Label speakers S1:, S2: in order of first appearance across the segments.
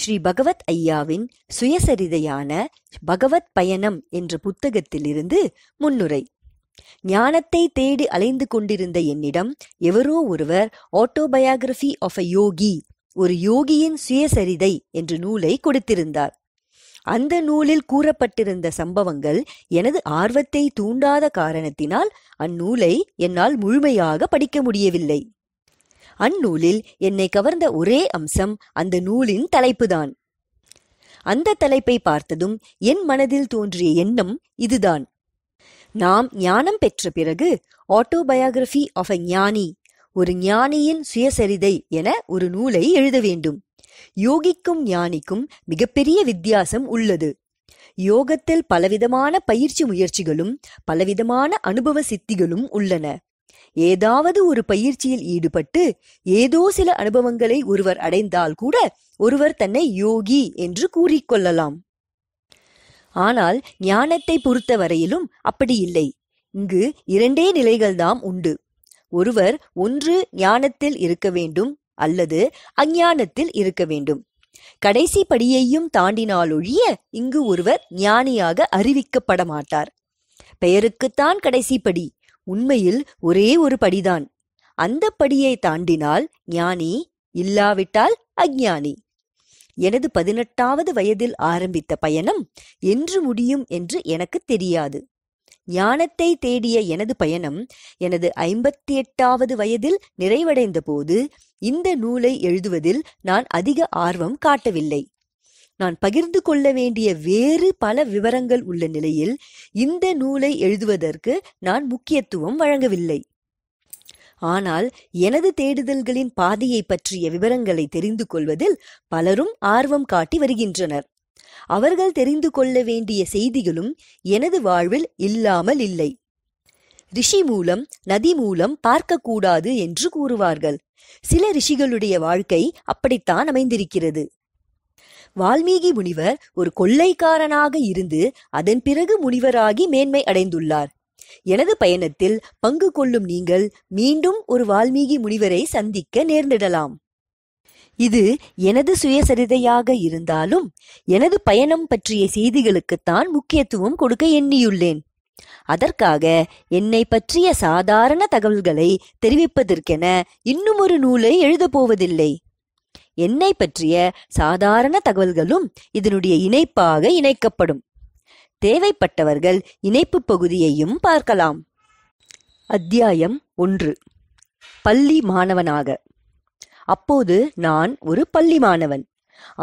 S1: ஸ்ரீ பகவத் ஐயாவின் சுயசரிதையான பகவத் பயணம் என்ற புத்தகத்திலிருந்து முன்னுரை ஞானத்தை தேடி அலைந்து கொண்டிருந்த என்னிடம் எவரோ ஒருவர் ஆட்டோபயோகிராபி ஆஃப் அ யோகி ஒரு யோகியின் சுயசரிதை என்று நூலை கொடுத்திருந்தார் அந்த நூலில் கூறப்பட்டிருந்த சம்பவங்கள் எனது ஆர்வத்தை தூண்டாத காரணத்தினால் அந்நூலை என்னால் முழுமையாக படிக்க முடியவில்லை அந்நூலில் என்னை கவர்ந்த ஒரே அம்சம் அந்த நூலின் தலைப்புதான் அந்த தலைப்பை பார்த்ததும் என் மனதில் தோன்றிய எண்ணம் இதுதான் நாம் ஞானம் பெற்ற பிறகு ஆட்டோபயோகிரபி ஆஃப் அ ஞானி ஒரு ஞானியின் சுயசரிதை என ஒரு நூலை எழுத வேண்டும் யோகிக்கும் ஞானிக்கும் மிகப்பெரிய வித்தியாசம் உள்ளது யோகத்தில் பலவிதமான பயிற்சி முயற்சிகளும் பலவிதமான அனுபவ சித்திகளும் உள்ளன ஏதாவது ஒரு பயிற்சியில் ஈடுபட்டு ஏதோ சில அனுபவங்களை ஒருவர் அடைந்தால் கூட ஒருவர் தன்னை யோகி என்று கூறிக்கொள்ளலாம் ஆனால் ஞானத்தை பொறுத்த வரையிலும் அப்படி இல்லை இங்கு இரண்டே நிலைகள்தாம் உண்டு ஒருவர் ஒன்று ஞானத்தில் இருக்க வேண்டும் அல்லது அஞ்ஞானத்தில் இருக்க வேண்டும் கடைசி படியையும் தாண்டினாலொழிய இங்கு ஒருவர் ஞானியாக அறிவிக்கப்பட மாட்டார் பெயருக்குத்தான் கடைசி படி உண்மையில் ஒரே ஒரு படிதான் அந்த படியை தாண்டினால் ஞானி இல்லாவிட்டால் அஜ்ஞானி எனது பதினெட்டாவது வயதில் ஆரம்பித்த பயணம் என்று முடியும் என்று எனக்கு தெரியாது ஞானத்தை தேடிய எனது பயணம் எனது ஐம்பத்தி எட்டாவது வயதில் நிறைவடைந்த போது இந்த நூலை எழுதுவதில் நான் அதிக ஆர்வம் காட்டவில்லை நான் பகிர்ந்து கொள்ள வேண்டிய வேறு பல விவரங்கள் உள்ள நிலையில் இந்த நூலை எழுதுவதற்கு நான் முக்கியத்துவம் வழங்கவில்லை ஆனால் எனது தேடுதல்களின் பாதையை பற்றிய விவரங்களை தெரிந்து கொள்வதில் பலரும் ஆர்வம் காட்டி வருகின்றனர் அவர்கள் தெரிந்து கொள்ள வேண்டிய செய்திகளும் எனது வாழ்வில் இல்லாமல் இல்லை ரிஷி மூலம் நதி மூலம் பார்க்கக்கூடாது என்று கூறுவார்கள் சில ரிஷிகளுடைய வாழ்க்கை அப்படித்தான் அமைந்திருக்கிறது வால்மீகி முனிவர் ஒரு கொள்ளைக்காரனாக இருந்து அதன் பிறகு முனிவராகி மேன்மை அடைந்துள்ளார் எனது பயணத்தில் பங்கு கொள்ளும் நீங்கள் மீண்டும் ஒரு வால்மீகி முனிவரை சந்திக்க நேர்ந்திடலாம் இது எனது சுயசரிதையாக இருந்தாலும் எனது பயணம் பற்றிய செய்திகளுக்குத்தான் முக்கியத்துவம் கொடுக்க எண்ணியுள்ளேன் அதற்காக என்னை பற்றிய சாதாரண தகவல்களை தெரிவிப்பதற்கென இன்னும் ஒரு நூலை எழுதப்போவதில்லை என்னை பற்றிய சாதாரண தகவல்களும் இதனுடைய இணைப்பாக இணைக்கப்படும் தேவைப்பட்டவர்கள் இணைப்பு பகுதியையும் பார்க்கலாம் அத்தியாயம் ஒன்று பள்ளி மாணவனாக அப்போது நான் ஒரு பள்ளி மாணவன்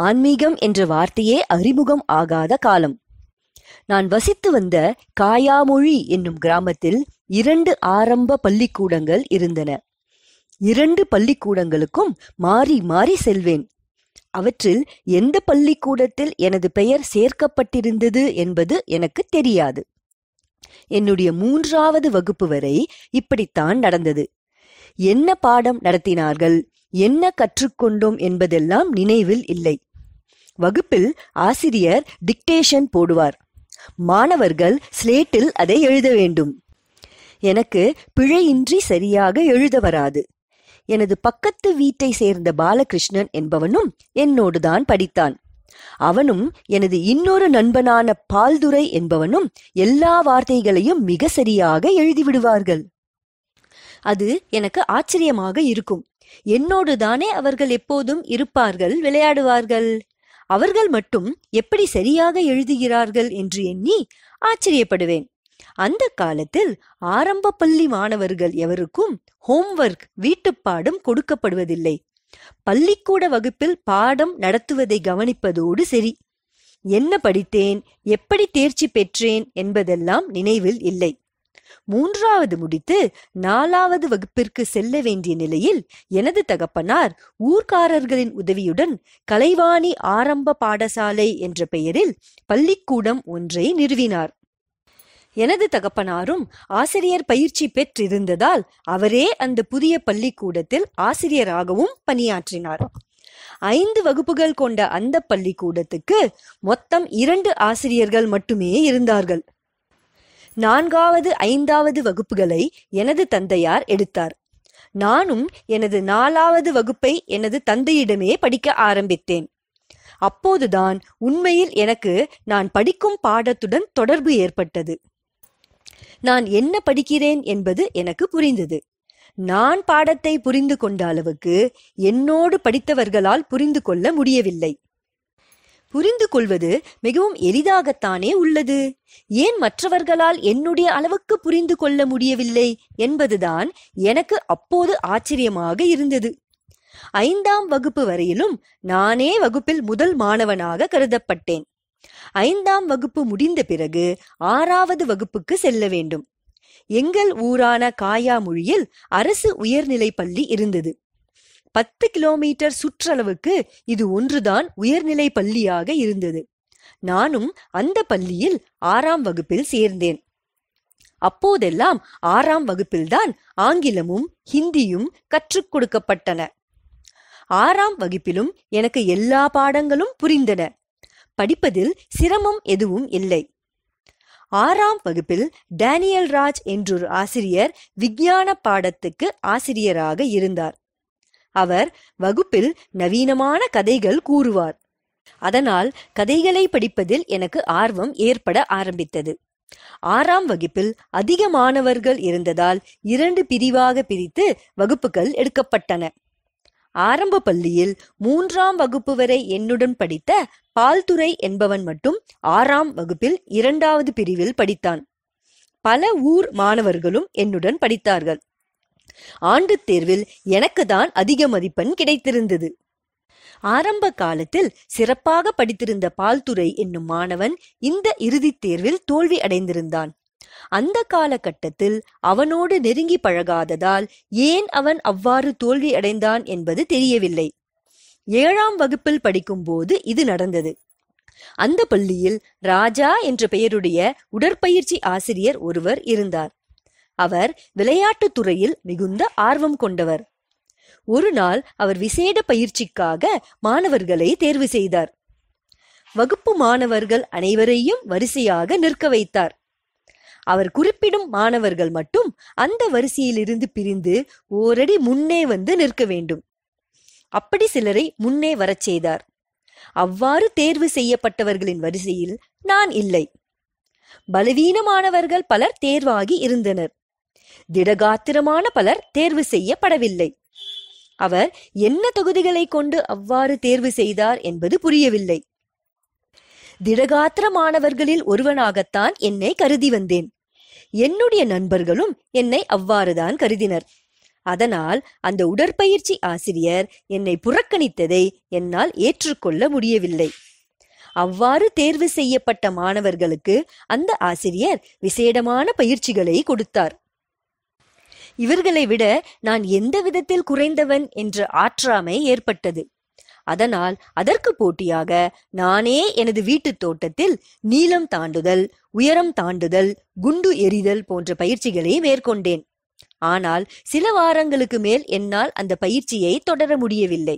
S1: ஆன்மீகம் என்ற வார்த்தையே அறிமுகம் ஆகாத காலம் நான் வசித்து வந்த காயாமொழி என்னும் கிராமத்தில் இரண்டு ஆரம்ப பள்ளிக்கூடங்கள் இருந்தன இரண்டு பள்ளிக்கூடங்களுக்கும் மாறி மாறி செல்வேன் அவற்றில் எந்த பள்ளிக்கூடத்தில் எனது பெயர் சேர்க்கப்பட்டிருந்தது என்பது எனக்கு தெரியாது என்னுடைய மூன்றாவது வகுப்பு வரை இப்படித்தான் நடந்தது என்ன பாடம் நடத்தினார்கள் என்ன கற்றுக்கொண்டோம் என்பதெல்லாம் நினைவில் இல்லை வகுப்பில் ஆசிரியர் டிக்டேஷன் போடுவார் மாணவர்கள் ஸ்லேட்டில் அதை எழுத வேண்டும் எனக்கு பிழையின்றி சரியாக எழுத வராது எனது பக்கத்து வீட்டை சேர்ந்த பாலகிருஷ்ணன் என்பவனும் என்னோடுதான் படித்தான் அவனும் எனது இன்னொரு நண்பனான பால்துரை என்பவனும் எல்லா வார்த்தைகளையும் மிக சரியாக எழுதிவிடுவார்கள் அது எனக்கு ஆச்சரியமாக இருக்கும் என்னோடு தானே அவர்கள் எப்போதும் இருப்பார்கள் விளையாடுவார்கள் அவர்கள் மட்டும் எப்படி சரியாக எழுதுகிறார்கள் என்று எண்ணி ஆச்சரியப்படுவேன் அந்த காலத்தில் ஆரம்ப பள்ளி மாணவர்கள் எவருக்கும் ஹோம்ஒர்க் வீட்டுப்பாடம் கொடுக்கப்படுவதில்லை பள்ளிக்கூட வகுப்பில் பாடம் நடத்துவதை கவனிப்பதோடு சரி என்ன படித்தேன் எப்படி தேர்ச்சி பெற்றேன் என்பதெல்லாம் நினைவில் இல்லை மூன்றாவது முடித்து நாலாவது வகுப்பிற்கு செல்ல வேண்டிய நிலையில் எனது தகப்பனார் ஊர்க்காரர்களின் உதவியுடன் கலைவாணி ஆரம்ப பாடசாலை என்ற பெயரில் பள்ளிக்கூடம் ஒன்றை நிறுவினார் எனது தகப்பனாரும் ஆசிரியர் பயிற்சி பெற்றிருந்ததால் அவரே அந்த புதிய பள்ளிக்கூடத்தில் ஆசிரியராகவும் பணியாற்றினார் ஐந்து வகுப்புகள் கொண்ட அந்த பள்ளிக்கூடத்துக்கு மொத்தம் இரண்டு ஆசிரியர்கள் மட்டுமே இருந்தார்கள் நான்காவது ஐந்தாவது வகுப்புகளை எனது தந்தையார் எடுத்தார் நானும் எனது நாலாவது வகுப்பை எனது தந்தையிடமே படிக்க ஆரம்பித்தேன் அப்போதுதான் உண்மையில் எனக்கு நான் படிக்கும் பாடத்துடன் தொடர்பு ஏற்பட்டது நான் என்ன படிக்கிறேன் என்பது எனக்கு புரிந்தது நான் பாடத்தை புரிந்து கொண்ட அளவுக்கு என்னோடு படித்தவர்களால் புரிந்து கொள்ள முடியவில்லை புரிந்து கொள்வது மிகவும் எளிதாகத்தானே உள்ளது ஏன் மற்றவர்களால் என்னுடைய அளவுக்கு புரிந்து கொள்ள முடியவில்லை என்பதுதான் எனக்கு அப்போது ஆச்சரியமாக இருந்தது ஐந்தாம் வகுப்பு வரையிலும் நானே வகுப்பில் முதல் மாணவனாக கருதப்பட்டேன் ஐந்தாம் வகுப்பு முடிந்த பிறகு ஆறாவது வகுப்புக்கு செல்ல வேண்டும் எங்கள் ஊரான காயா மொழியில் அரசு உயர்நிலை பள்ளி இருந்தது பத்து கிலோமீட்டர் சுற்றளவுக்கு இது ஒன்றுதான் உயர்நிலை பள்ளியாக இருந்தது நானும் அந்த பள்ளியில் ஆறாம் வகுப்பில் சேர்ந்தேன் அப்போதெல்லாம் ஆறாம் வகுப்பில்தான் ஆங்கிலமும் ஹிந்தியும் கற்றுக் கொடுக்கப்பட்டன ஆறாம் வகுப்பிலும் எனக்கு எல்லா பாடங்களும் புரிந்தன படிப்பதில் சிரமம் எதுவும் இல்லை ஆறாம் வகுப்பில் டேனியல் ராஜ் என்றொரு ஆசிரியர் விஞ்ஞான பாடத்துக்கு ஆசிரியராக இருந்தார் அவர் வகுப்பில் நவீனமான கதைகள் கூறுவார் அதனால் கதைகளை படிப்பதில் எனக்கு ஆர்வம் ஏற்பட ஆரம்பித்தது ஆறாம் வகுப்பில் அதிக மாணவர்கள் இருந்ததால் இரண்டு பிரிவாக பிரித்து வகுப்புகள் எடுக்கப்பட்டன ஆரம்ப பள்ளியில் மூன்றாம் வகுப்பு வரை என்னுடன் படித்த பால்துறை என்பவன் மட்டும் ஆறாம் வகுப்பில் இரண்டாவது பிரிவில் படித்தான் பல ஊர் மாணவர்களும் என்னுடன் படித்தார்கள் ஆண்டு தேர்வில் எனக்கு தான் அதிக மதிப்பெண் கிடைத்திருந்தது ஆரம்ப காலத்தில் சிறப்பாக படித்திருந்த பால்துறை என்னும் மாணவன் இந்த இறுதித் தேர்வில் தோல்வி அடைந்திருந்தான் அந்த காலகட்டத்தில் அவனோடு நெருங்கி பழகாததால் ஏன் அவன் அவ்வாறு தோல்வி அடைந்தான் என்பது தெரியவில்லை ஏழாம் வகுப்பில் படிக்கும்போது இது நடந்தது அந்த பள்ளியில் ராஜா என்ற பெயருடைய உடற்பயிற்சி ஆசிரியர் ஒருவர் இருந்தார் அவர் விளையாட்டுத் துறையில் மிகுந்த ஆர்வம் கொண்டவர் ஒரு நாள் அவர் விசேட பயிற்சிக்காக மாணவர்களை தேர்வு செய்தார் வகுப்பு மாணவர்கள் அனைவரையும் வரிசையாக நிற்க வைத்தார் அவர் குறிப்பிடும் மாணவர்கள் மட்டும் அந்த வரிசையிலிருந்து பிரிந்து ஓரடி முன்னே வந்து நிற்க வேண்டும் அப்படி சிலரை முன்னே வரச் செய்தார் அவ்வாறு தேர்வு செய்யப்பட்டவர்களின் வரிசையில் நான் இல்லை பலவீனமானவர்கள் பலர் தேர்வாகி இருந்தனர் திடகாத்திரமான பலர் தேர்வு செய்யப்படவில்லை அவர் என்ன தொகுதிகளை கொண்டு அவ்வாறு தேர்வு செய்தார் என்பது புரியவில்லை திடகாத்திரமானவர்களில் ஒருவனாகத்தான் என்னை கருதி வந்தேன் என்னுடைய நண்பர்களும் என்னை அவ்வாறுதான் கருதினர் அதனால் அந்த உடற்பயிற்சி ஆசிரியர் என்னை புறக்கணித்ததை என்னால் ஏற்றுக்கொள்ள முடியவில்லை அவ்வாறு தேர்வு செய்யப்பட்ட மாணவர்களுக்கு அந்த ஆசிரியர் விசேடமான பயிற்சிகளை கொடுத்தார் இவர்களை விட நான் எந்த விதத்தில் குறைந்தவன் என்ற ஆற்றாமை ஏற்பட்டது அதனால் அதற்கு போட்டியாக நானே எனது வீட்டு தோட்டத்தில் நீளம் தாண்டுதல் உயரம் தாண்டுதல் குண்டு எறிதல் போன்ற பயிற்சிகளை மேற்கொண்டேன் ஆனால் சில வாரங்களுக்கு மேல் என்னால் அந்த பயிற்சியை தொடர முடியவில்லை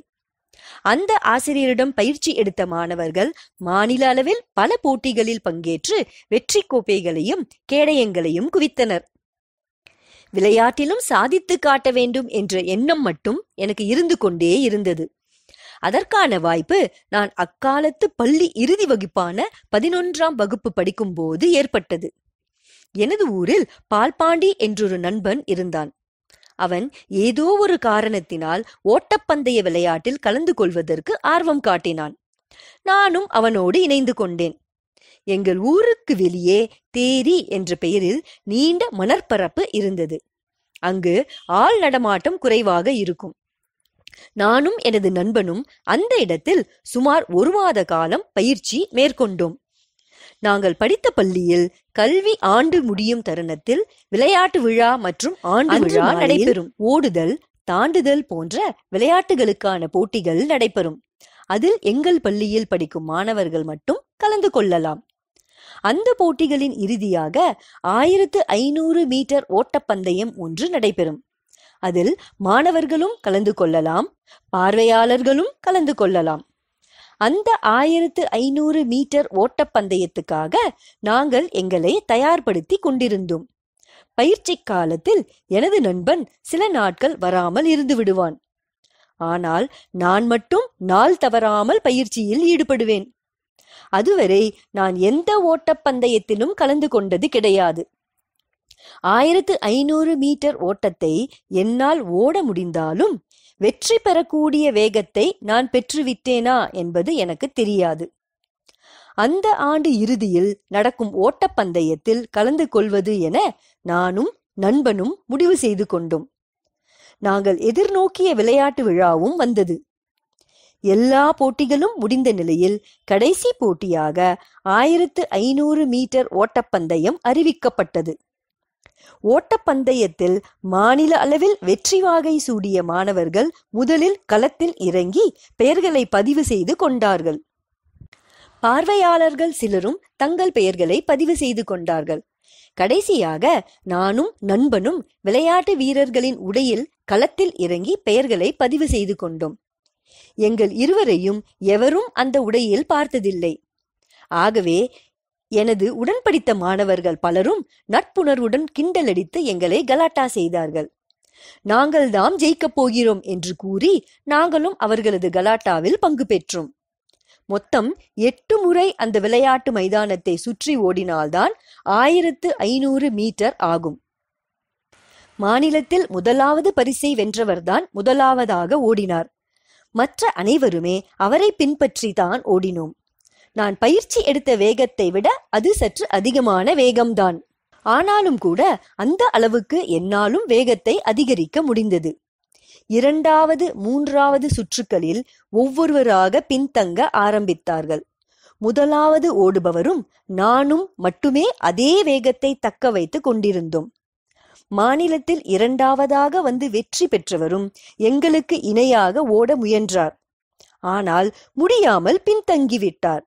S1: அந்த ஆசிரியரிடம் பயிற்சி எடுத்த மாணவர்கள் மாநில அளவில் பல போட்டிகளில் பங்கேற்று வெற்றி கோப்பைகளையும் கேடயங்களையும் குவித்தனர் விளையாட்டிலும் சாதித்து காட்ட வேண்டும் என்ற எண்ணம் மட்டும் எனக்கு இருந்து கொண்டே இருந்தது அதற்கான வாய்ப்பு நான் அக்காலத்து பள்ளி இறுதி வகுப்பான பதினொன்றாம் வகுப்பு படிக்கும்போது ஏற்பட்டது எனது ஊரில் பால்பாண்டி என்றொரு நண்பன் இருந்தான் அவன் ஏதோ ஒரு காரணத்தினால் ஓட்டப்பந்தய விளையாட்டில் கலந்து கொள்வதற்கு ஆர்வம் காட்டினான் நானும் அவனோடு இணைந்து கொண்டேன் எங்கள் ஊருக்கு வெளியே தேரி என்ற பெயரில் நீண்ட மணற்பரப்பு இருந்தது அங்கு ஆள் நடமாட்டம் குறைவாக இருக்கும் நானும் எனது நண்பனும் அந்த இடத்தில் சுமார் ஒரு மாத காலம் பயிற்சி மேற்கொண்டோம் நாங்கள் படித்த பள்ளியில் கல்வி ஆண்டு முடியும் தருணத்தில் விளையாட்டு விழா மற்றும் ஆண்டு விழா நடைபெறும் ஓடுதல் தாண்டுதல் போன்ற விளையாட்டுகளுக்கான போட்டிகள் நடைபெறும் அதில் எங்கள் பள்ளியில் படிக்கும் மாணவர்கள் மட்டும் கலந்து கொள்ளலாம் அந்த போட்டிகளின் இறுதியாக ஆயிரத்து ஐநூறு மீட்டர் ஓட்டப்பந்தயம் ஒன்று நடைபெறும் அதில் மாணவர்களும் கலந்து கொள்ளலாம் பார்வையாளர்களும் கலந்து கொள்ளலாம் அந்த ஆயிரத்து ஐநூறு மீட்டர் ஓட்டப்பந்தயத்துக்காக நாங்கள் எங்களை தயார்படுத்தி கொண்டிருந்தோம் பயிற்சி காலத்தில் எனது நண்பன் சில நாட்கள் வராமல் இருந்து விடுவான் ஆனால் நான் மட்டும் நாள் தவறாமல் பயிற்சியில் ஈடுபடுவேன் அதுவரை நான் எந்த ஓட்டப்பந்தயத்திலும் கலந்து கொண்டது கிடையாது ஆயிரத்து ஐநூறு மீட்டர் ஓட்டத்தை என்னால் ஓட முடிந்தாலும் வெற்றி பெறக்கூடிய வேகத்தை நான் பெற்றுவிட்டேனா என்பது எனக்கு தெரியாது அந்த ஆண்டு இறுதியில் நடக்கும் ஓட்டப்பந்தயத்தில் கலந்து கொள்வது என நானும் நண்பனும் முடிவு செய்து கொண்டோம் நாங்கள் எதிர்நோக்கிய விளையாட்டு விழாவும் வந்தது எல்லா போட்டிகளும் முடிந்த நிலையில் கடைசி போட்டியாக ஆயிரத்து ஐநூறு மீட்டர் ஓட்டப்பந்தயம் அறிவிக்கப்பட்டது ஓட்டப்பந்தயத்தில் மாநில அளவில் வெற்றி வாகை சூடிய மாணவர்கள் முதலில் களத்தில் இறங்கி பெயர்களை பதிவு செய்து கொண்டார்கள் பார்வையாளர்கள் சிலரும் தங்கள் பெயர்களை பதிவு செய்து கொண்டார்கள் கடைசியாக நானும் நண்பனும் விளையாட்டு வீரர்களின் உடையில் களத்தில் இறங்கி பெயர்களை பதிவு செய்து கொண்டோம் எங்கள் இருவரையும் எவரும் அந்த உடையில் பார்த்ததில்லை ஆகவே எனது உடன்படித்த மாணவர்கள் பலரும் நட்புணர்வுடன் கிண்டலடித்து எங்களை கலாட்டா செய்தார்கள் நாங்கள் தாம் ஜெயிக்கப் போகிறோம் என்று கூறி நாங்களும் அவர்களது கலாட்டாவில் பங்கு பெற்றோம் மொத்தம் எட்டு முறை அந்த விளையாட்டு மைதானத்தை சுற்றி ஓடினால்தான் ஆயிரத்து ஐநூறு மீட்டர் ஆகும் மாநிலத்தில் முதலாவது பரிசை வென்றவர்தான் முதலாவதாக ஓடினார் மற்ற அனைவருமே அவரை பின்பற்றி தான் ஓடினோம் நான் பயிற்சி எடுத்த வேகத்தை விட அது சற்று அதிகமான வேகம்தான் ஆனாலும் கூட அந்த அளவுக்கு என்னாலும் வேகத்தை அதிகரிக்க முடிந்தது இரண்டாவது மூன்றாவது சுற்றுக்களில் ஒவ்வொருவராக பின்தங்க ஆரம்பித்தார்கள் முதலாவது ஓடுபவரும் நானும் மட்டுமே அதே வேகத்தை தக்க வைத்துக் கொண்டிருந்தோம் மாநிலத்தில் இரண்டாவதாக வந்து வெற்றி பெற்றவரும் எங்களுக்கு இணையாக ஓட முயன்றார் ஆனால் முடியாமல் பின்தங்கிவிட்டார்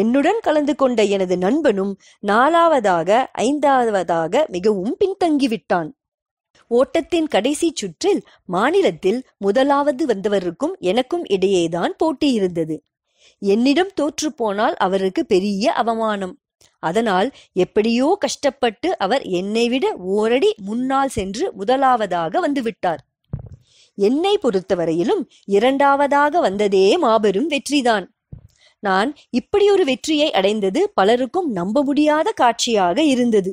S1: என்னுடன் கலந்து கொண்ட எனது நண்பனும் நாலாவதாக ஐந்தாவதாக மிகவும் பின்தங்கிவிட்டான் ஓட்டத்தின் கடைசி சுற்றில் மாநிலத்தில் முதலாவது வந்தவருக்கும் எனக்கும் இடையேதான் போட்டி இருந்தது என்னிடம் தோற்று போனால் அவருக்கு பெரிய அவமானம் அதனால் எப்படியோ கஷ்டப்பட்டு அவர் என்னை விட ஓரடி முன்னால் சென்று முதலாவதாக வந்துவிட்டார் என்னை பொறுத்தவரையிலும் இரண்டாவதாக வந்ததே மாபெரும் வெற்றிதான் நான் இப்படியொரு வெற்றியை அடைந்தது பலருக்கும் நம்ப முடியாத காட்சியாக இருந்தது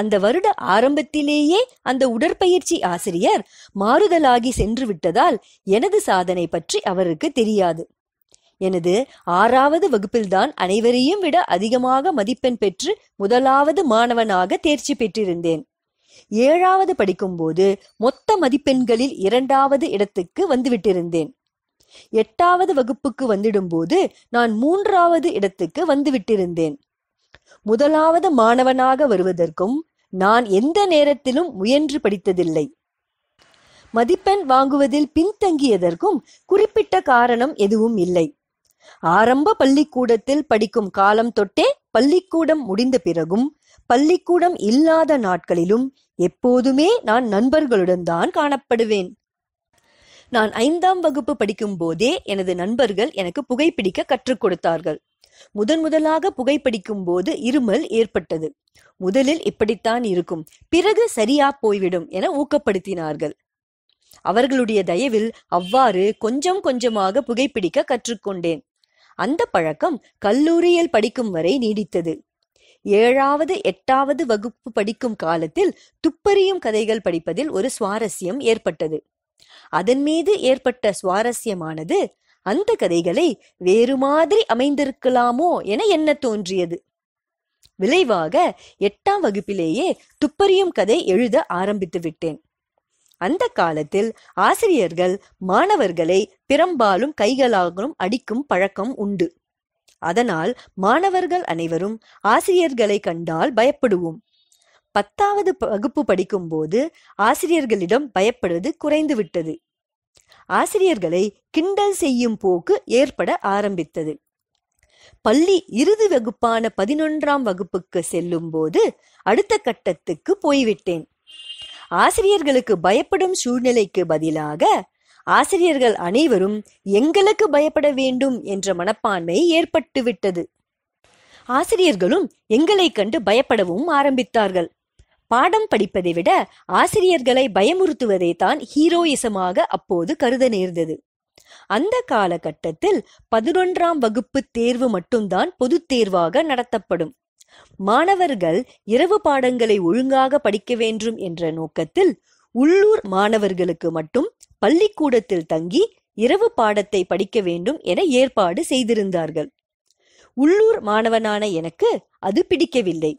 S1: அந்த வருட ஆரம்பத்திலேயே அந்த உடற்பயிற்சி ஆசிரியர் மாறுதலாகி சென்று விட்டதால் எனது சாதனை பற்றி அவருக்கு தெரியாது எனது ஆறாவது வகுப்பில்தான் அனைவரையும் விட அதிகமாக மதிப்பெண் பெற்று முதலாவது மாணவனாக தேர்ச்சி பெற்றிருந்தேன் ஏழாவது படிக்கும்போது மொத்த மதிப்பெண்களில் இரண்டாவது இடத்துக்கு வந்துவிட்டிருந்தேன் எட்டாவது வகுப்புக்கு வந்திடும்போது நான் மூன்றாவது இடத்துக்கு வந்துவிட்டிருந்தேன் முதலாவது மாணவனாக வருவதற்கும் நான் எந்த நேரத்திலும் முயன்று படித்ததில்லை மதிப்பெண் வாங்குவதில் பின்தங்கியதற்கும் குறிப்பிட்ட காரணம் எதுவும் இல்லை ஆரம்ப பள்ளிக்கூடத்தில் படிக்கும் காலம் தொட்டே பள்ளிக்கூடம் முடிந்த பிறகும் பள்ளிக்கூடம் இல்லாத நாட்களிலும் எப்போதுமே நான் நண்பர்களுடன் தான் காணப்படுவேன் நான் ஐந்தாம் வகுப்பு படிக்கும் போதே எனது நண்பர்கள் எனக்கு புகைப்பிடிக்க கற்றுக் கொடுத்தார்கள் முதன் முதலாக புகைப்பிடிக்கும் போது இருமல் ஏற்பட்டது முதலில் இப்படித்தான் இருக்கும் பிறகு சரியா போய்விடும் என ஊக்கப்படுத்தினார்கள் அவர்களுடைய தயவில் அவ்வாறு கொஞ்சம் கொஞ்சமாக புகைப்பிடிக்க கற்றுக்கொண்டேன் அந்த பழக்கம் கல்லூரியில் படிக்கும் வரை நீடித்தது ஏழாவது எட்டாவது வகுப்பு படிக்கும் காலத்தில் துப்பறியும் கதைகள் படிப்பதில் ஒரு சுவாரஸ்யம் ஏற்பட்டது அதன் மீது ஏற்பட்ட சுவாரஸ்யமானது அந்த கதைகளை வேறு மாதிரி அமைந்திருக்கலாமோ என என்ன தோன்றியது விளைவாக எட்டாம் வகுப்பிலேயே துப்பறியும் கதை எழுத ஆரம்பித்து விட்டேன் அந்த காலத்தில் ஆசிரியர்கள் மாணவர்களை பிறம்பாலும் கைகளாகவும் அடிக்கும் பழக்கம் உண்டு அதனால் மாணவர்கள் அனைவரும் ஆசிரியர்களை கண்டால் பயப்படுவோம் பத்தாவது வகுப்பு படிக்கும்போது ஆசிரியர்களிடம் பயப்படுவது குறைந்துவிட்டது ஆசிரியர்களை கிண்டல் செய்யும் போக்கு ஏற்பட ஆரம்பித்தது பள்ளி இறுதி வகுப்பான பதினொன்றாம் வகுப்புக்கு செல்லும் போது அடுத்த கட்டத்துக்கு போய்விட்டேன் ஆசிரியர்களுக்கு பயப்படும் சூழ்நிலைக்கு பதிலாக ஆசிரியர்கள் அனைவரும் எங்களுக்கு பயப்பட வேண்டும் என்ற மனப்பான்மை ஏற்பட்டுவிட்டது ஆசிரியர்களும் எங்களை கண்டு பயப்படவும் ஆரம்பித்தார்கள் பாடம் படிப்பதை விட ஆசிரியர்களை பயமுறுத்துவதை தான் ஹீரோயிசமாக அப்போது கருத நேர்ந்தது அந்த காலகட்டத்தில் பதினொன்றாம் வகுப்பு தேர்வு மட்டும்தான் பொது தேர்வாக நடத்தப்படும் மாணவர்கள் இரவு பாடங்களை ஒழுங்காக படிக்க வேண்டும் என்ற நோக்கத்தில் உள்ளூர் மாணவர்களுக்கு மட்டும் பள்ளிக்கூடத்தில் தங்கி இரவு பாடத்தை படிக்க வேண்டும் என ஏற்பாடு செய்திருந்தார்கள் உள்ளூர் மாணவனான எனக்கு அது பிடிக்கவில்லை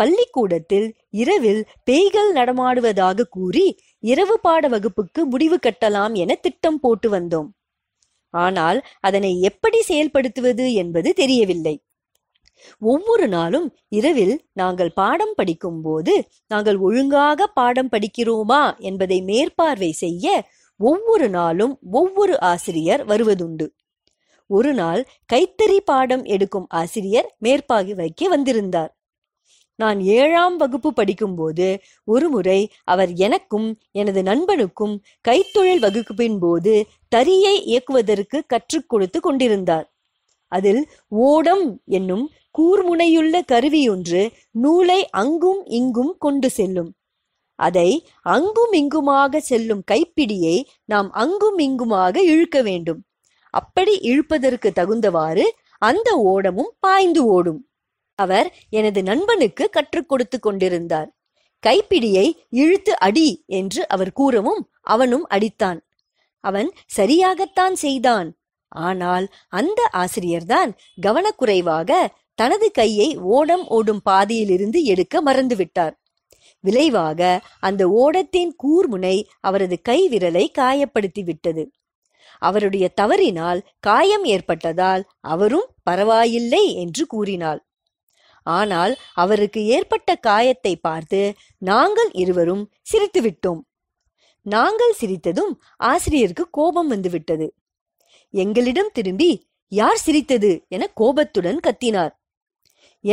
S1: பள்ளிக்கூடத்தில் இரவில் பேய்கள் நடமாடுவதாக கூறி இரவு பாட வகுப்புக்கு முடிவு கட்டலாம் என திட்டம் போட்டு வந்தோம் ஆனால் அதனை எப்படி செயல்படுத்துவது என்பது தெரியவில்லை ஒவ்வொரு நாளும் இரவில் நாங்கள் பாடம் படிக்கும் போது நாங்கள் ஒழுங்காக பாடம் படிக்கிறோமா என்பதை மேற்பார்வை செய்ய ஒவ்வொரு நாளும் ஒவ்வொரு ஆசிரியர் வருவதுண்டு ஒரு நாள் கைத்தறி பாடம் எடுக்கும் ஆசிரியர் மேற்பார்வைக்கு வந்திருந்தார் நான் ஏழாம் வகுப்பு படிக்கும்போது ஒருமுறை அவர் எனக்கும் எனது நண்பனுக்கும் கைத்தொழில் வகுப்பின் போது தறியை இயக்குவதற்கு கற்றுக் கொடுத்து கொண்டிருந்தார் அதில் ஓடம் என்னும் கூர்முனையுள்ள கருவியொன்று நூலை அங்கும் இங்கும் கொண்டு செல்லும் அதை அங்கும் இங்குமாக செல்லும் கைப்பிடியை நாம் அங்கும் இங்குமாக இழுக்க வேண்டும் அப்படி இழுப்பதற்கு தகுந்தவாறு அந்த ஓடமும் பாய்ந்து ஓடும் அவர் எனது நண்பனுக்கு கற்றுக் கொடுத்து கொண்டிருந்தார் கைப்பிடியை இழுத்து அடி என்று அவர் கூறவும் அவனும் அடித்தான் அவன் சரியாகத்தான் செய்தான் ஆனால் அந்த ஆசிரியர்தான் கவனக்குறைவாக தனது கையை ஓடம் ஓடும் பாதியிலிருந்து எடுக்க மறந்துவிட்டார் விளைவாக அந்த ஓடத்தின் கூர்முனை அவரது கை விரலை காயப்படுத்திவிட்டது அவருடைய தவறினால் காயம் ஏற்பட்டதால் அவரும் பரவாயில்லை என்று கூறினாள் ஆனால் அவருக்கு ஏற்பட்ட காயத்தை பார்த்து நாங்கள் இருவரும் சிரித்துவிட்டோம் நாங்கள் சிரித்ததும் ஆசிரியருக்கு கோபம் வந்துவிட்டது எங்களிடம் திரும்பி யார் சிரித்தது என கோபத்துடன் கத்தினார்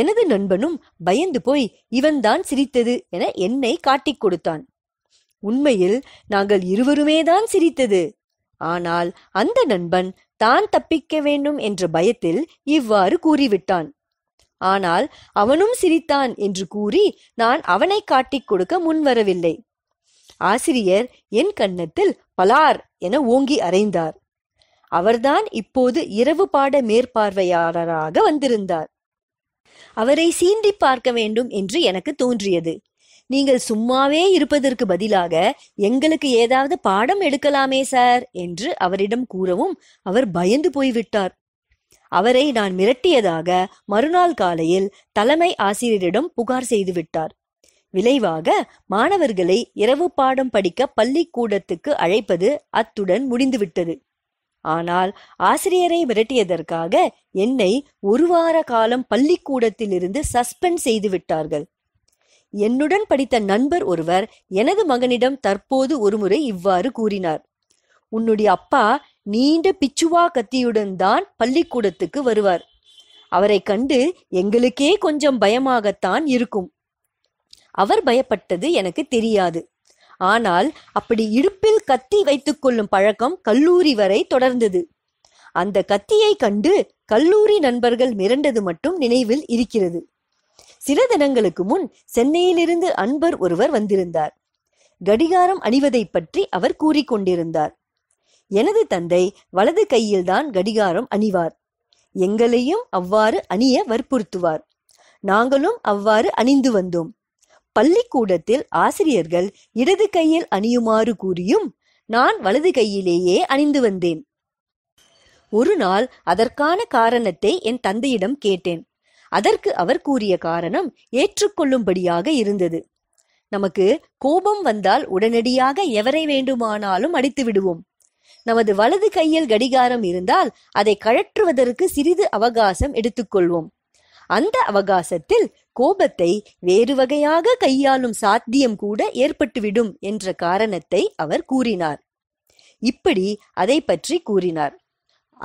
S1: எனது நண்பனும் பயந்து போய் இவன்தான் சிரித்தது என என்னை காட்டிக் கொடுத்தான் உண்மையில் நாங்கள் இருவருமேதான் சிரித்தது ஆனால் அந்த நண்பன் தான் தப்பிக்க வேண்டும் என்ற பயத்தில் இவ்வாறு கூறிவிட்டான் ஆனால் அவனும் சிரித்தான் என்று கூறி நான் அவனை காட்டிக் கொடுக்க முன்வரவில்லை ஆசிரியர் என் கன்னத்தில் பலார் என ஓங்கி அறைந்தார் அவர்தான் இப்போது இரவு பாட மேற்பார்வையாளராக வந்திருந்தார் அவரை சீண்டி பார்க்க வேண்டும் என்று எனக்கு தோன்றியது நீங்கள் சும்மாவே இருப்பதற்கு பதிலாக எங்களுக்கு ஏதாவது பாடம் எடுக்கலாமே சார் என்று அவரிடம் கூறவும் அவர் பயந்து போய்விட்டார் அவரை நான் மிரட்டியதாக மறுநாள் காலையில் தலைமை ஆசிரியரிடம் புகார் செய்துவிட்டார் விளைவாக மாணவர்களை இரவு பாடம் படிக்க பள்ளிக்கூடத்துக்கு அழைப்பது அத்துடன் முடிந்துவிட்டது ஆனால் ஆசிரியரை மிரட்டியதற்காக என்னை ஒரு வார காலம் பள்ளிக்கூடத்திலிருந்து சஸ்பெண்ட் செய்து விட்டார்கள் என்னுடன் படித்த நண்பர் ஒருவர் எனது மகனிடம் தற்போது ஒருமுறை இவ்வாறு கூறினார் உன்னுடைய அப்பா நீண்ட பிச்சுவா கத்தியுடன் தான் பள்ளிக்கூடத்துக்கு வருவார் அவரை கண்டு எங்களுக்கே கொஞ்சம் பயமாகத்தான் இருக்கும் அவர் பயப்பட்டது எனக்கு தெரியாது ஆனால் அப்படி இடுப்பில் கத்தி வைத்துக்கொள்ளும் பழக்கம் கல்லூரி வரை தொடர்ந்தது அந்த கத்தியை கண்டு கல்லூரி நண்பர்கள் மிரண்டது மட்டும் நினைவில் இருக்கிறது சில தினங்களுக்கு முன் சென்னையிலிருந்து அன்பர் ஒருவர் வந்திருந்தார் கடிகாரம் அணிவதை பற்றி அவர் கூறிக்கொண்டிருந்தார் எனது தந்தை வலது கையில்தான் கடிகாரம் அணிவார் எங்களையும் அவ்வாறு அணிய வற்புறுத்துவார் நாங்களும் அவ்வாறு அணிந்து வந்தோம் பள்ளிக்கூடத்தில் ஆசிரியர்கள் இடது கையில் அணியுமாறு கூறியும் நான் வலது கையிலேயே அணிந்து வந்தேன் ஒரு நாள் அதற்கான காரணத்தை என் தந்தையிடம் கேட்டேன் அதற்கு அவர் கூறிய காரணம் ஏற்றுக்கொள்ளும்படியாக இருந்தது நமக்கு கோபம் வந்தால் உடனடியாக எவரை வேண்டுமானாலும் அடித்து விடுவோம் நமது வலது கையில் கடிகாரம் இருந்தால் அதை கழற்றுவதற்கு சிறிது அவகாசம் எடுத்துக்கொள்வோம் அந்த அவகாசத்தில் கோபத்தை வேறு வகையாக கையாளும் சாத்தியம் கூட ஏற்பட்டுவிடும் என்ற காரணத்தை அவர் கூறினார் இப்படி அதை பற்றி கூறினார்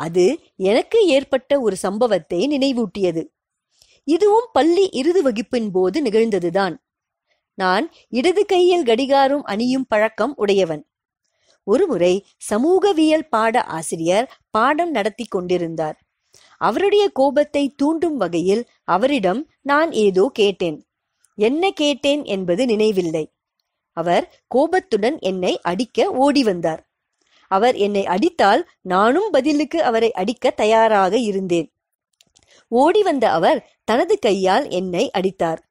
S1: அது எனக்கு ஏற்பட்ட ஒரு சம்பவத்தை நினைவூட்டியது இதுவும் பள்ளி இறுதி வகுப்பின் போது நிகழ்ந்ததுதான் நான் இடது கையில் கடிகாரம் அணியும் பழக்கம் உடையவன் ஒருமுறை சமூகவியல் பாட ஆசிரியர் பாடம் நடத்தி கொண்டிருந்தார் அவருடைய கோபத்தை தூண்டும் வகையில் அவரிடம் நான் ஏதோ கேட்டேன் என்ன கேட்டேன் என்பது நினைவில்லை அவர் கோபத்துடன் என்னை அடிக்க ஓடி வந்தார் அவர் என்னை அடித்தால் நானும் பதிலுக்கு அவரை அடிக்க தயாராக இருந்தேன் ஓடி வந்த அவர் தனது கையால் என்னை அடித்தார்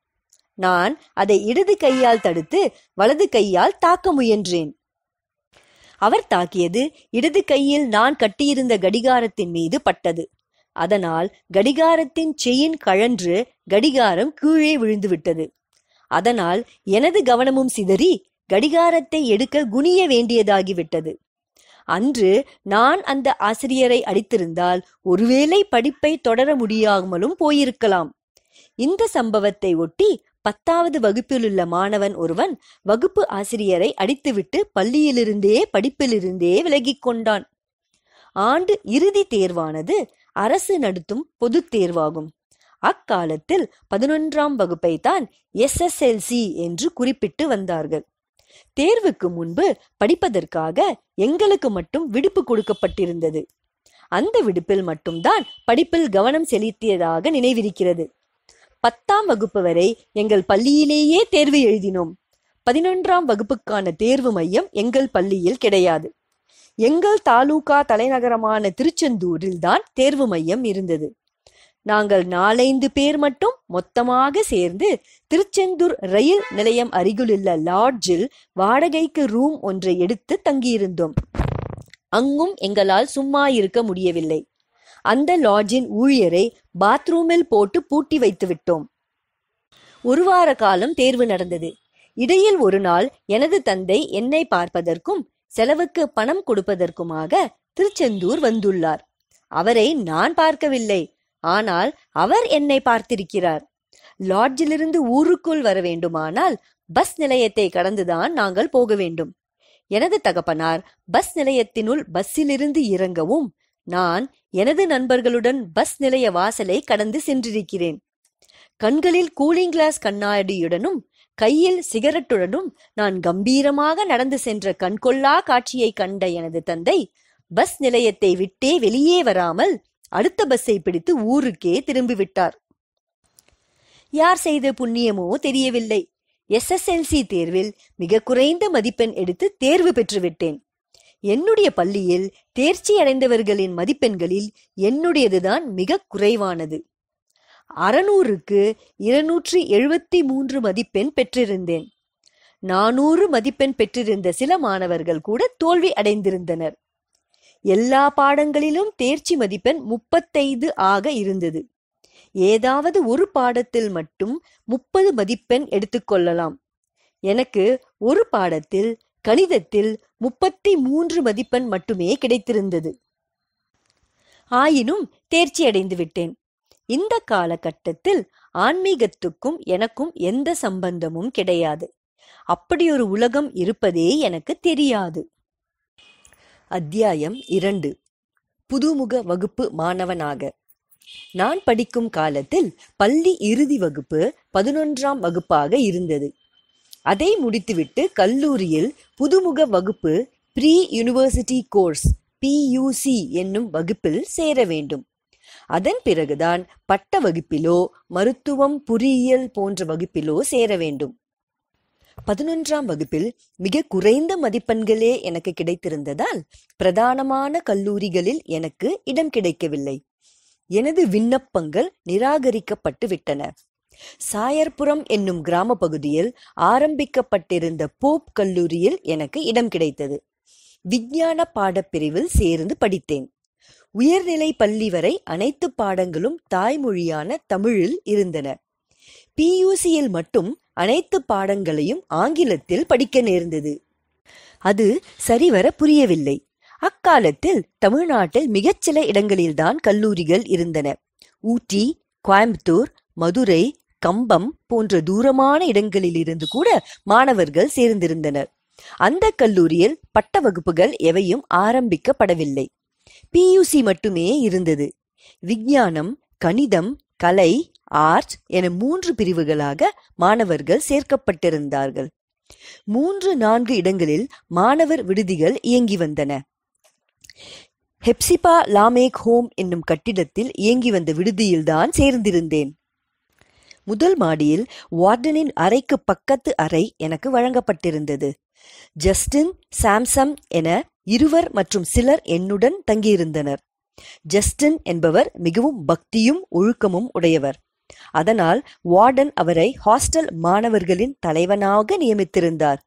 S1: நான் அதை இடது கையால் தடுத்து வலது கையால் தாக்க முயன்றேன் அவர் தாக்கியது இடது கையில் நான் கட்டியிருந்த கடிகாரத்தின் மீது பட்டது அதனால் கடிகாரத்தின் செயின் கழன்று கடிகாரம் கீழே விழுந்துவிட்டது அதனால் எனது கவனமும் சிதறி கடிகாரத்தை எடுக்க குனிய வேண்டியதாகிவிட்டது அன்று நான் அந்த ஆசிரியரை அடித்திருந்தால் ஒருவேளை படிப்பை தொடர முடியாமலும் போயிருக்கலாம் இந்த சம்பவத்தை ஒட்டி பத்தாவது வகுப்பிலுள்ள மாணவன் ஒருவன் வகுப்பு ஆசிரியரை அடித்துவிட்டு பள்ளியிலிருந்தே படிப்பிலிருந்தே விலகிக் கொண்டான் ஆண்டு இறுதி தேர்வானது அரசு நடத்தும் பொதுத் தேர்வாகும் அக்காலத்தில் பதினொன்றாம் வகுப்பை தான் எஸ்எஸ்எல்சி என்று குறிப்பிட்டு வந்தார்கள் தேர்வுக்கு முன்பு படிப்பதற்காக எங்களுக்கு மட்டும் விடுப்பு கொடுக்கப்பட்டிருந்தது அந்த விடுப்பில் மட்டும்தான் படிப்பில் கவனம் செலுத்தியதாக நினைவிருக்கிறது பத்தாம் வகுப்பு வரை எங்கள் பள்ளியிலேயே தேர்வு எழுதினோம் பதினொன்றாம் வகுப்புக்கான தேர்வு மையம் எங்கள் பள்ளியில் கிடையாது எங்கள் தாலுகா தலைநகரமான திருச்செந்தூரில் தான் தேர்வு மையம் இருந்தது நாங்கள் நாலைந்து பேர் மட்டும் மொத்தமாக சேர்ந்து திருச்செந்தூர் ரயில் நிலையம் அருகிலுள்ள லாட்ஜில் வாடகைக்கு ரூம் ஒன்றை எடுத்து தங்கியிருந்தோம் அங்கும் எங்களால் சும்மா இருக்க முடியவில்லை அந்த லாட்ஜின் ஊழியரை பாத்ரூமில் போட்டு பூட்டி வைத்து விட்டோம் ஒரு வார காலம் தேர்வு நடந்தது இடையில் ஒரு நாள் எனது தந்தை என்னை பார்ப்பதற்கும் செலவுக்கு பணம் கொடுப்பதற்குமாக திருச்செந்தூர் வந்துள்ளார் அவரை நான் பார்க்கவில்லை ஆனால் அவர் என்னை பார்த்திருக்கிறார் லாட்ஜிலிருந்து ஊருக்குள் வர வேண்டுமானால் பஸ் நிலையத்தை கடந்துதான் நாங்கள் போக வேண்டும் எனது தகப்பனார் பஸ் நிலையத்தினுள் பஸ்ஸிலிருந்து இறங்கவும் நான் எனது நண்பர்களுடன் பஸ் நிலைய வாசலை கடந்து சென்றிருக்கிறேன் கண்களில் கூலிங் கிளாஸ் கண்ணாடியுடனும் கையில் சிகரெட்டுடனும் நான் கம்பீரமாக நடந்து சென்ற கண்கொள்ளா காட்சியை கண்ட எனது தந்தை பஸ் நிலையத்தை விட்டே வெளியே வராமல் அடுத்த பஸ்ஸை பிடித்து ஊருக்கே திரும்பிவிட்டார் யார் செய்த புண்ணியமோ தெரியவில்லை எஸ்எஸ்எல்சி தேர்வில் மிக குறைந்த மதிப்பெண் எடுத்து தேர்வு பெற்றுவிட்டேன் என்னுடைய பள்ளியில் தேர்ச்சி அடைந்தவர்களின் மதிப்பெண்களில் என்னுடையதுதான் மிக குறைவானது அறநூறுக்கு இருநூற்றி எழுபத்தி மூன்று மதிப்பெண் பெற்றிருந்தேன் நானூறு மதிப்பெண் பெற்றிருந்த சில மாணவர்கள் கூட தோல்வி அடைந்திருந்தனர் எல்லா பாடங்களிலும் தேர்ச்சி மதிப்பெண் முப்பத்தைந்து ஆக இருந்தது ஏதாவது ஒரு பாடத்தில் மட்டும் முப்பது மதிப்பெண் எடுத்துக்கொள்ளலாம் எனக்கு ஒரு பாடத்தில் கணிதத்தில் முப்பத்தி மூன்று மதிப்பெண் மட்டுமே கிடைத்திருந்தது ஆயினும் அடைந்து விட்டேன் இந்த காலகட்டத்தில் ஆன்மீகத்துக்கும் எனக்கும் எந்த சம்பந்தமும் கிடையாது அப்படியொரு உலகம் இருப்பதே எனக்கு தெரியாது அத்தியாயம் இரண்டு புதுமுக வகுப்பு மாணவனாக நான் படிக்கும் காலத்தில் பள்ளி இறுதி வகுப்பு பதினொன்றாம் வகுப்பாக இருந்தது அதை முடித்துவிட்டு கல்லூரியில் புதுமுக வகுப்பு ப்ரீ யூனிவர்சிட்டி கோர்ஸ் பியூசி என்னும் வகுப்பில் சேர வேண்டும் அதன் பிறகுதான் பட்ட வகுப்பிலோ மருத்துவம் பொறியியல் போன்ற வகுப்பிலோ சேர வேண்டும் பதினொன்றாம் வகுப்பில் மிக குறைந்த மதிப்பெண்களே எனக்கு கிடைத்திருந்ததால் பிரதானமான கல்லூரிகளில் எனக்கு இடம் கிடைக்கவில்லை எனது விண்ணப்பங்கள் நிராகரிக்கப்பட்டு விட்டன சாயர்புரம் என்னும் கிராம பகுதியில் ஆரம்பிக்கப்பட்டிருந்த போப் கல்லூரியில் எனக்கு இடம் கிடைத்தது விஞ்ஞான பாடப்பிரிவில் சேர்ந்து படித்தேன் உயர்நிலை பள்ளி வரை அனைத்து பாடங்களும் தாய்மொழியான தமிழில் இருந்தன பியூசியில் மட்டும் அனைத்து பாடங்களையும் ஆங்கிலத்தில் படிக்க நேர்ந்தது அது சரிவர புரியவில்லை அக்காலத்தில் தமிழ்நாட்டில் மிகச்சில இடங்களில்தான் கல்லூரிகள் இருந்தன ஊட்டி கோயம்புத்தூர் மதுரை கம்பம் போன்ற தூரமான இடங்களிலிருந்து கூட மாணவர்கள் சேர்ந்திருந்தனர் அந்த கல்லூரியில் பட்ட வகுப்புகள் எவையும் ஆரம்பிக்கப்படவில்லை பியூசி மட்டுமே இருந்தது விஞ்ஞானம் கணிதம் கலை ஆர்ட் என மூன்று பிரிவுகளாக மாணவர்கள் சேர்க்கப்பட்டிருந்தார்கள் மூன்று நான்கு இடங்களில் மாணவர் விடுதிகள் இயங்கி வந்தன ஹெப்சிபா லாமேக் ஹோம் என்னும் கட்டிடத்தில் இயங்கி வந்த விடுதியில்தான் சேர்ந்திருந்தேன் முதல் மாடியில் வார்டனின் அறைக்கு பக்கத்து அறை எனக்கு வழங்கப்பட்டிருந்தது ஜஸ்டின் சாம்சங் என இருவர் மற்றும் சிலர் என்னுடன் தங்கியிருந்தனர் ஜஸ்டின் என்பவர் மிகவும் பக்தியும் ஒழுக்கமும் உடையவர் அதனால் வார்டன் அவரை ஹாஸ்டல் மாணவர்களின் தலைவனாக நியமித்திருந்தார்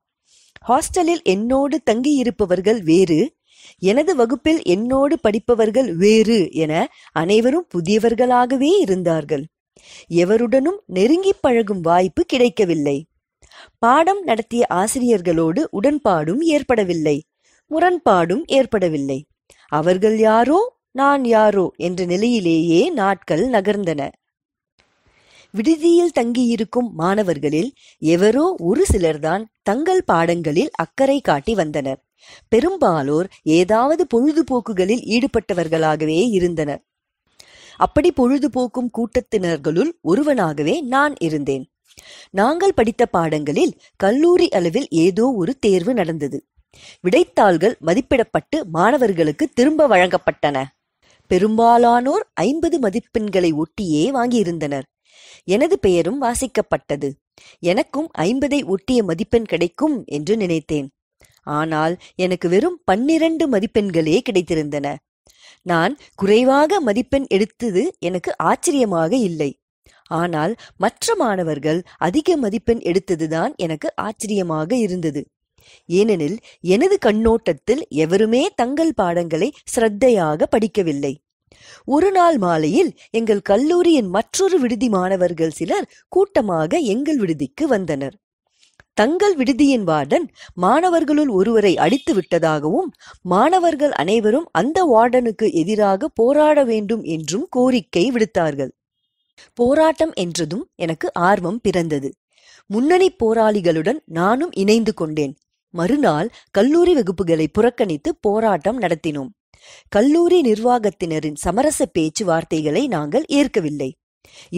S1: ஹாஸ்டலில் என்னோடு தங்கியிருப்பவர்கள் வேறு எனது வகுப்பில் என்னோடு படிப்பவர்கள் வேறு என அனைவரும் புதியவர்களாகவே இருந்தார்கள் எவருடனும் நெருங்கி பழகும் வாய்ப்பு கிடைக்கவில்லை பாடம் நடத்திய ஆசிரியர்களோடு உடன்பாடும் ஏற்படவில்லை முரண்பாடும் ஏற்படவில்லை அவர்கள் யாரோ நான் யாரோ என்ற நிலையிலேயே நாட்கள் நகர்ந்தன விடுதியில் தங்கியிருக்கும் மாணவர்களில் எவரோ ஒரு சிலர்தான் தங்கள் பாடங்களில் அக்கறை காட்டி வந்தனர் பெரும்பாலோர் ஏதாவது பொழுதுபோக்குகளில் ஈடுபட்டவர்களாகவே இருந்தனர் அப்படி பொழுதுபோக்கும் கூட்டத்தினர்களுள் ஒருவனாகவே நான் இருந்தேன் நாங்கள் படித்த பாடங்களில் கல்லூரி அளவில் ஏதோ ஒரு தேர்வு நடந்தது விடைத்தாள்கள் மதிப்பிடப்பட்டு மாணவர்களுக்கு திரும்ப வழங்கப்பட்டன பெரும்பாலானோர் ஐம்பது மதிப்பெண்களை ஒட்டியே வாங்கியிருந்தனர் எனது பெயரும் வாசிக்கப்பட்டது எனக்கும் ஐம்பதை ஒட்டிய மதிப்பெண் கிடைக்கும் என்று நினைத்தேன் ஆனால் எனக்கு வெறும் பன்னிரண்டு மதிப்பெண்களே கிடைத்திருந்தன நான் குறைவாக மதிப்பெண் எடுத்தது எனக்கு ஆச்சரியமாக இல்லை ஆனால் மற்ற மாணவர்கள் அதிக மதிப்பெண் எடுத்ததுதான் எனக்கு ஆச்சரியமாக இருந்தது ஏனெனில் எனது கண்ணோட்டத்தில் எவருமே தங்கள் பாடங்களை சிரத்தையாக படிக்கவில்லை ஒரு நாள் மாலையில் எங்கள் கல்லூரியின் மற்றொரு விடுதி மாணவர்கள் சிலர் கூட்டமாக எங்கள் விடுதிக்கு வந்தனர் தங்கள் விடுதியின் வார்டன் மாணவர்களுள் ஒருவரை அடித்து விட்டதாகவும் மாணவர்கள் அனைவரும் அந்த வார்டனுக்கு எதிராக போராட வேண்டும் என்றும் கோரிக்கை விடுத்தார்கள் போராட்டம் என்றதும் எனக்கு ஆர்வம் பிறந்தது முன்னணி போராளிகளுடன் நானும் இணைந்து கொண்டேன் மறுநாள் கல்லூரி வகுப்புகளை புறக்கணித்து போராட்டம் நடத்தினோம் கல்லூரி நிர்வாகத்தினரின் சமரச பேச்சு வார்த்தைகளை நாங்கள் ஏற்கவில்லை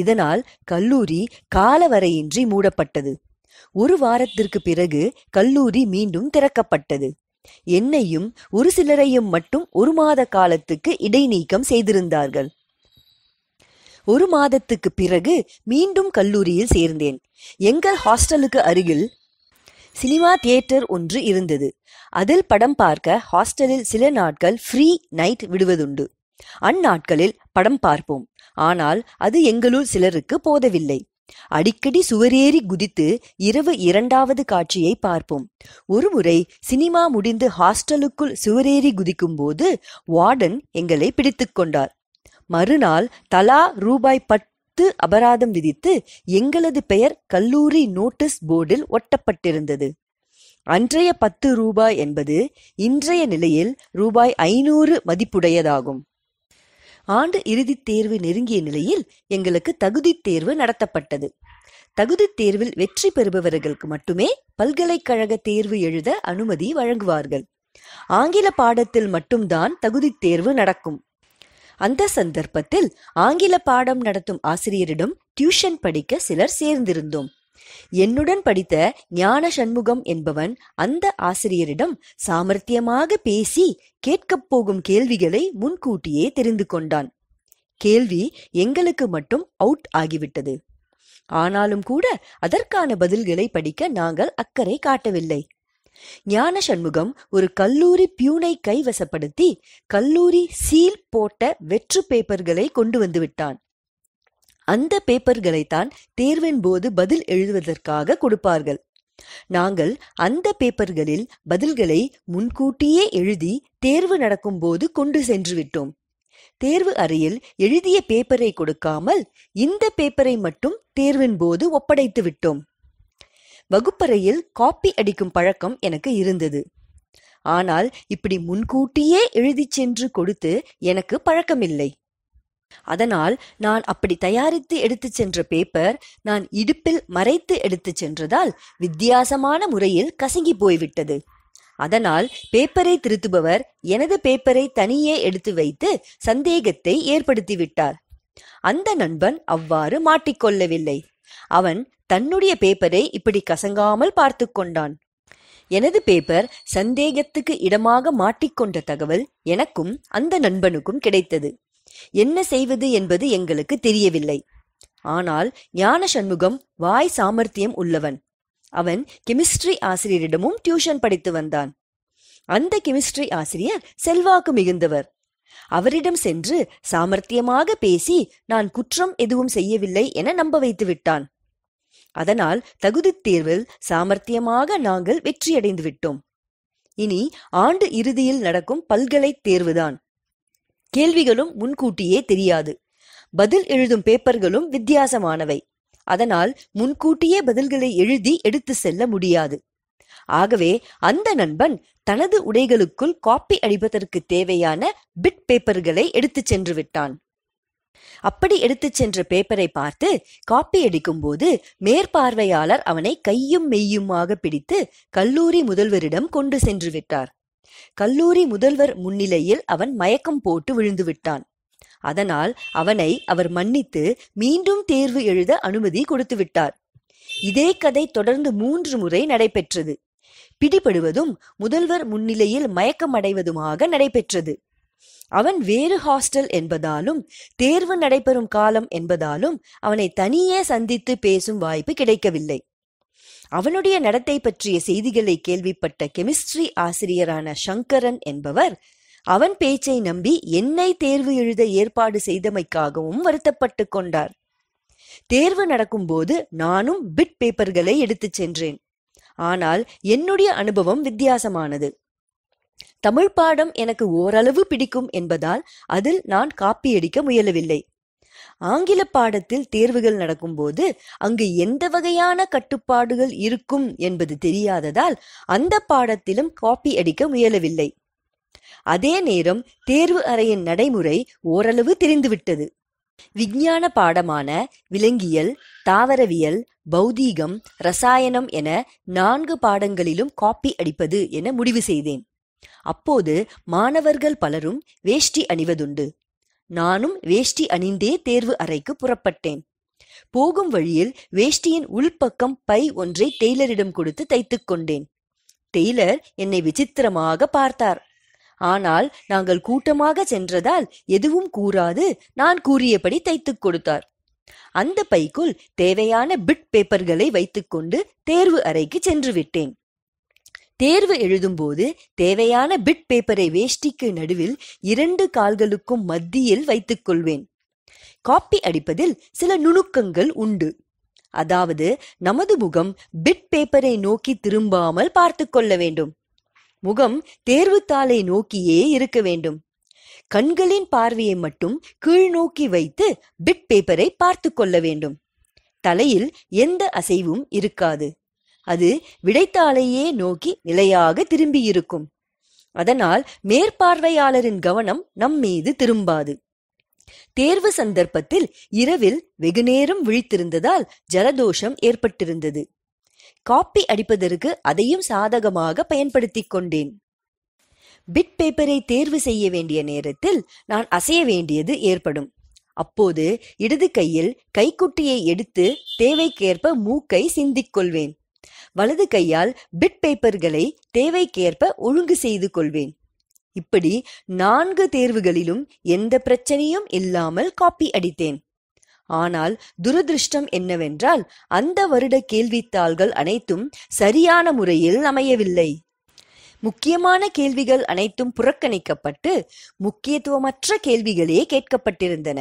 S1: இதனால் கல்லூரி காலவரையின்றி மூடப்பட்டது ஒரு வாரத்திற்கு பிறகு கல்லூரி மீண்டும் திறக்கப்பட்டது என்னையும் ஒரு சிலரையும் மட்டும் ஒரு மாத காலத்துக்கு இடைநீக்கம் செய்திருந்தார்கள் ஒரு மாதத்துக்கு பிறகு மீண்டும் கல்லூரியில் சேர்ந்தேன் எங்கள் ஹாஸ்டலுக்கு அருகில் சினிமா தியேட்டர் ஒன்று இருந்தது அதில் படம் பார்க்க ஹாஸ்டலில் சில நாட்கள் ஃப்ரீ நைட் விடுவதுண்டு அந்நாட்களில் படம் பார்ப்போம் ஆனால் அது எங்களுள் சிலருக்கு போதவில்லை அடிக்கடி சுவரேறி குதித்து இரவு இரண்டாவது காட்சியை பார்ப்போம் ஒருமுறை சினிமா முடிந்து ஹாஸ்டலுக்குள் சுவரேறி குதிக்கும் போது வார்டன் எங்களை பிடித்துக்கொண்டார் கொண்டார் மறுநாள் தலா ரூபாய் பத்து அபராதம் விதித்து எங்களது பெயர் கல்லூரி நோட்டீஸ் போர்டில் ஒட்டப்பட்டிருந்தது அன்றைய பத்து ரூபாய் என்பது இன்றைய நிலையில் ரூபாய் ஐநூறு மதிப்புடையதாகும் ஆண்டு இறுதித் தேர்வு நெருங்கிய நிலையில் எங்களுக்கு தகுதி தேர்வு நடத்தப்பட்டது தகுதித் தேர்வில் வெற்றி பெறுபவர்களுக்கு மட்டுமே பல்கலைக்கழக தேர்வு எழுத அனுமதி வழங்குவார்கள் ஆங்கில பாடத்தில் மட்டும்தான் தகுதித் தேர்வு நடக்கும் அந்த சந்தர்ப்பத்தில் ஆங்கில பாடம் நடத்தும் ஆசிரியரிடம் டியூஷன் படிக்க சிலர் சேர்ந்திருந்தோம் என்னுடன் படித்த ஞான சண்முகம் என்பவன் அந்த ஆசிரியரிடம் சாமர்த்தியமாக பேசி கேட்கப் போகும் கேள்விகளை முன்கூட்டியே தெரிந்து கொண்டான் கேள்வி எங்களுக்கு மட்டும் அவுட் ஆகிவிட்டது ஆனாலும் கூட அதற்கான பதில்களை படிக்க நாங்கள் அக்கறை காட்டவில்லை ஞான சண்முகம் ஒரு கல்லூரி பியூனை கைவசப்படுத்தி கல்லூரி சீல் போட்ட வெற்று பேப்பர்களை கொண்டு வந்து விட்டான் அந்த பேப்பர்களைத்தான் தேர்வின் போது பதில் எழுதுவதற்காக கொடுப்பார்கள் நாங்கள் அந்த பேப்பர்களில் பதில்களை முன்கூட்டியே எழுதி தேர்வு நடக்கும் போது கொண்டு சென்று விட்டோம் தேர்வு அறையில் எழுதிய பேப்பரை கொடுக்காமல் இந்த பேப்பரை மட்டும் தேர்வின் போது ஒப்படைத்து விட்டோம் வகுப்பறையில் காப்பி அடிக்கும் பழக்கம் எனக்கு இருந்தது ஆனால் இப்படி முன்கூட்டியே எழுதி சென்று கொடுத்து எனக்கு பழக்கமில்லை அதனால் நான் அப்படி தயாரித்து எடுத்துச் சென்ற பேப்பர் நான் இடுப்பில் மறைத்து எடுத்துச் சென்றதால் வித்தியாசமான முறையில் கசங்கி போய்விட்டது அதனால் பேப்பரை திருத்துபவர் எனது பேப்பரை தனியே எடுத்து வைத்து சந்தேகத்தை ஏற்படுத்திவிட்டார் அந்த நண்பன் அவ்வாறு மாட்டிக்கொள்ளவில்லை அவன் தன்னுடைய பேப்பரை இப்படி கசங்காமல் பார்த்து கொண்டான் எனது பேப்பர் சந்தேகத்துக்கு இடமாக மாட்டிக்கொண்ட தகவல் எனக்கும் அந்த நண்பனுக்கும் கிடைத்தது என்ன செய்வது என்பது எங்களுக்கு தெரியவில்லை ஆனால் ஞான சண்முகம் வாய் சாமர்த்தியம் உள்ளவன் அவன் கெமிஸ்ட்ரி ஆசிரியரிடமும் டியூஷன் படித்து வந்தான் அந்த கெமிஸ்ட்ரி ஆசிரியர் செல்வாக்கு மிகுந்தவர் அவரிடம் சென்று சாமர்த்தியமாக பேசி நான் குற்றம் எதுவும் செய்யவில்லை என நம்ப வைத்து விட்டான் அதனால் தகுதித் தேர்வில் சாமர்த்தியமாக நாங்கள் வெற்றியடைந்து விட்டோம் இனி ஆண்டு இறுதியில் நடக்கும் பல்கலை தேர்வுதான் கேள்விகளும் முன்கூட்டியே தெரியாது பதில் எழுதும் பேப்பர்களும் வித்தியாசமானவை அதனால் முன்கூட்டியே பதில்களை எழுதி எடுத்து செல்ல முடியாது ஆகவே அந்த நண்பன் தனது உடைகளுக்குள் காப்பி அடிப்பதற்கு தேவையான பிட் பேப்பர்களை எடுத்துச் சென்று விட்டான் அப்படி எடுத்துச் சென்ற பேப்பரை பார்த்து காப்பி அடிக்கும்போது மேற்பார்வையாளர் அவனை கையும் மெய்யுமாக பிடித்து கல்லூரி முதல்வரிடம் கொண்டு சென்று விட்டார் கல்லூரி முதல்வர் முன்னிலையில் அவன் மயக்கம் போட்டு விழுந்துவிட்டான் அதனால் அவனை அவர் மன்னித்து மீண்டும் தேர்வு எழுத அனுமதி கொடுத்துவிட்டார் இதே கதை தொடர்ந்து மூன்று முறை நடைபெற்றது பிடிபடுவதும் முதல்வர் முன்னிலையில் மயக்கம் அடைவதுமாக நடைபெற்றது அவன் வேறு ஹாஸ்டல் என்பதாலும் தேர்வு நடைபெறும் காலம் என்பதாலும் அவனை தனியே சந்தித்து பேசும் வாய்ப்பு கிடைக்கவில்லை அவனுடைய நடத்தை பற்றிய செய்திகளை கேள்விப்பட்ட கெமிஸ்ட்ரி ஆசிரியரான சங்கரன் என்பவர் அவன் பேச்சை நம்பி என்னை தேர்வு எழுத ஏற்பாடு செய்தமைக்காகவும் வருத்தப்பட்டு கொண்டார் தேர்வு நடக்கும்போது நானும் பிட் பேப்பர்களை எடுத்துச் சென்றேன் ஆனால் என்னுடைய அனுபவம் வித்தியாசமானது தமிழ் பாடம் எனக்கு ஓரளவு பிடிக்கும் என்பதால் அதில் நான் காப்பியடிக்க முயலவில்லை ஆங்கில பாடத்தில் தேர்வுகள் நடக்கும்போது அங்கு எந்த வகையான கட்டுப்பாடுகள் இருக்கும் என்பது தெரியாததால் அந்த பாடத்திலும் காப்பி அடிக்க முயலவில்லை அதே நேரம் தேர்வு அறையின் நடைமுறை ஓரளவு தெரிந்துவிட்டது விஞ்ஞான பாடமான விலங்கியல் தாவரவியல் பௌதீகம் ரசாயனம் என நான்கு பாடங்களிலும் காப்பி அடிப்பது என முடிவு செய்தேன் அப்போது மாணவர்கள் பலரும் வேஷ்டி அணிவதுண்டு நானும் வேஷ்டி அணிந்தே தேர்வு அறைக்கு புறப்பட்டேன் போகும் வழியில் வேஷ்டியின் உள்பக்கம் பை ஒன்றை டெய்லரிடம் கொடுத்து தைத்துக் கொண்டேன் டெய்லர் என்னை விசித்திரமாக பார்த்தார் ஆனால் நாங்கள் கூட்டமாக சென்றதால் எதுவும் கூறாது நான் கூறியபடி தைத்துக் கொடுத்தார் அந்த பைக்குள் தேவையான பிட் பேப்பர்களை வைத்துக்கொண்டு தேர்வு அறைக்கு சென்று விட்டேன் தேர்வு எழுதும்போது தேவையான பிட் பேப்பரை வேஷ்டிக்கு நடுவில் இரண்டு கால்களுக்கும் மத்தியில் வைத்துக் கொள்வேன் காப்பி அடிப்பதில் சில நுணுக்கங்கள் உண்டு அதாவது நமது முகம் பிட் பேப்பரை நோக்கி திரும்பாமல் பார்த்து கொள்ள வேண்டும் முகம் தேர்வுத்தாளை நோக்கியே இருக்க வேண்டும் கண்களின் பார்வையை மட்டும் கீழ் நோக்கி வைத்து பிட் பேப்பரை பார்த்து கொள்ள வேண்டும் தலையில் எந்த அசைவும் இருக்காது அது விடைத்தாளையே நோக்கி நிலையாக திரும்பியிருக்கும் அதனால் மேற்பார்வையாளரின் கவனம் நம் மீது திரும்பாது தேர்வு சந்தர்ப்பத்தில் இரவில் வெகுநேரம் விழித்திருந்ததால் ஜலதோஷம் ஏற்பட்டிருந்தது காப்பி அடிப்பதற்கு அதையும் சாதகமாக பயன்படுத்திக் கொண்டேன் பிட் பேப்பரை தேர்வு செய்ய வேண்டிய நேரத்தில் நான் அசைய வேண்டியது ஏற்படும் அப்போது இடது கையில் கைக்குட்டியை எடுத்து தேவைக்கேற்ப மூக்கை சிந்திக் கொள்வேன் வலது கையால் பிட் பேப்பர்களை தேவைக்கேற்ப ஒழுங்கு செய்து கொள்வேன் இப்படி நான்கு தேர்வுகளிலும் எந்த பிரச்சனையும் இல்லாமல் காப்பி அடித்தேன் ஆனால் துரதிருஷ்டம் என்னவென்றால் அந்த வருட கேள்வித்தாள்கள் அனைத்தும் சரியான முறையில் அமையவில்லை முக்கியமான கேள்விகள் அனைத்தும் புறக்கணிக்கப்பட்டு முக்கியத்துவமற்ற கேள்விகளே கேட்கப்பட்டிருந்தன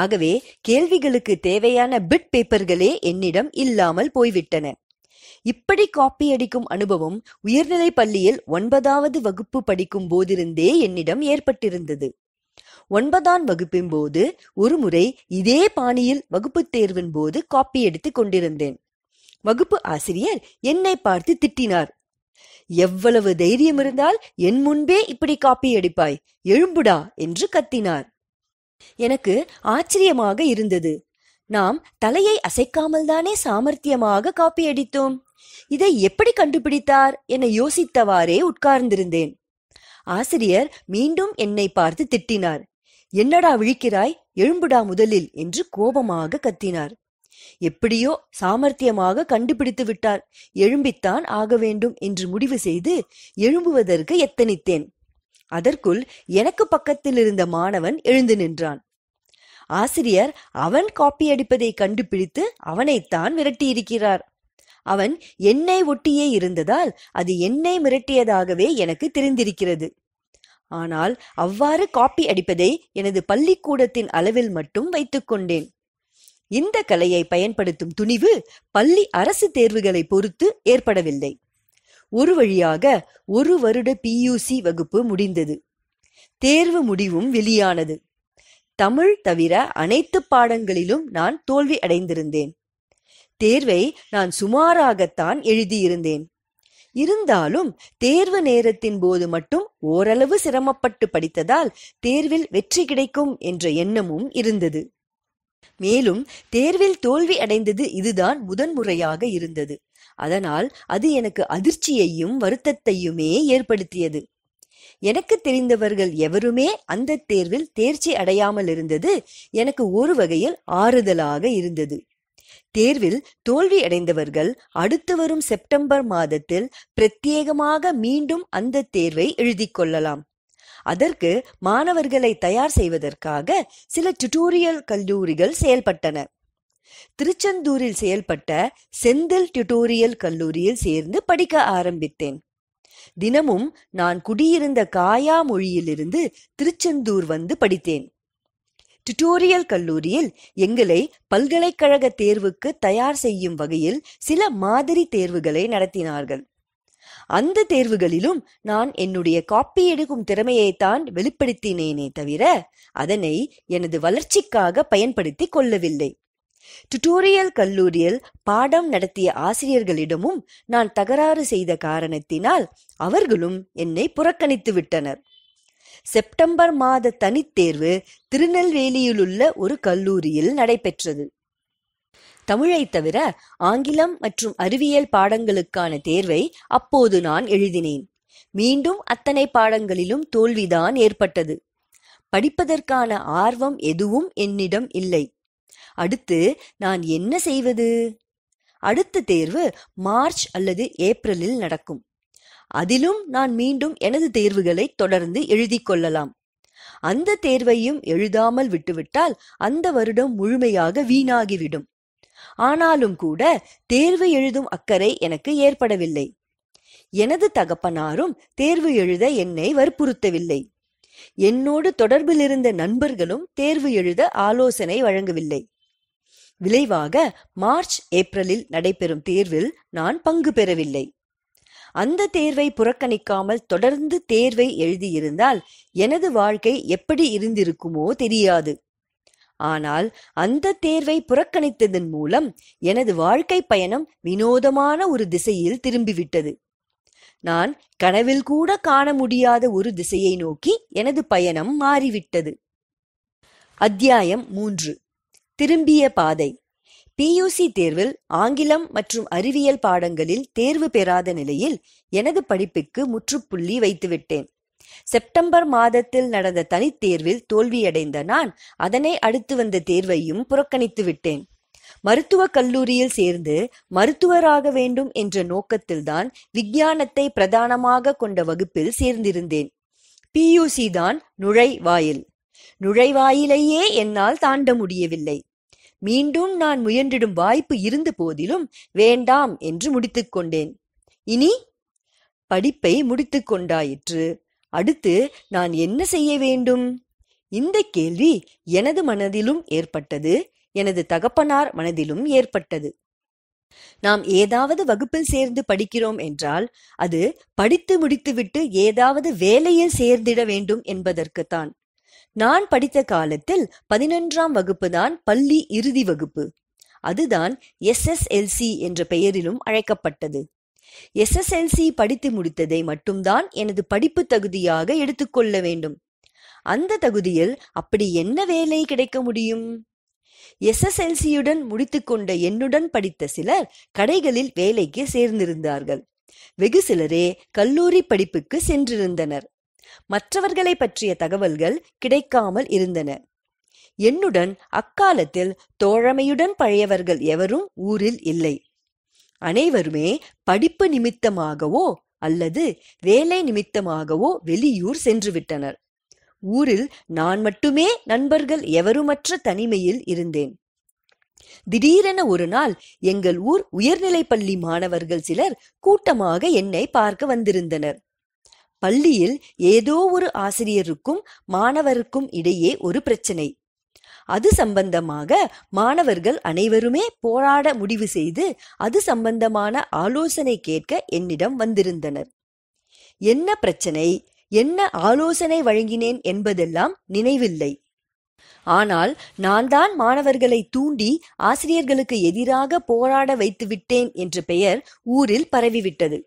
S1: ஆகவே கேள்விகளுக்கு தேவையான பிட் பேப்பர்களே என்னிடம் இல்லாமல் போய்விட்டன இப்படி காப்பி அடிக்கும் அனுபவம் உயர்நிலை பள்ளியில் ஒன்பதாவது வகுப்பு படிக்கும் போதிருந்தே என்னிடம் ஏற்பட்டிருந்தது ஒன்பதாம் வகுப்பின் போது ஒரு முறை இதே பாணியில் வகுப்பு தேர்வின் போது காப்பி எடுத்துக் கொண்டிருந்தேன் வகுப்பு ஆசிரியர் என்னை பார்த்து திட்டினார் எவ்வளவு தைரியம் இருந்தால் என் முன்பே இப்படி காப்பி அடிப்பாய் எழும்புடா என்று கத்தினார் எனக்கு ஆச்சரியமாக இருந்தது நாம் தலையை அசைக்காமல்தானே சாமர்த்தியமாக காப்பியடித்தோம் இதை எப்படி கண்டுபிடித்தார் என யோசித்தவாறே உட்கார்ந்திருந்தேன் ஆசிரியர் மீண்டும் என்னை பார்த்து திட்டினார் என்னடா விழிக்கிறாய் எழும்புடா முதலில் என்று கோபமாக கத்தினார் எப்படியோ சாமர்த்தியமாக கண்டுபிடித்து விட்டார் எழும்பித்தான் ஆக வேண்டும் என்று முடிவு செய்து எழும்புவதற்கு எத்தனித்தேன் அதற்குள் எனக்கு பக்கத்தில் இருந்த மாணவன் எழுந்து நின்றான் ஆசிரியர் அவன் காப்பி அடிப்பதை கண்டுபிடித்து அவனைத்தான் மிரட்டியிருக்கிறார் அவன் என்னை ஒட்டியே இருந்ததால் அது என்னை மிரட்டியதாகவே எனக்கு தெரிந்திருக்கிறது ஆனால் அவ்வாறு காப்பி அடிப்பதை எனது பள்ளிக்கூடத்தின் அளவில் மட்டும் வைத்துக்கொண்டேன் இந்த கலையை பயன்படுத்தும் துணிவு பள்ளி அரசு தேர்வுகளை பொறுத்து ஏற்படவில்லை ஒரு வழியாக ஒரு வருட பியூசி வகுப்பு முடிந்தது தேர்வு முடிவும் வெளியானது தமிழ் தவிர அனைத்து பாடங்களிலும் நான் தோல்வி அடைந்திருந்தேன் தேர்வை நான் சுமாராகத்தான் எழுதியிருந்தேன் இருந்தாலும் தேர்வு நேரத்தின் போது மட்டும் ஓரளவு சிரமப்பட்டு படித்ததால் தேர்வில் வெற்றி கிடைக்கும் என்ற எண்ணமும் இருந்தது மேலும் தேர்வில் தோல்வி அடைந்தது இதுதான் முதன்முறையாக இருந்தது அதனால் அது எனக்கு அதிர்ச்சியையும் வருத்தத்தையுமே ஏற்படுத்தியது எனக்கு தெரிந்தவர்கள் எவருமே அந்த தேர்வில் தேர்ச்சி அடையாமல் இருந்தது எனக்கு ஒரு வகையில் ஆறுதலாக இருந்தது தேர்வில் தோல்வி அடைந்தவர்கள் அடுத்து வரும் செப்டம்பர் மாதத்தில் பிரத்யேகமாக மீண்டும் அந்த தேர்வை எழுதி கொள்ளலாம் அதற்கு மாணவர்களை தயார் செய்வதற்காக சில டியூட்டோரியல் கல்லூரிகள் செயல்பட்டன திருச்செந்தூரில் செயல்பட்ட செந்தில் டியூட்டோரியல் கல்லூரியில் சேர்ந்து படிக்க ஆரம்பித்தேன் தினமும் நான் குடியிருந்த காயா மொழியிலிருந்து திருச்செந்தூர் வந்து படித்தேன் டுட்டோரியல் கல்லூரியில் எங்களை பல்கலைக்கழக தேர்வுக்கு தயார் செய்யும் வகையில் சில மாதிரி தேர்வுகளை நடத்தினார்கள் அந்த தேர்வுகளிலும் நான் என்னுடைய காப்பி எடுக்கும் திறமையைத்தான் வெளிப்படுத்தினேனே தவிர அதனை எனது வளர்ச்சிக்காக பயன்படுத்தி கொள்ளவில்லை டுட்டோரியல் கல்லூரியில் பாடம் நடத்திய ஆசிரியர்களிடமும் நான் தகராறு செய்த காரணத்தினால் அவர்களும் என்னை புறக்கணித்து விட்டனர் செப்டம்பர் மாத தனித்தேர்வு திருநெல்வேலியிலுள்ள ஒரு கல்லூரியில் நடைபெற்றது தமிழை தவிர ஆங்கிலம் மற்றும் அறிவியல் பாடங்களுக்கான தேர்வை அப்போது நான் எழுதினேன் மீண்டும் அத்தனை பாடங்களிலும் தோல்விதான் ஏற்பட்டது படிப்பதற்கான ஆர்வம் எதுவும் என்னிடம் இல்லை அடுத்து நான் என்ன செய்வது அடுத்த தேர்வு மார்ச் அல்லது ஏப்ரலில் நடக்கும் அதிலும் நான் மீண்டும் எனது தேர்வுகளை தொடர்ந்து எழுதி கொள்ளலாம் அந்த தேர்வையும் எழுதாமல் விட்டுவிட்டால் அந்த வருடம் முழுமையாக வீணாகிவிடும் ஆனாலும் கூட தேர்வு எழுதும் அக்கறை எனக்கு ஏற்படவில்லை எனது தகப்பனாரும் தேர்வு எழுத என்னை வற்புறுத்தவில்லை என்னோடு தொடர்பிலிருந்த நண்பர்களும் தேர்வு எழுத ஆலோசனை வழங்கவில்லை விளைவாக மார்ச் ஏப்ரலில் நடைபெறும் தேர்வில் நான் பங்கு பெறவில்லை அந்த தேர்வை புறக்கணிக்காமல் தொடர்ந்து தேர்வை எழுதியிருந்தால் எனது வாழ்க்கை எப்படி இருந்திருக்குமோ தெரியாது ஆனால் அந்த தேர்வை புறக்கணித்ததன் மூலம் எனது வாழ்க்கை பயணம் வினோதமான ஒரு திசையில் திரும்பிவிட்டது நான் கனவில் கூட காண முடியாத ஒரு திசையை நோக்கி எனது பயணம் மாறிவிட்டது அத்தியாயம் மூன்று திரும்பிய பாதை பியூசி தேர்வில் ஆங்கிலம் மற்றும் அறிவியல் பாடங்களில் தேர்வு பெறாத நிலையில் எனது படிப்புக்கு முற்றுப்புள்ளி வைத்துவிட்டேன் செப்டம்பர் மாதத்தில் நடந்த தனித்தேர்வில் தோல்வியடைந்த நான் அதனை அடுத்து வந்த தேர்வையும் புறக்கணித்து விட்டேன் மருத்துவக் கல்லூரியில் சேர்ந்து மருத்துவராக வேண்டும் என்ற நோக்கத்தில்தான் விஞ்ஞானத்தை பிரதானமாக கொண்ட வகுப்பில் சேர்ந்திருந்தேன் பியூசி தான் நுழைவாயில் நுழைவாயிலையே என்னால் தாண்ட முடியவில்லை மீண்டும் நான் முயன்றிடும் வாய்ப்பு இருந்த போதிலும் வேண்டாம் என்று முடித்துக் கொண்டேன் இனி படிப்பை முடித்துக் கொண்டாயிற்று அடுத்து நான் என்ன செய்ய வேண்டும் இந்த கேள்வி எனது மனதிலும் ஏற்பட்டது எனது தகப்பனார் மனதிலும் ஏற்பட்டது நாம் ஏதாவது வகுப்பில் சேர்ந்து படிக்கிறோம் என்றால் அது படித்து முடித்துவிட்டு ஏதாவது வேலையில் சேர்ந்திட வேண்டும் என்பதற்குத்தான் நான் படித்த காலத்தில் பதினொன்றாம் வகுப்பு தான் பள்ளி இறுதி வகுப்பு அதுதான் எஸ்எஸ்எல்சி என்ற பெயரிலும் அழைக்கப்பட்டது எஸ்எஸ்எல்சி படித்து முடித்ததை மட்டும்தான் எனது படிப்பு தகுதியாக எடுத்துக்கொள்ள வேண்டும் அந்த தகுதியில் அப்படி என்ன வேலை கிடைக்க முடியும் எஸ்எஸ்எல்சியுடன் முடித்துக்கொண்ட என்னுடன் படித்த சிலர் கடைகளில் வேலைக்கு சேர்ந்திருந்தார்கள் வெகு சிலரே கல்லூரி படிப்புக்கு சென்றிருந்தனர் மற்றவர்களை பற்றிய தகவல்கள் கிடைக்காமல் இருந்தன என்னுடன் அக்காலத்தில் தோழமையுடன் பழையவர்கள் எவரும் ஊரில் இல்லை அனைவருமே படிப்பு நிமித்தமாகவோ அல்லது வேலை நிமித்தமாகவோ வெளியூர் சென்றுவிட்டனர் ஊரில் நான் மட்டுமே நண்பர்கள் எவருமற்ற தனிமையில் இருந்தேன் திடீரென ஒரு நாள் எங்கள் ஊர் உயர்நிலை பள்ளி மாணவர்கள் சிலர் கூட்டமாக என்னை பார்க்க வந்திருந்தனர் பள்ளியில் ஏதோ ஒரு ஆசிரியருக்கும் மாணவருக்கும் இடையே ஒரு பிரச்சனை அது சம்பந்தமாக மாணவர்கள் அனைவருமே போராட முடிவு செய்து அது சம்பந்தமான ஆலோசனை கேட்க என்னிடம் வந்திருந்தனர் என்ன பிரச்சனை என்ன ஆலோசனை வழங்கினேன் என்பதெல்லாம் நினைவில்லை ஆனால் நான் தான் மாணவர்களை தூண்டி ஆசிரியர்களுக்கு எதிராக போராட வைத்துவிட்டேன் என்ற பெயர் ஊரில் பரவிவிட்டது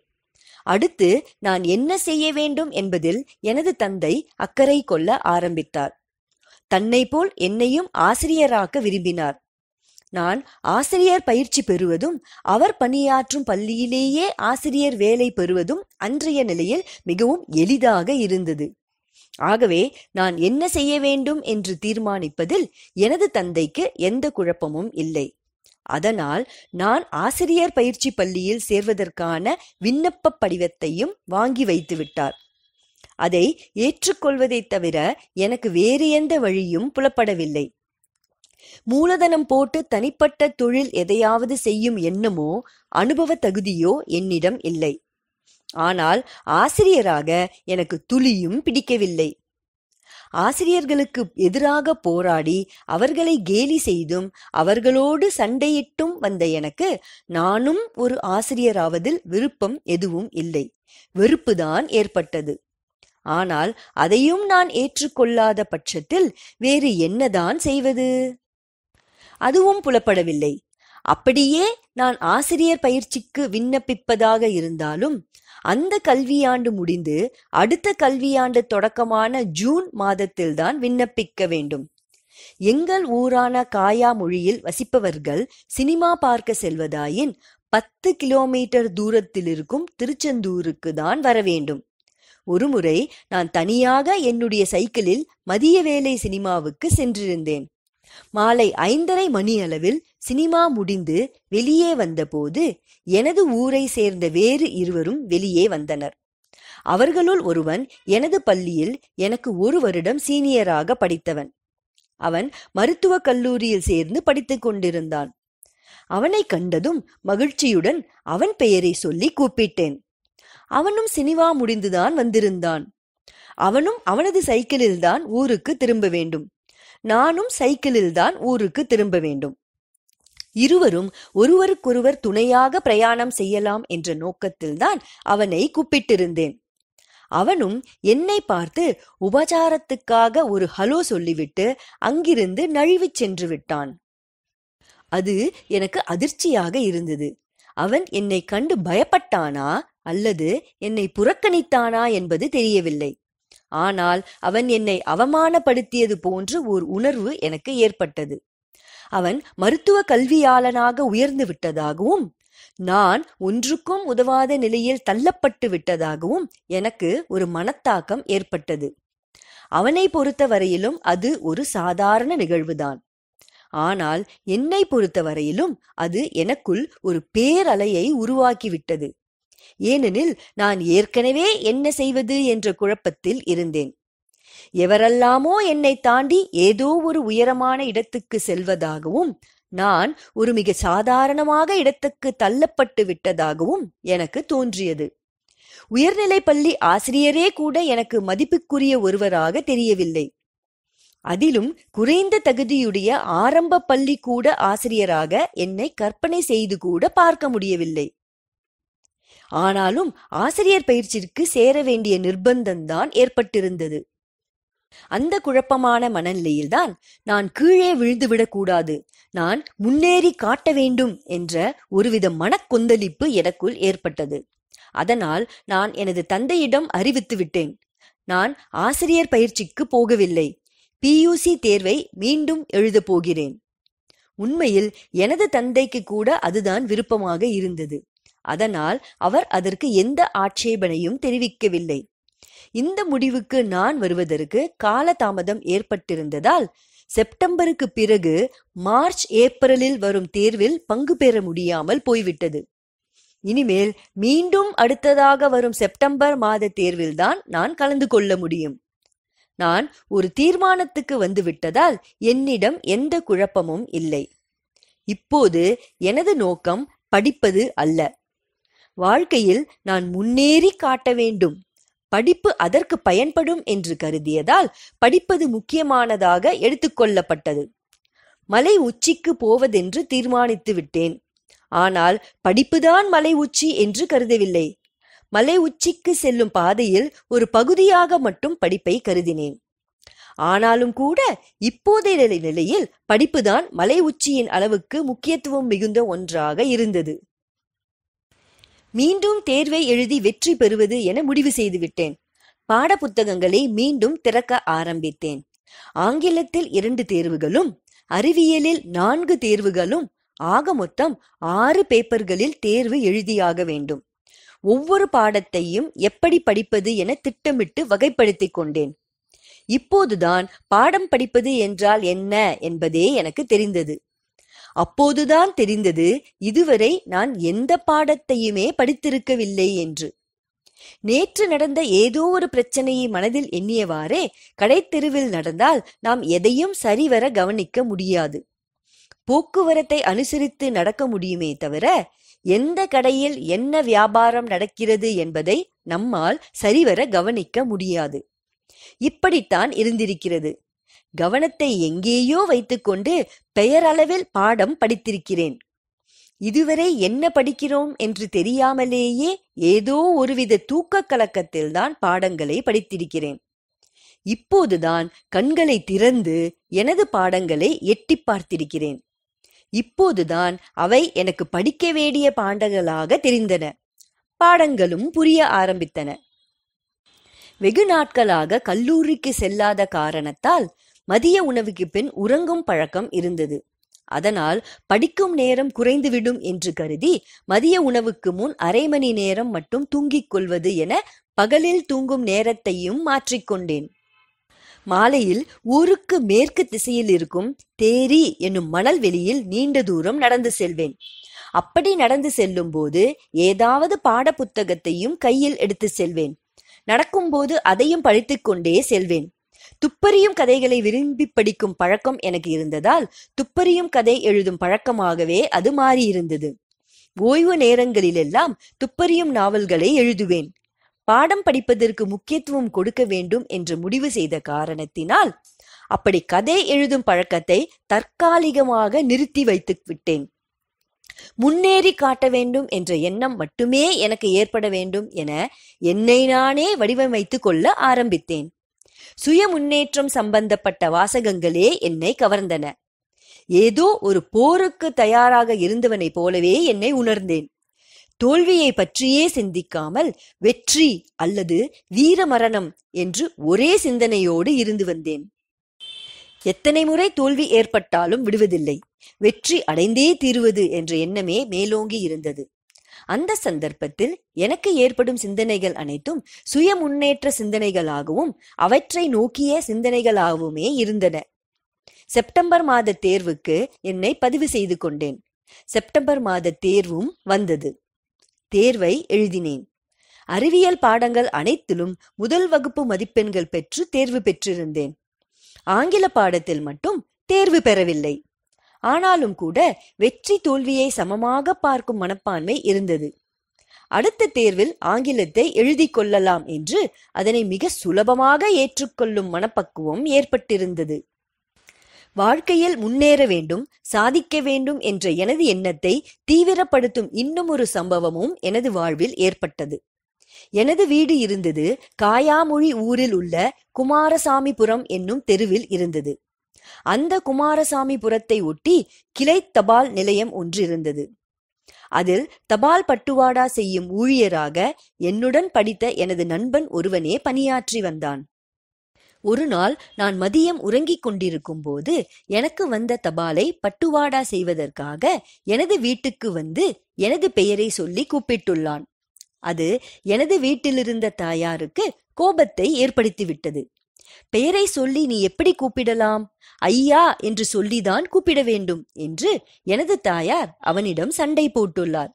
S1: அடுத்து நான் என்ன செய்ய வேண்டும் என்பதில் எனது தந்தை அக்கறை கொள்ள ஆரம்பித்தார் தன்னை போல் என்னையும் ஆசிரியராக்க விரும்பினார் நான் ஆசிரியர் பயிற்சி பெறுவதும் அவர் பணியாற்றும் பள்ளியிலேயே ஆசிரியர் வேலை பெறுவதும் அன்றைய நிலையில் மிகவும் எளிதாக இருந்தது ஆகவே நான் என்ன செய்ய வேண்டும் என்று தீர்மானிப்பதில் எனது தந்தைக்கு எந்த குழப்பமும் இல்லை அதனால் நான் ஆசிரியர் பயிற்சி பள்ளியில் சேர்வதற்கான விண்ணப்ப படிவத்தையும் வாங்கி வைத்து விட்டார் அதை ஏற்றுக்கொள்வதை தவிர எனக்கு வேறு எந்த வழியும் புலப்படவில்லை மூலதனம் போட்டு தனிப்பட்ட தொழில் எதையாவது செய்யும் எண்ணமோ அனுபவ தகுதியோ என்னிடம் இல்லை ஆனால் ஆசிரியராக எனக்கு துளியும் பிடிக்கவில்லை ஆசிரியர்களுக்கு எதிராக போராடி அவர்களை கேலி செய்தும் அவர்களோடு சண்டையிட்டும் வந்த எனக்கு நானும் ஒரு ஆசிரியராவதில் விருப்பம் எதுவும் இல்லை வெறுப்புதான் ஏற்பட்டது ஆனால் அதையும் நான் ஏற்றுக்கொள்ளாத பட்சத்தில் வேறு என்னதான் செய்வது அதுவும் புலப்படவில்லை அப்படியே நான் ஆசிரியர் பயிற்சிக்கு விண்ணப்பிப்பதாக இருந்தாலும் அந்த கல்வியாண்டு முடிந்து அடுத்த கல்வியாண்டு தொடக்கமான ஜூன் மாதத்தில்தான் விண்ணப்பிக்க வேண்டும் எங்கள் ஊரான காயா மொழியில் வசிப்பவர்கள் சினிமா பார்க்க செல்வதாயின் பத்து கிலோமீட்டர் தூரத்தில் இருக்கும் திருச்செந்தூருக்கு தான் வர வேண்டும் ஒருமுறை நான் தனியாக என்னுடைய சைக்கிளில் மதிய வேலை சினிமாவுக்கு சென்றிருந்தேன் மாலை ஐந்தரை மணியளவில் சினிமா முடிந்து வெளியே வந்தபோது எனது ஊரை சேர்ந்த வேறு இருவரும் வெளியே வந்தனர் அவர்களுள் ஒருவன் எனது பள்ளியில் எனக்கு ஒரு வருடம் சீனியராக படித்தவன் அவன் மருத்துவக் கல்லூரியில் சேர்ந்து படித்துக் கொண்டிருந்தான் அவனை கண்டதும் மகிழ்ச்சியுடன் அவன் பெயரை சொல்லி கூப்பிட்டேன் அவனும் சினிமா முடிந்துதான் வந்திருந்தான் அவனும் அவனது சைக்கிளில்தான் ஊருக்கு திரும்ப வேண்டும் நானும் சைக்கிளில்தான் ஊருக்கு திரும்ப வேண்டும் இருவரும் ஒருவருக்கொருவர் துணையாக பிரயாணம் செய்யலாம் என்ற நோக்கத்தில்தான் அவனை கூப்பிட்டிருந்தேன் அவனும் என்னை பார்த்து உபச்சாரத்துக்காக ஒரு ஹலோ சொல்லிவிட்டு அங்கிருந்து நழுவிச் சென்று விட்டான் அது எனக்கு அதிர்ச்சியாக இருந்தது அவன் என்னை கண்டு பயப்பட்டானா அல்லது என்னை புறக்கணித்தானா என்பது தெரியவில்லை ஆனால் அவன் என்னை அவமானப்படுத்தியது போன்ற ஓர் உணர்வு எனக்கு ஏற்பட்டது அவன் மருத்துவ கல்வியாளனாக உயர்ந்து விட்டதாகவும் நான் ஒன்றுக்கும் உதவாத நிலையில் தள்ளப்பட்டு விட்டதாகவும் எனக்கு ஒரு மனத்தாக்கம் ஏற்பட்டது அவனை பொறுத்தவரையிலும் அது ஒரு சாதாரண நிகழ்வுதான் ஆனால் என்னை பொறுத்தவரையிலும் அது எனக்குள் ஒரு பேரலையை உருவாக்கிவிட்டது ஏனெனில் நான் ஏற்கனவே என்ன செய்வது என்ற குழப்பத்தில் இருந்தேன் எவரெல்லாமோ என்னை தாண்டி ஏதோ ஒரு உயரமான இடத்துக்கு செல்வதாகவும் நான் ஒரு மிக சாதாரணமாக இடத்துக்கு தள்ளப்பட்டு விட்டதாகவும் எனக்கு தோன்றியது உயர்நிலை பள்ளி ஆசிரியரே கூட எனக்கு மதிப்புக்குரிய ஒருவராக தெரியவில்லை அதிலும் குறைந்த தகுதியுடைய ஆரம்ப பள்ளி கூட ஆசிரியராக என்னை கற்பனை செய்து கூட பார்க்க முடியவில்லை ஆனாலும் ஆசிரியர் பயிற்சிக்கு சேர வேண்டிய நிர்பந்தம்தான் ஏற்பட்டிருந்தது அந்த குழப்பமான மனநிலையில்தான் நான் கீழே விழுந்துவிடக்கூடாது நான் முன்னேறி காட்ட வேண்டும் என்ற ஒருவித மனக்கொந்தளிப்பு எனக்குள் ஏற்பட்டது அதனால் நான் எனது தந்தையிடம் அறிவித்து விட்டேன் நான் ஆசிரியர் பயிற்சிக்கு போகவில்லை பியூசி தேர்வை மீண்டும் எழுதப் போகிறேன் உண்மையில் எனது தந்தைக்கு கூட அதுதான் விருப்பமாக இருந்தது அதனால் அவர் அதற்கு எந்த ஆட்சேபனையும் தெரிவிக்கவில்லை இந்த முடிவுக்கு நான் வருவதற்கு காலதாமதம் ஏற்பட்டிருந்ததால் செப்டம்பருக்கு பிறகு மார்ச் ஏப்ரலில் வரும் தேர்வில் பங்கு பெற முடியாமல் போய்விட்டது இனிமேல் மீண்டும் அடுத்ததாக வரும் செப்டம்பர் மாத தேர்வில்தான் நான் கலந்து கொள்ள முடியும் நான் ஒரு தீர்மானத்துக்கு வந்துவிட்டதால் என்னிடம் எந்த குழப்பமும் இல்லை இப்போது எனது நோக்கம் படிப்பது அல்ல வாழ்க்கையில் நான் முன்னேறி காட்ட வேண்டும் படிப்பு அதற்கு பயன்படும் என்று கருதியதால் படிப்பது முக்கியமானதாக எடுத்துக்கொள்ளப்பட்டது மலை உச்சிக்கு போவதென்று தீர்மானித்து விட்டேன் ஆனால் படிப்புதான் மலை உச்சி என்று கருதவில்லை மலை உச்சிக்கு செல்லும் பாதையில் ஒரு பகுதியாக மட்டும் படிப்பை கருதினேன் ஆனாலும் கூட இப்போதைய நிலையில் படிப்புதான் மலை உச்சியின் அளவுக்கு முக்கியத்துவம் மிகுந்த ஒன்றாக இருந்தது மீண்டும் தேர்வை எழுதி வெற்றி பெறுவது என முடிவு செய்துவிட்டேன் பாட புத்தகங்களை மீண்டும் திறக்க ஆரம்பித்தேன் ஆங்கிலத்தில் இரண்டு தேர்வுகளும் அறிவியலில் நான்கு தேர்வுகளும் ஆக மொத்தம் ஆறு பேப்பர்களில் தேர்வு எழுதியாக வேண்டும் ஒவ்வொரு பாடத்தையும் எப்படி படிப்பது என திட்டமிட்டு வகைப்படுத்திக் கொண்டேன் இப்போதுதான் பாடம் படிப்பது என்றால் என்ன என்பதே எனக்கு தெரிந்தது அப்போதுதான் தெரிந்தது இதுவரை நான் எந்த பாடத்தையுமே படித்திருக்கவில்லை என்று நேற்று நடந்த ஏதோ ஒரு பிரச்சனையை மனதில் எண்ணியவாறே கடைத்தெருவில் நடந்தால் நாம் எதையும் சரிவர கவனிக்க முடியாது போக்குவரத்தை அனுசரித்து நடக்க முடியுமே தவிர எந்த கடையில் என்ன வியாபாரம் நடக்கிறது என்பதை நம்மால் சரிவர கவனிக்க முடியாது இப்படித்தான் இருந்திருக்கிறது கவனத்தை எங்கேயோ வைத்துக்கொண்டு பெயரளவில் பாடம் படித்திருக்கிறேன் இதுவரை என்ன படிக்கிறோம் என்று தெரியாமலேயே ஏதோ ஒருவித தூக்க கலக்கத்தில்தான் பாடங்களை படித்திருக்கிறேன் இப்போதுதான் கண்களை திறந்து எனது பாடங்களை எட்டி பார்த்திருக்கிறேன் இப்போதுதான் அவை எனக்கு படிக்க வேண்டிய பாடங்களாக தெரிந்தன பாடங்களும் புரிய ஆரம்பித்தன வெகு நாட்களாக கல்லூரிக்கு செல்லாத காரணத்தால் மதிய உணவுக்கு பின் உறங்கும் பழக்கம் இருந்தது அதனால் படிக்கும் நேரம் குறைந்துவிடும் என்று கருதி மதிய உணவுக்கு முன் அரை மணி நேரம் மட்டும் தூங்கிக் கொள்வது என பகலில் தூங்கும் நேரத்தையும் மாற்றிக்கொண்டேன் மாலையில் ஊருக்கு மேற்கு திசையில் இருக்கும் தேரி என்னும் மணல் வெளியில் நீண்ட தூரம் நடந்து செல்வேன் அப்படி நடந்து செல்லும் போது ஏதாவது பாட புத்தகத்தையும் கையில் எடுத்து செல்வேன் நடக்கும்போது அதையும் படித்துக்கொண்டே செல்வேன் துப்பறியும் கதைகளை விரும்பி படிக்கும் பழக்கம் எனக்கு இருந்ததால் துப்பறியும் கதை எழுதும் பழக்கமாகவே அது மாறியிருந்தது ஓய்வு நேரங்களிலெல்லாம் துப்பறியும் நாவல்களை எழுதுவேன் பாடம் படிப்பதற்கு முக்கியத்துவம் கொடுக்க வேண்டும் என்று முடிவு செய்த காரணத்தினால் அப்படி கதை எழுதும் பழக்கத்தை தற்காலிகமாக நிறுத்தி வைத்து விட்டேன் முன்னேறி காட்ட வேண்டும் என்ற எண்ணம் மட்டுமே எனக்கு ஏற்பட வேண்டும் என என்னை நானே வடிவமைத்து கொள்ள ஆரம்பித்தேன் சுய முன்னேற்றம் சம்பந்தப்பட்ட வாசகங்களே என்னை கவர்ந்தன ஏதோ ஒரு போருக்கு தயாராக இருந்தவனை போலவே என்னை உணர்ந்தேன் தோல்வியை பற்றியே சிந்திக்காமல் வெற்றி அல்லது வீர மரணம் என்று ஒரே சிந்தனையோடு இருந்து வந்தேன் எத்தனை முறை தோல்வி ஏற்பட்டாலும் விடுவதில்லை வெற்றி அடைந்தே தீருவது என்ற எண்ணமே மேலோங்கி இருந்தது அந்த சந்தர்ப்பத்தில் எனக்கு ஏற்படும் சிந்தனைகள் அனைத்தும் சுய முன்னேற்ற சிந்தனைகளாகவும் அவற்றை நோக்கிய சிந்தனைகளாகவுமே இருந்தன செப்டம்பர் மாத தேர்வுக்கு என்னை பதிவு செய்து கொண்டேன் செப்டம்பர் மாத தேர்வும் வந்தது தேர்வை எழுதினேன் அறிவியல் பாடங்கள் அனைத்திலும் முதல் வகுப்பு மதிப்பெண்கள் பெற்று தேர்வு பெற்றிருந்தேன் ஆங்கில பாடத்தில் மட்டும் தேர்வு பெறவில்லை ஆனாலும் கூட வெற்றி தோல்வியை சமமாக பார்க்கும் மனப்பான்மை இருந்தது அடுத்த தேர்வில் ஆங்கிலத்தை எழுதி கொள்ளலாம் என்று அதனை மிக சுலபமாக ஏற்றுக்கொள்ளும் மனப்பக்குவம் ஏற்பட்டிருந்தது வாழ்க்கையில் முன்னேற வேண்டும் சாதிக்க வேண்டும் என்ற எனது எண்ணத்தை தீவிரப்படுத்தும் இன்னும் ஒரு சம்பவமும் எனது வாழ்வில் ஏற்பட்டது எனது வீடு இருந்தது காயாமொழி ஊரில் உள்ள குமாரசாமிபுரம் என்னும் தெருவில் இருந்தது அந்த குமாரசாமிபுரத்தை ஒட்டி கிளை தபால் நிலையம் ஒன்றிருந்தது அதில் தபால் பட்டுவாடா செய்யும் ஊழியராக என்னுடன் படித்த எனது நண்பன் ஒருவனே பணியாற்றி வந்தான் ஒரு நாள் நான் மதியம் உறங்கிக் கொண்டிருக்கும் போது எனக்கு வந்த தபாலை பட்டுவாடா செய்வதற்காக எனது வீட்டுக்கு வந்து எனது பெயரை சொல்லி கூப்பிட்டுள்ளான் அது எனது வீட்டிலிருந்த தாயாருக்கு கோபத்தை ஏற்படுத்திவிட்டது பெயரை சொல்லி நீ எப்படி கூப்பிடலாம் ஐயா என்று சொல்லிதான் கூப்பிட வேண்டும் என்று எனது தாயார் அவனிடம் சண்டை போட்டுள்ளார்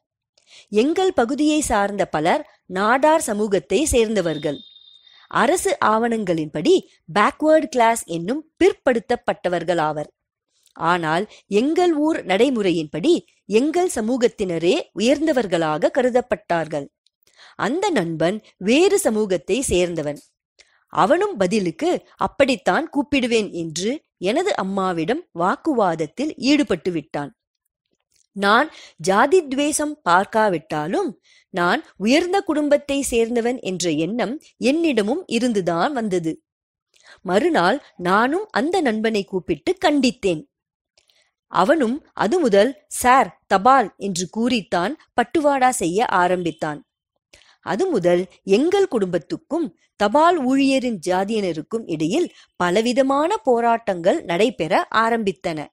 S1: எங்கள் பகுதியை சார்ந்த பலர் நாடார் சமூகத்தை சேர்ந்தவர்கள் அரசு ஆவணங்களின்படி பேக்வேர்டு கிளாஸ் என்னும் பிற்படுத்தப்பட்டவர்கள் ஆவர் ஆனால் எங்கள் ஊர் நடைமுறையின்படி எங்கள் சமூகத்தினரே உயர்ந்தவர்களாக கருதப்பட்டார்கள் அந்த நண்பன் வேறு சமூகத்தை சேர்ந்தவன் அவனும் பதிலுக்கு அப்படித்தான் கூப்பிடுவேன் என்று எனது அம்மாவிடம் வாக்குவாதத்தில் ஈடுபட்டு விட்டான் நான் ஜாதி துவேஷம் பார்க்காவிட்டாலும் நான் உயர்ந்த குடும்பத்தை சேர்ந்தவன் என்ற எண்ணம் என்னிடமும் இருந்துதான் வந்தது மறுநாள் நானும் அந்த நண்பனை கூப்பிட்டு கண்டித்தேன் அவனும் அது முதல் சார் தபால் என்று கூறித்தான் பட்டுவாடா செய்ய ஆரம்பித்தான் அது முதல் எங்கள் குடும்பத்துக்கும் தபால் ஊழியரின் ஜாதியினருக்கும் இடையில் பலவிதமான போராட்டங்கள் நடைபெற ஆரம்பித்தன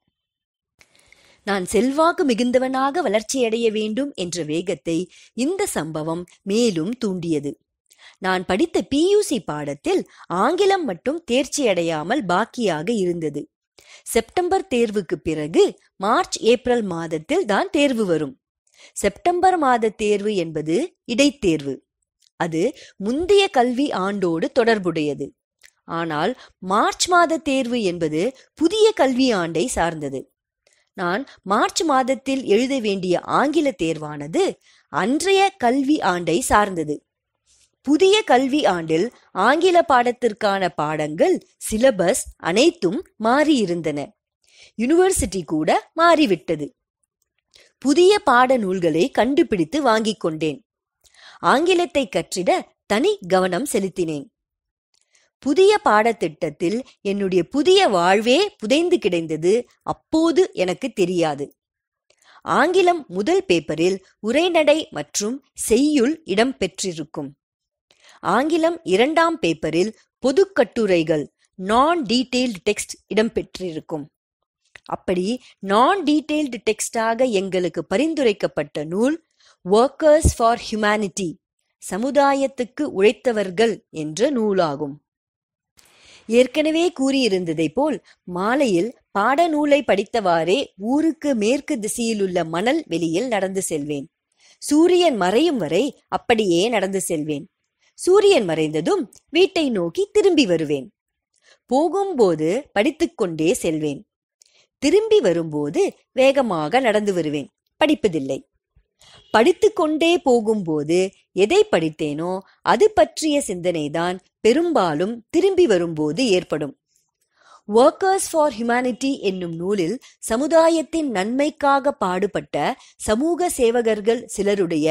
S1: நான் செல்வாக்கு மிகுந்தவனாக வளர்ச்சியடைய வேண்டும் என்ற வேகத்தை இந்த சம்பவம் மேலும் தூண்டியது நான் படித்த பியூசி பாடத்தில் ஆங்கிலம் மட்டும் தேர்ச்சியடையாமல் பாக்கியாக இருந்தது செப்டம்பர் தேர்வுக்கு பிறகு மார்ச் ஏப்ரல் மாதத்தில் தான் தேர்வு வரும் செப்டம்பர் மாத தேர்வு என்பது இடைத்தேர்வு அது முந்தைய கல்வி ஆண்டோடு தொடர்புடையது ஆனால் மார்ச் மாத தேர்வு என்பது புதிய கல்வி ஆண்டை சார்ந்தது நான் மார்ச் மாதத்தில் எழுத வேண்டிய ஆங்கில தேர்வானது அன்றைய கல்வி ஆண்டை சார்ந்தது புதிய கல்வி ஆண்டில் ஆங்கில பாடத்திற்கான பாடங்கள் சிலபஸ் அனைத்தும் மாறியிருந்தன யூனிவர்சிட்டி கூட மாறிவிட்டது புதிய பாட நூல்களை கண்டுபிடித்து வாங்கிக் கொண்டேன் ஆங்கிலத்தை கற்றிட தனி கவனம் செலுத்தினேன் புதிய பாடத்திட்டத்தில் என்னுடைய புதிய வாழ்வே புதைந்து கிடைந்தது அப்போது எனக்கு தெரியாது ஆங்கிலம் முதல் பேப்பரில் உரைநடை மற்றும் செய்யுள் இடம்பெற்றிருக்கும் ஆங்கிலம் இரண்டாம் பேப்பரில் பொதுக்கட்டுரைகள் நான் டீடைல்டு டெக்ஸ்ட் இடம்பெற்றிருக்கும் அப்படி நான் டீடைல்டு டெக்ஸ்டாக எங்களுக்கு பரிந்துரைக்கப்பட்ட நூல் ஒர்க்கர்ஸ் ஃபார் ஹியூமனிட்டி சமுதாயத்துக்கு உழைத்தவர்கள் என்ற நூலாகும் ஏற்கனவே கூறியிருந்ததை போல் மாலையில் பாடநூலை படித்தவாறே ஊருக்கு மேற்கு திசையிலுள்ள மணல் வெளியில் நடந்து செல்வேன் சூரியன் மறையும் வரை அப்படியே நடந்து செல்வேன் சூரியன் மறைந்ததும் வீட்டை நோக்கி திரும்பி வருவேன் போகும்போது படித்துக்கொண்டே செல்வேன் திரும்பி வரும்போது வேகமாக நடந்து வருவேன் படிப்பதில்லை படித்து கொண்டே போகும்போது எதை படித்தேனோ அது பற்றிய சிந்தனைதான் பெரும்பாலும் திரும்பி வரும்போது ஏற்படும் ஒர்க்கர்ஸ் ஃபார் ஹியூமனிட்டி என்னும் நூலில் சமுதாயத்தின் நன்மைக்காக பாடுபட்ட சமூக சேவகர்கள் சிலருடைய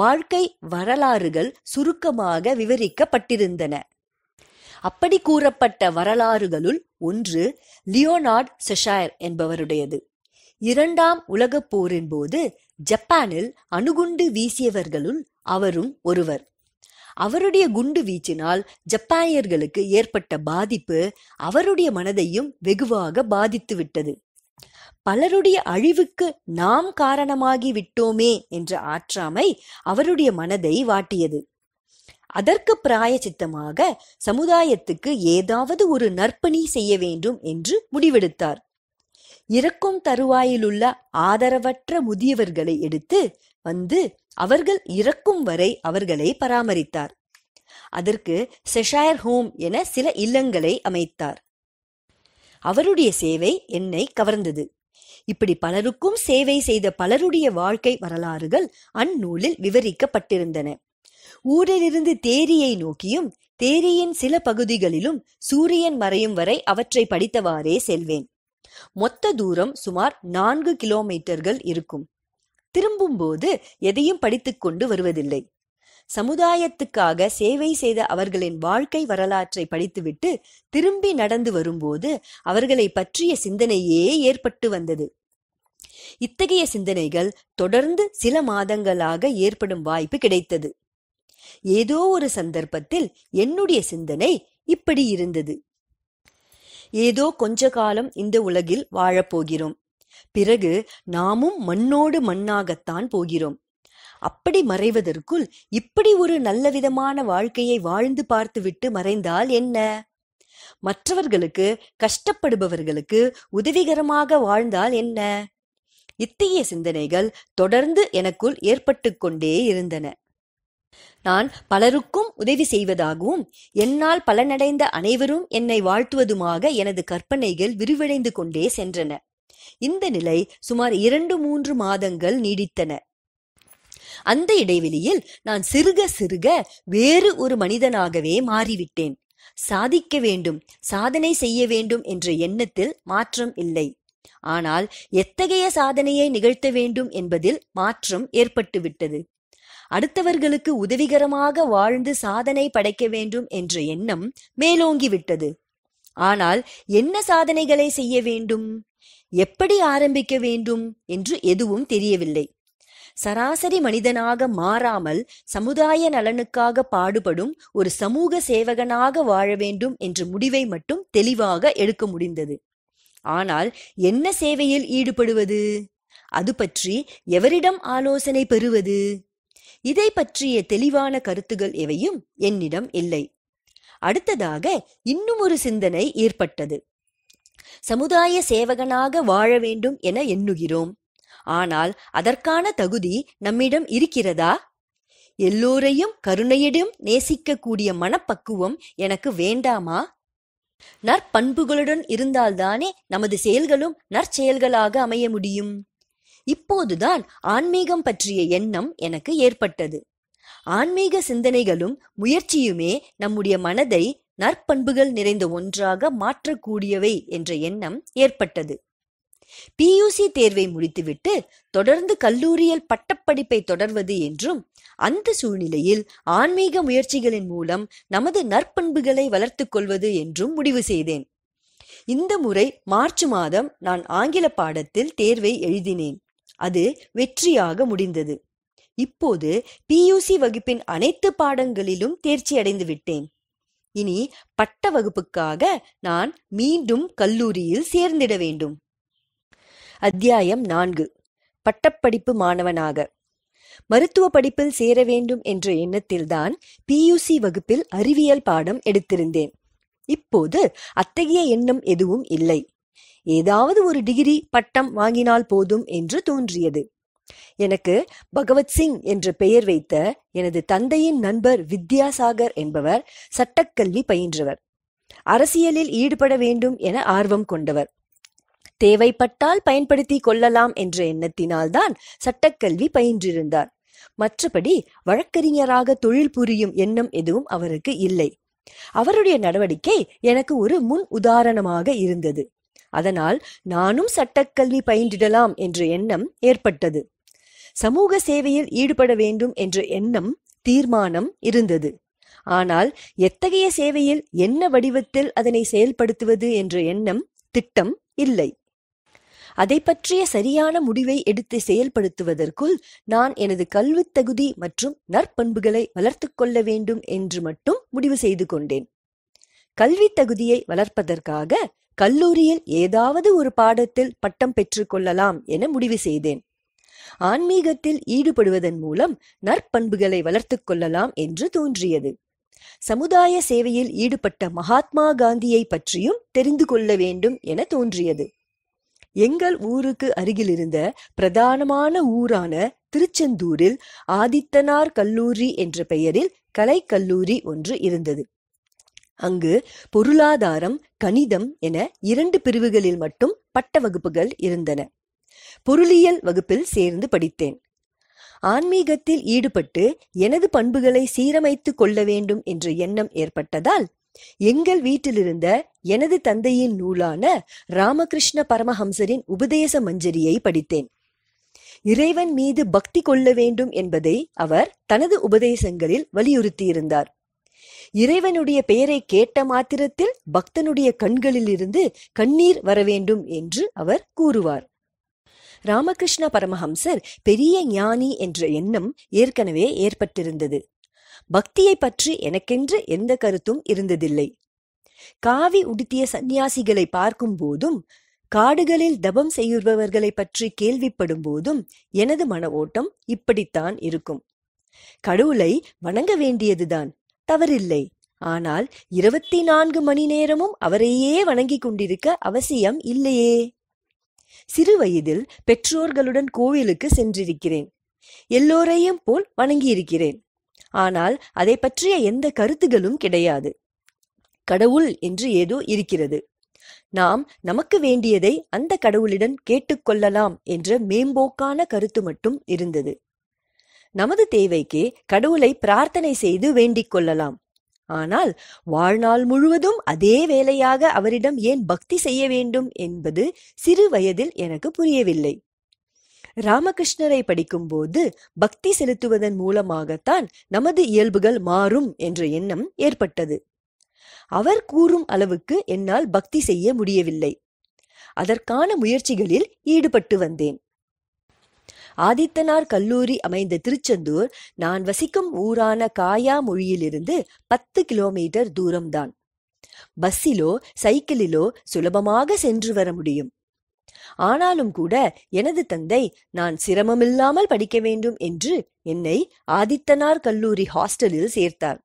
S1: வாழ்க்கை வரலாறுகள் சுருக்கமாக விவரிக்கப்பட்டிருந்தன அப்படி கூறப்பட்ட வரலாறுகளுள் ஒன்று லியோனார்ட் செஷாயர் என்பவருடையது இரண்டாம் உலகப் போரின் போது ஜப்பானில் அணுகுண்டு வீசியவர்களுள் அவரும் ஒருவர் அவருடைய குண்டு வீச்சினால் ஜப்பானியர்களுக்கு ஏற்பட்ட பாதிப்பு அவருடைய மனதையும் வெகுவாக பாதித்து விட்டது பலருடைய அழிவுக்கு நாம் காரணமாகி விட்டோமே என்ற ஆற்றாமை அவருடைய மனதை வாட்டியது அதற்கு சித்தமாக சமுதாயத்துக்கு ஏதாவது ஒரு நற்பணி செய்ய வேண்டும் என்று முடிவெடுத்தார் இறக்கும் தருவாயிலுள்ள ஆதரவற்ற முதியவர்களை எடுத்து வந்து அவர்கள் இறக்கும் வரை அவர்களை பராமரித்தார் அதற்கு செஷாயர் ஹோம் என சில இல்லங்களை அமைத்தார் அவருடைய சேவை என்னை கவர்ந்தது இப்படி பலருக்கும் சேவை செய்த பலருடைய வாழ்க்கை வரலாறுகள் அந்நூலில் விவரிக்கப்பட்டிருந்தன ஊரிலிருந்து தேரியை நோக்கியும் தேரியின் சில பகுதிகளிலும் சூரியன் மறையும் வரை அவற்றை படித்தவாறே செல்வேன் மொத்த தூரம் சுமார் நான்கு கிலோமீட்டர்கள் இருக்கும் திரும்பும்போது எதையும் படித்துக்கொண்டு வருவதில்லை சமுதாயத்துக்காக சேவை செய்த அவர்களின் வாழ்க்கை வரலாற்றை படித்துவிட்டு திரும்பி நடந்து வரும்போது அவர்களை பற்றிய சிந்தனையே ஏற்பட்டு வந்தது இத்தகைய சிந்தனைகள் தொடர்ந்து சில மாதங்களாக ஏற்படும் வாய்ப்பு கிடைத்தது ஏதோ ஒரு சந்தர்ப்பத்தில் என்னுடைய சிந்தனை இப்படி இருந்தது ஏதோ கொஞ்ச காலம் இந்த உலகில் வாழப்போகிறோம் பிறகு நாமும் மண்ணோடு மண்ணாகத்தான் போகிறோம் அப்படி மறைவதற்குள் இப்படி ஒரு நல்ல விதமான வாழ்க்கையை வாழ்ந்து பார்த்துவிட்டு மறைந்தால் என்ன மற்றவர்களுக்கு கஷ்டப்படுபவர்களுக்கு உதவிகரமாக வாழ்ந்தால் என்ன இத்தகைய சிந்தனைகள் தொடர்ந்து எனக்குள் ஏற்பட்டு கொண்டே இருந்தன நான் பலருக்கும் உதவி செய்வதாகவும் என்னால் பலனடைந்த அனைவரும் என்னை வாழ்த்துவதுமாக எனது கற்பனைகள் விரிவடைந்து கொண்டே சென்றன இந்த நிலை சுமார் இரண்டு மூன்று மாதங்கள் நீடித்தன அந்த இடைவெளியில் நான் சிறுக சிறுக வேறு ஒரு மனிதனாகவே மாறிவிட்டேன் சாதிக்க வேண்டும் சாதனை செய்ய வேண்டும் என்ற எண்ணத்தில் மாற்றம் இல்லை ஆனால் எத்தகைய சாதனையை நிகழ்த்த வேண்டும் என்பதில் மாற்றம் ஏற்பட்டுவிட்டது அடுத்தவர்களுக்கு உதவிகரமாக வாழ்ந்து சாதனை படைக்க வேண்டும் என்ற எண்ணம் மேலோங்கிவிட்டது ஆனால் என்ன சாதனைகளை செய்ய வேண்டும் எப்படி ஆரம்பிக்க வேண்டும் என்று எதுவும் தெரியவில்லை சராசரி மனிதனாக மாறாமல் சமுதாய நலனுக்காக பாடுபடும் ஒரு சமூக சேவகனாக வாழ வேண்டும் என்ற முடிவை மட்டும் தெளிவாக எடுக்க முடிந்தது ஆனால் என்ன சேவையில் ஈடுபடுவது அது பற்றி எவரிடம் ஆலோசனை பெறுவது இதை பற்றிய தெளிவான கருத்துகள் எவையும் என்னிடம் இல்லை அடுத்ததாக இன்னும் ஒரு சிந்தனை ஏற்பட்டது சமுதாய சேவகனாக வாழ வேண்டும் என எண்ணுகிறோம் ஆனால் அதற்கான தகுதி நம்மிடம் இருக்கிறதா எல்லோரையும் கருணையிடம் நேசிக்கக்கூடிய மனப்பக்குவம் எனக்கு வேண்டாமா நற்பண்புகளுடன் இருந்தால்தானே நமது செயல்களும் நற்செயல்களாக அமைய முடியும் இப்போதுதான் ஆன்மீகம் பற்றிய எண்ணம் எனக்கு ஏற்பட்டது ஆன்மீக சிந்தனைகளும் முயற்சியுமே நம்முடைய மனதை நற்பண்புகள் நிறைந்த ஒன்றாக மாற்றக்கூடியவை என்ற எண்ணம் ஏற்பட்டது பியூசி தேர்வை முடித்துவிட்டு தொடர்ந்து கல்லூரியல் பட்டப்படிப்பை தொடர்வது என்றும் அந்த சூழ்நிலையில் ஆன்மீக முயற்சிகளின் மூலம் நமது நற்பண்புகளை வளர்த்துக் கொள்வது என்றும் முடிவு செய்தேன் இந்த முறை மார்ச் மாதம் நான் ஆங்கில பாடத்தில் தேர்வை எழுதினேன் அது வெற்றியாக முடிந்தது இப்போது பியூசி வகுப்பின் அனைத்து பாடங்களிலும் தேர்ச்சி அடைந்து விட்டேன் இனி பட்ட வகுப்புக்காக நான் மீண்டும் கல்லூரியில் சேர்ந்திட வேண்டும் அத்தியாயம் நான்கு பட்டப்படிப்பு மாணவனாக மருத்துவ படிப்பில் சேர வேண்டும் என்ற எண்ணத்தில்தான் பியூசி வகுப்பில் அறிவியல் பாடம் எடுத்திருந்தேன் இப்போது அத்தகைய எண்ணம் எதுவும் இல்லை ஏதாவது ஒரு டிகிரி பட்டம் வாங்கினால் போதும் என்று தோன்றியது எனக்கு பகவத் சிங் என்ற பெயர் வைத்த எனது தந்தையின் நண்பர் வித்யாசாகர் என்பவர் சட்டக்கல்வி பயின்றவர் அரசியலில் ஈடுபட வேண்டும் என ஆர்வம் கொண்டவர் தேவைப்பட்டால் பயன்படுத்தி கொள்ளலாம் என்ற எண்ணத்தினால்தான் சட்டக்கல்வி பயின்றிருந்தார் மற்றபடி வழக்கறிஞராக தொழில் புரியும் எண்ணம் எதுவும் அவருக்கு இல்லை அவருடைய நடவடிக்கை எனக்கு ஒரு முன் உதாரணமாக இருந்தது அதனால் நானும் சட்டக்கல்வி பயின்றிடலாம் என்ற எண்ணம் ஏற்பட்டது சமூக சேவையில் ஈடுபட வேண்டும் என்ற எண்ணம் தீர்மானம் இருந்தது ஆனால் எத்தகைய சேவையில் என்ன வடிவத்தில் அதனை செயல்படுத்துவது என்ற எண்ணம் திட்டம் இல்லை அதை பற்றிய சரியான முடிவை எடுத்து செயல்படுத்துவதற்குள் நான் எனது கல்வித் தகுதி மற்றும் நற்பண்புகளை வளர்த்து கொள்ள வேண்டும் என்று மட்டும் முடிவு செய்து கொண்டேன் கல்வித் தகுதியை வளர்ப்பதற்காக கல்லூரியில் ஏதாவது ஒரு பாடத்தில் பட்டம் பெற்றுக்கொள்ளலாம் என முடிவு செய்தேன் ஆன்மீகத்தில் ஈடுபடுவதன் மூலம் நற்பண்புகளை வளர்த்து கொள்ளலாம் என்று தோன்றியது சமுதாய சேவையில் ஈடுபட்ட மகாத்மா காந்தியை பற்றியும் தெரிந்து கொள்ள வேண்டும் என தோன்றியது எங்கள் ஊருக்கு அருகிலிருந்த பிரதானமான ஊரான திருச்செந்தூரில் ஆதித்தனார் கல்லூரி என்ற பெயரில் கலைக்கல்லூரி ஒன்று இருந்தது அங்கு பொருளாதாரம் கணிதம் என இரண்டு பிரிவுகளில் மட்டும் பட்ட வகுப்புகள் இருந்தன பொருளியல் வகுப்பில் சேர்ந்து படித்தேன் ஆன்மீகத்தில் ஈடுபட்டு எனது பண்புகளை சீரமைத்து கொள்ள வேண்டும் என்ற எண்ணம் ஏற்பட்டதால் எங்கள் வீட்டிலிருந்த எனது தந்தையின் நூலான ராமகிருஷ்ண பரமஹம்சரின் உபதேச மஞ்சரியை படித்தேன் இறைவன் மீது பக்தி கொள்ள வேண்டும் என்பதை அவர் தனது உபதேசங்களில் வலியுறுத்தியிருந்தார் இறைவனுடைய பெயரை கேட்ட மாத்திரத்தில் பக்தனுடைய கண்களிலிருந்து கண்ணீர் வரவேண்டும் என்று அவர் கூறுவார் ராமகிருஷ்ண பரமஹம்சர் பெரிய ஞானி என்ற எண்ணம் ஏற்கனவே ஏற்பட்டிருந்தது பக்தியை பற்றி எனக்கென்று எந்த கருத்தும் இருந்ததில்லை காவி உடுத்திய சந்நியாசிகளை பார்க்கும் போதும் காடுகளில் தபம் செய்யுபவர்களை பற்றி கேள்விப்படும் போதும் எனது மன ஓட்டம் இப்படித்தான் இருக்கும் கடவுளை வணங்க வேண்டியதுதான் தவறில்லை ஆனால் இருபத்தி நான்கு மணி நேரமும் அவரையே வணங்கிக் கொண்டிருக்க அவசியம் இல்லையே சிறு வயதில் பெற்றோர்களுடன் கோவிலுக்கு சென்றிருக்கிறேன் எல்லோரையும் போல் வணங்கியிருக்கிறேன் ஆனால் அதை பற்றிய எந்த கருத்துகளும் கிடையாது கடவுள் என்று ஏதோ இருக்கிறது நாம் நமக்கு வேண்டியதை அந்த கடவுளிடம் கேட்டுக்கொள்ளலாம் என்ற மேம்போக்கான கருத்து மட்டும் இருந்தது நமது தேவைக்கு கடவுளை பிரார்த்தனை செய்து வேண்டிக் கொள்ளலாம் ஆனால் வாழ்நாள் முழுவதும் அதே வேலையாக அவரிடம் ஏன் பக்தி செய்ய வேண்டும் என்பது சிறு வயதில் எனக்கு புரியவில்லை ராமகிருஷ்ணரை படிக்கும்போது பக்தி செலுத்துவதன் மூலமாகத்தான் நமது இயல்புகள் மாறும் என்ற எண்ணம் ஏற்பட்டது அவர் கூறும் அளவுக்கு என்னால் பக்தி செய்ய முடியவில்லை அதற்கான முயற்சிகளில் ஈடுபட்டு வந்தேன் ஆதித்தனார் கல்லூரி அமைந்த திருச்செந்தூர் நான் வசிக்கும் ஊரான காயா மொழியிலிருந்து பத்து கிலோமீட்டர் தூரம்தான் பஸ்ஸிலோ சைக்கிளிலோ சுலபமாக சென்று வர முடியும் ஆனாலும் கூட எனது தந்தை நான் சிரமமில்லாமல் படிக்க வேண்டும் என்று என்னை ஆதித்தனார் கல்லூரி ஹாஸ்டலில் சேர்த்தார்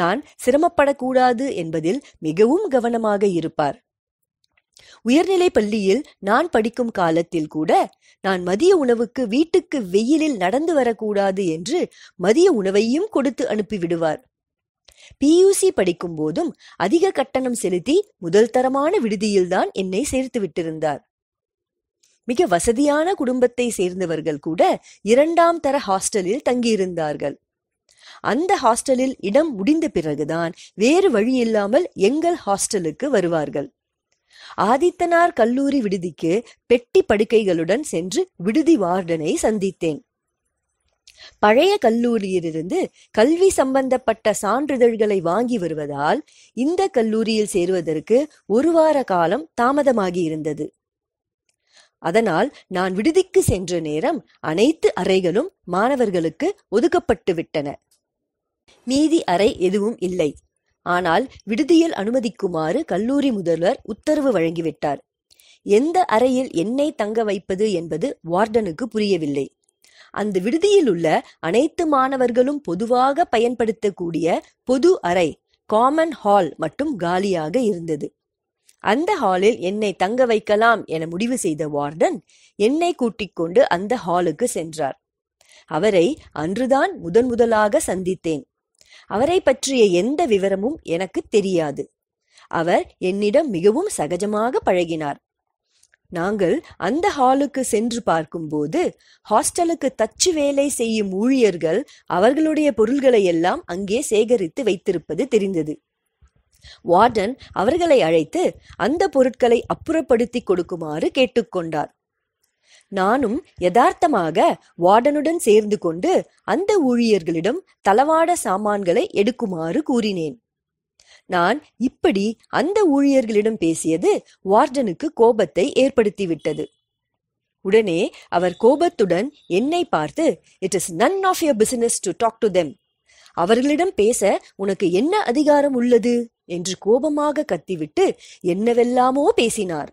S1: நான் சிரமப்படக்கூடாது என்பதில் மிகவும் கவனமாக இருப்பார் உயர்நிலை பள்ளியில் நான் படிக்கும் காலத்தில் கூட நான் மதிய உணவுக்கு வீட்டுக்கு வெயிலில் நடந்து வரக்கூடாது என்று மதிய உணவையும் கொடுத்து அனுப்பிவிடுவார் பியூசி படிக்கும் போதும் அதிக கட்டணம் செலுத்தி முதல் தரமான விடுதியில்தான் என்னை சேர்த்து விட்டிருந்தார் மிக வசதியான குடும்பத்தை சேர்ந்தவர்கள் கூட இரண்டாம் தர ஹாஸ்டலில் தங்கியிருந்தார்கள் அந்த ஹாஸ்டலில் இடம் முடிந்த பிறகுதான் வேறு வழி இல்லாமல் எங்கள் ஹாஸ்டலுக்கு வருவார்கள் ஆதித்தனார் கல்லூரி விடுதிக்கு பெட்டி படுக்கைகளுடன் சென்று விடுதி வார்டனை சந்தித்தேன் பழைய கல்லூரியிலிருந்து கல்வி சம்பந்தப்பட்ட சான்றிதழ்களை வாங்கி வருவதால் இந்த கல்லூரியில் சேருவதற்கு ஒரு வார காலம் தாமதமாகி இருந்தது அதனால் நான் விடுதிக்கு சென்ற நேரம் அனைத்து அறைகளும் மாணவர்களுக்கு ஒதுக்கப்பட்டு விட்டன மீதி அறை எதுவும் இல்லை ஆனால் விடுதியில் அனுமதிக்குமாறு கல்லூரி முதல்வர் உத்தரவு வழங்கிவிட்டார் எந்த அறையில் என்னை தங்க வைப்பது என்பது வார்டனுக்கு புரியவில்லை அந்த விடுதியில் உள்ள அனைத்து மாணவர்களும் பொதுவாக பயன்படுத்தக்கூடிய பொது அறை காமன் ஹால் மட்டும் காலியாக இருந்தது அந்த ஹாலில் என்னை தங்க வைக்கலாம் என முடிவு செய்த வார்டன் என்னை கூட்டிக் கொண்டு அந்த ஹாலுக்கு சென்றார் அவரை அன்றுதான் முதன் முதலாக சந்தித்தேன் அவரை பற்றிய எந்த விவரமும் எனக்கு தெரியாது அவர் என்னிடம் மிகவும் சகஜமாக பழகினார் நாங்கள் அந்த ஹாலுக்கு சென்று பார்க்கும்போது ஹாஸ்டலுக்கு தச்சு வேலை செய்யும் ஊழியர்கள் அவர்களுடைய பொருள்களை எல்லாம் அங்கே சேகரித்து வைத்திருப்பது தெரிந்தது வார்டன் அவர்களை அழைத்து அந்த பொருட்களை அப்புறப்படுத்தி கொடுக்குமாறு கேட்டுக்கொண்டார் நானும் யதார்த்தமாக வார்டனுடன் சேர்ந்து கொண்டு அந்த ஊழியர்களிடம் தளவாட சாமான்களை எடுக்குமாறு கூறினேன் நான் இப்படி அந்த ஊழியர்களிடம் பேசியது வார்டனுக்கு கோபத்தை ஏற்படுத்திவிட்டது உடனே அவர் கோபத்துடன் என்னை பார்த்து it is none of your business to talk to them அவர்களிடம் பேச உனக்கு என்ன அதிகாரம் உள்ளது என்று கோபமாக கத்திவிட்டு என்னவெல்லாமோ பேசினார்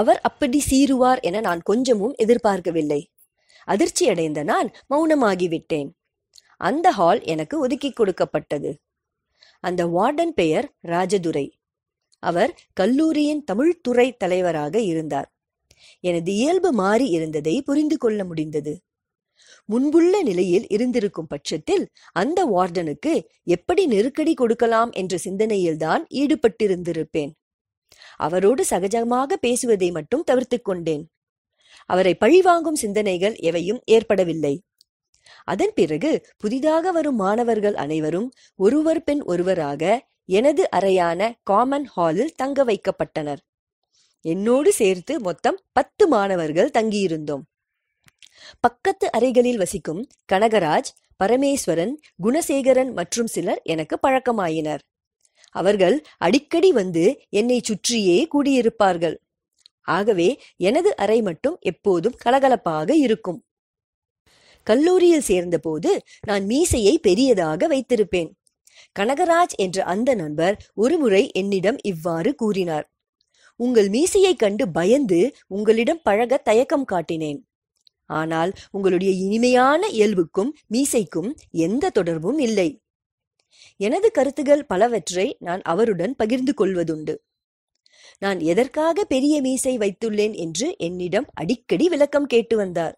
S1: அவர் அப்படி சீருவார் என நான் கொஞ்சமும் எதிர்பார்க்கவில்லை அதிர்ச்சியடைந்த நான் மௌனமாகிவிட்டேன் அந்த ஹால் எனக்கு ஒதுக்கி கொடுக்கப்பட்டது அந்த வார்டன் பெயர் ராஜதுரை அவர் கல்லூரியின் தமிழ்துறை தலைவராக இருந்தார் எனது இயல்பு மாறி இருந்ததை புரிந்து கொள்ள முடிந்தது முன்புள்ள நிலையில் இருந்திருக்கும் பட்சத்தில் அந்த வார்டனுக்கு எப்படி நெருக்கடி கொடுக்கலாம் என்ற சிந்தனையில்தான் ஈடுபட்டிருந்திருப்பேன் அவரோடு சகஜமாக பேசுவதை மட்டும் தவிர்த்து கொண்டேன் அவரை பழிவாங்கும் சிந்தனைகள் எவையும் ஏற்படவில்லை அதன் பிறகு புதிதாக வரும் மாணவர்கள் அனைவரும் ஒருவர் பெண் ஒருவராக எனது அறையான காமன் ஹாலில் தங்க வைக்கப்பட்டனர் என்னோடு சேர்த்து மொத்தம் பத்து மாணவர்கள் தங்கியிருந்தோம் பக்கத்து அறைகளில் வசிக்கும் கனகராஜ் பரமேஸ்வரன் குணசேகரன் மற்றும் சிலர் எனக்கு பழக்கமாயினர் அவர்கள் அடிக்கடி வந்து என்னை சுற்றியே கூடியிருப்பார்கள் ஆகவே எனது அறை மட்டும் எப்போதும் கலகலப்பாக இருக்கும் கல்லூரியில் சேர்ந்தபோது நான் மீசையை பெரியதாக வைத்திருப்பேன் கனகராஜ் என்ற அந்த நண்பர் ஒருமுறை என்னிடம் இவ்வாறு கூறினார் உங்கள் மீசையை கண்டு பயந்து உங்களிடம் பழக தயக்கம் காட்டினேன் ஆனால் உங்களுடைய இனிமையான இயல்புக்கும் மீசைக்கும் எந்த தொடர்பும் இல்லை எனது கருத்துகள் பலவற்றை நான் அவருடன் பகிர்ந்து கொள்வதுண்டு நான் எதற்காக பெரிய மீசை வைத்துள்ளேன் என்று என்னிடம் அடிக்கடி விளக்கம் கேட்டு வந்தார்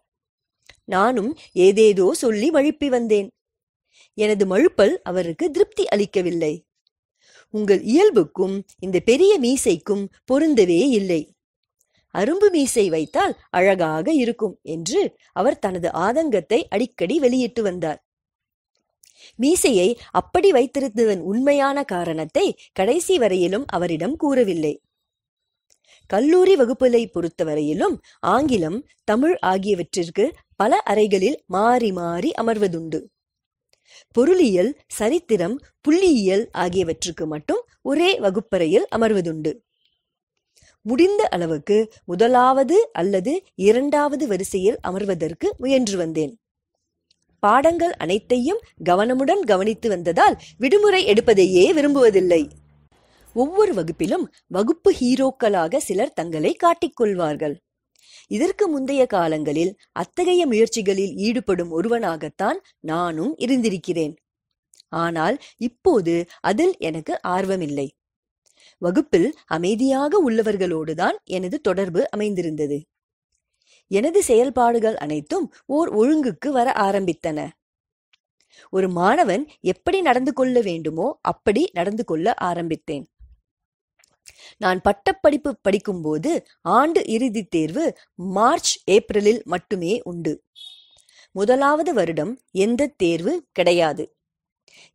S1: நானும் ஏதேதோ சொல்லி மழுப்பி வந்தேன் எனது மழுப்பல் அவருக்கு திருப்தி அளிக்கவில்லை உங்கள் இயல்புக்கும் இந்த பெரிய மீசைக்கும் பொருந்தவே இல்லை அரும்பு மீசை வைத்தால் அழகாக இருக்கும் என்று அவர் தனது ஆதங்கத்தை அடிக்கடி வெளியிட்டு வந்தார் மீசையை அப்படி வைத்திருந்ததன் உண்மையான காரணத்தை கடைசி வரையிலும் அவரிடம் கூறவில்லை கல்லூரி வகுப்புகளை பொறுத்தவரையிலும் ஆங்கிலம் தமிழ் ஆகியவற்றிற்கு பல அறைகளில் மாறி மாறி அமர்வதுண்டு பொருளியல் சரித்திரம் புள்ளியியல் ஆகியவற்றுக்கு மட்டும் ஒரே வகுப்பறையில் அமர்வதுண்டு முடிந்த அளவுக்கு முதலாவது அல்லது இரண்டாவது வரிசையில் அமர்வதற்கு முயன்று வந்தேன் பாடங்கள் அனைத்தையும் கவனமுடன் கவனித்து வந்ததால் விடுமுறை எடுப்பதையே விரும்புவதில்லை ஒவ்வொரு வகுப்பிலும் வகுப்பு ஹீரோக்களாக சிலர் தங்களை காட்டிக்கொள்வார்கள் இதற்கு முந்தைய காலங்களில் அத்தகைய முயற்சிகளில் ஈடுபடும் ஒருவனாகத்தான் நானும் இருந்திருக்கிறேன் ஆனால் இப்போது அதில் எனக்கு ஆர்வமில்லை வகுப்பில் அமைதியாக உள்ளவர்களோடுதான் எனது தொடர்பு அமைந்திருந்தது எனது செயல்பாடுகள் அனைத்தும் ஓர் ஒழுங்குக்கு வர ஆரம்பித்தன ஒரு மாணவன் எப்படி நடந்து கொள்ள வேண்டுமோ அப்படி நடந்து கொள்ள ஆரம்பித்தேன் நான் பட்டப்படிப்பு படிக்கும்போது ஆண்டு இறுதித் தேர்வு மார்ச் ஏப்ரலில் மட்டுமே உண்டு முதலாவது வருடம் எந்த தேர்வு கிடையாது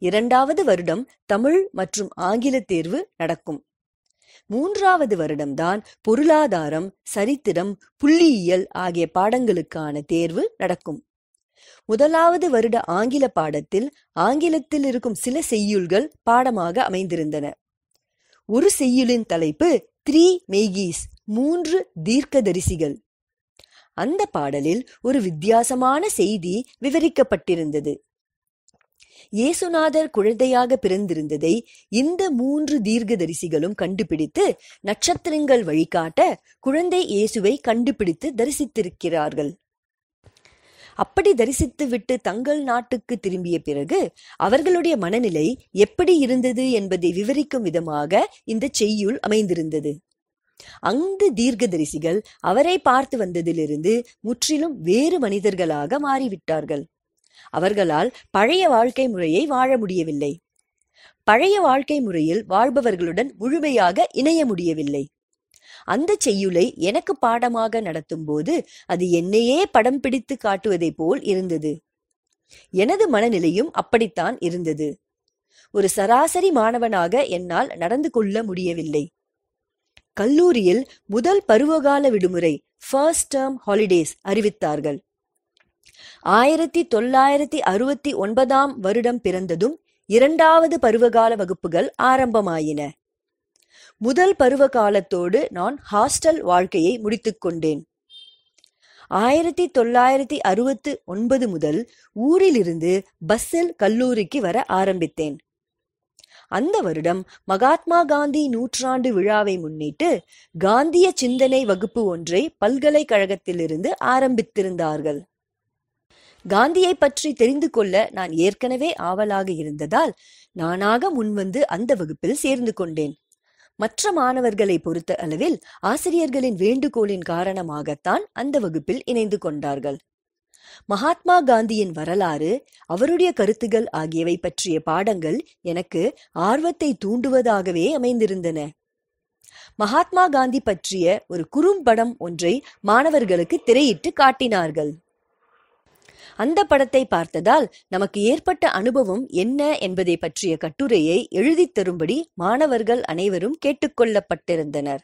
S1: இரண்டாவது வருடம் தமிழ் மற்றும் ஆங்கில தேர்வு நடக்கும் மூன்றாவது வருடம்தான் பொருளாதாரம் சரித்திரம் புள்ளியியல் ஆகிய பாடங்களுக்கான தேர்வு நடக்கும் முதலாவது வருட ஆங்கில பாடத்தில் ஆங்கிலத்தில் இருக்கும் சில செய்யுள்கள் பாடமாக அமைந்திருந்தன ஒரு செய்யுளின் தலைப்பு த்ரீ மேகீஸ் மூன்று தீர்க்கதரிசிகள் அந்த பாடலில் ஒரு வித்தியாசமான செய்தி விவரிக்கப்பட்டிருந்தது இயேசுநாதர் குழந்தையாக பிறந்திருந்ததை இந்த மூன்று தீர்க்கதரிசிகளும் கண்டுபிடித்து நட்சத்திரங்கள் வழிகாட்ட குழந்தை இயேசுவை கண்டுபிடித்து தரிசித்திருக்கிறார்கள் அப்படி தரிசித்துவிட்டு தங்கள் நாட்டுக்கு திரும்பிய பிறகு அவர்களுடைய மனநிலை எப்படி இருந்தது என்பதை விவரிக்கும் விதமாக இந்த செய்யுள் அமைந்திருந்தது அந்த தீர்க்கதரிசிகள் அவரை பார்த்து வந்ததிலிருந்து முற்றிலும் வேறு மனிதர்களாக மாறிவிட்டார்கள் அவர்களால் பழைய வாழ்க்கை முறையை வாழ முடியவில்லை பழைய வாழ்க்கை முறையில் வாழ்பவர்களுடன் முழுமையாக இணைய முடியவில்லை அந்த செய்யுளை எனக்கு பாடமாக நடத்தும் போது அது என்னையே படம் பிடித்து காட்டுவதை போல் இருந்தது எனது மனநிலையும் அப்படித்தான் இருந்தது ஒரு சராசரி மாணவனாக என்னால் நடந்து கொள்ள முடியவில்லை கல்லூரியில் முதல் பருவகால விடுமுறை ஃபர்ஸ்ட் டேர்ம் ஹாலிடேஸ் அறிவித்தார்கள் ஆயிரத்தி தொள்ளாயிரத்தி அறுபத்தி ஒன்பதாம் வருடம் பிறந்ததும் இரண்டாவது பருவகால வகுப்புகள் ஆரம்பமாயின முதல் பருவ காலத்தோடு நான் ஹாஸ்டல் வாழ்க்கையை முடித்துக்கொண்டேன் ஆயிரத்தி தொள்ளாயிரத்தி அறுபத்து ஒன்பது முதல் ஊரிலிருந்து பஸ்ஸில் கல்லூரிக்கு வர ஆரம்பித்தேன் அந்த வருடம் மகாத்மா காந்தி நூற்றாண்டு விழாவை முன்னிட்டு காந்திய சிந்தனை வகுப்பு ஒன்றை பல்கலைக்கழகத்திலிருந்து ஆரம்பித்திருந்தார்கள் காந்தியை பற்றி தெரிந்து கொள்ள நான் ஏற்கனவே ஆவலாக இருந்ததால் நானாக முன்வந்து அந்த வகுப்பில் சேர்ந்து கொண்டேன் மற்ற மாணவர்களை பொறுத்த அளவில் ஆசிரியர்களின் வேண்டுகோளின் காரணமாகத்தான் அந்த வகுப்பில் இணைந்து கொண்டார்கள் மகாத்மா காந்தியின் வரலாறு அவருடைய கருத்துகள் ஆகியவை பற்றிய பாடங்கள் எனக்கு ஆர்வத்தை தூண்டுவதாகவே அமைந்திருந்தன மகாத்மா காந்தி பற்றிய ஒரு குறும்படம் ஒன்றை மாணவர்களுக்கு திரையிட்டு காட்டினார்கள் அந்த படத்தை பார்த்ததால் நமக்கு ஏற்பட்ட அனுபவம் என்ன என்பதை பற்றிய கட்டுரையை எழுதித் தரும்படி மாணவர்கள் அனைவரும் கேட்டுக்கொள்ளப்பட்டிருந்தனர்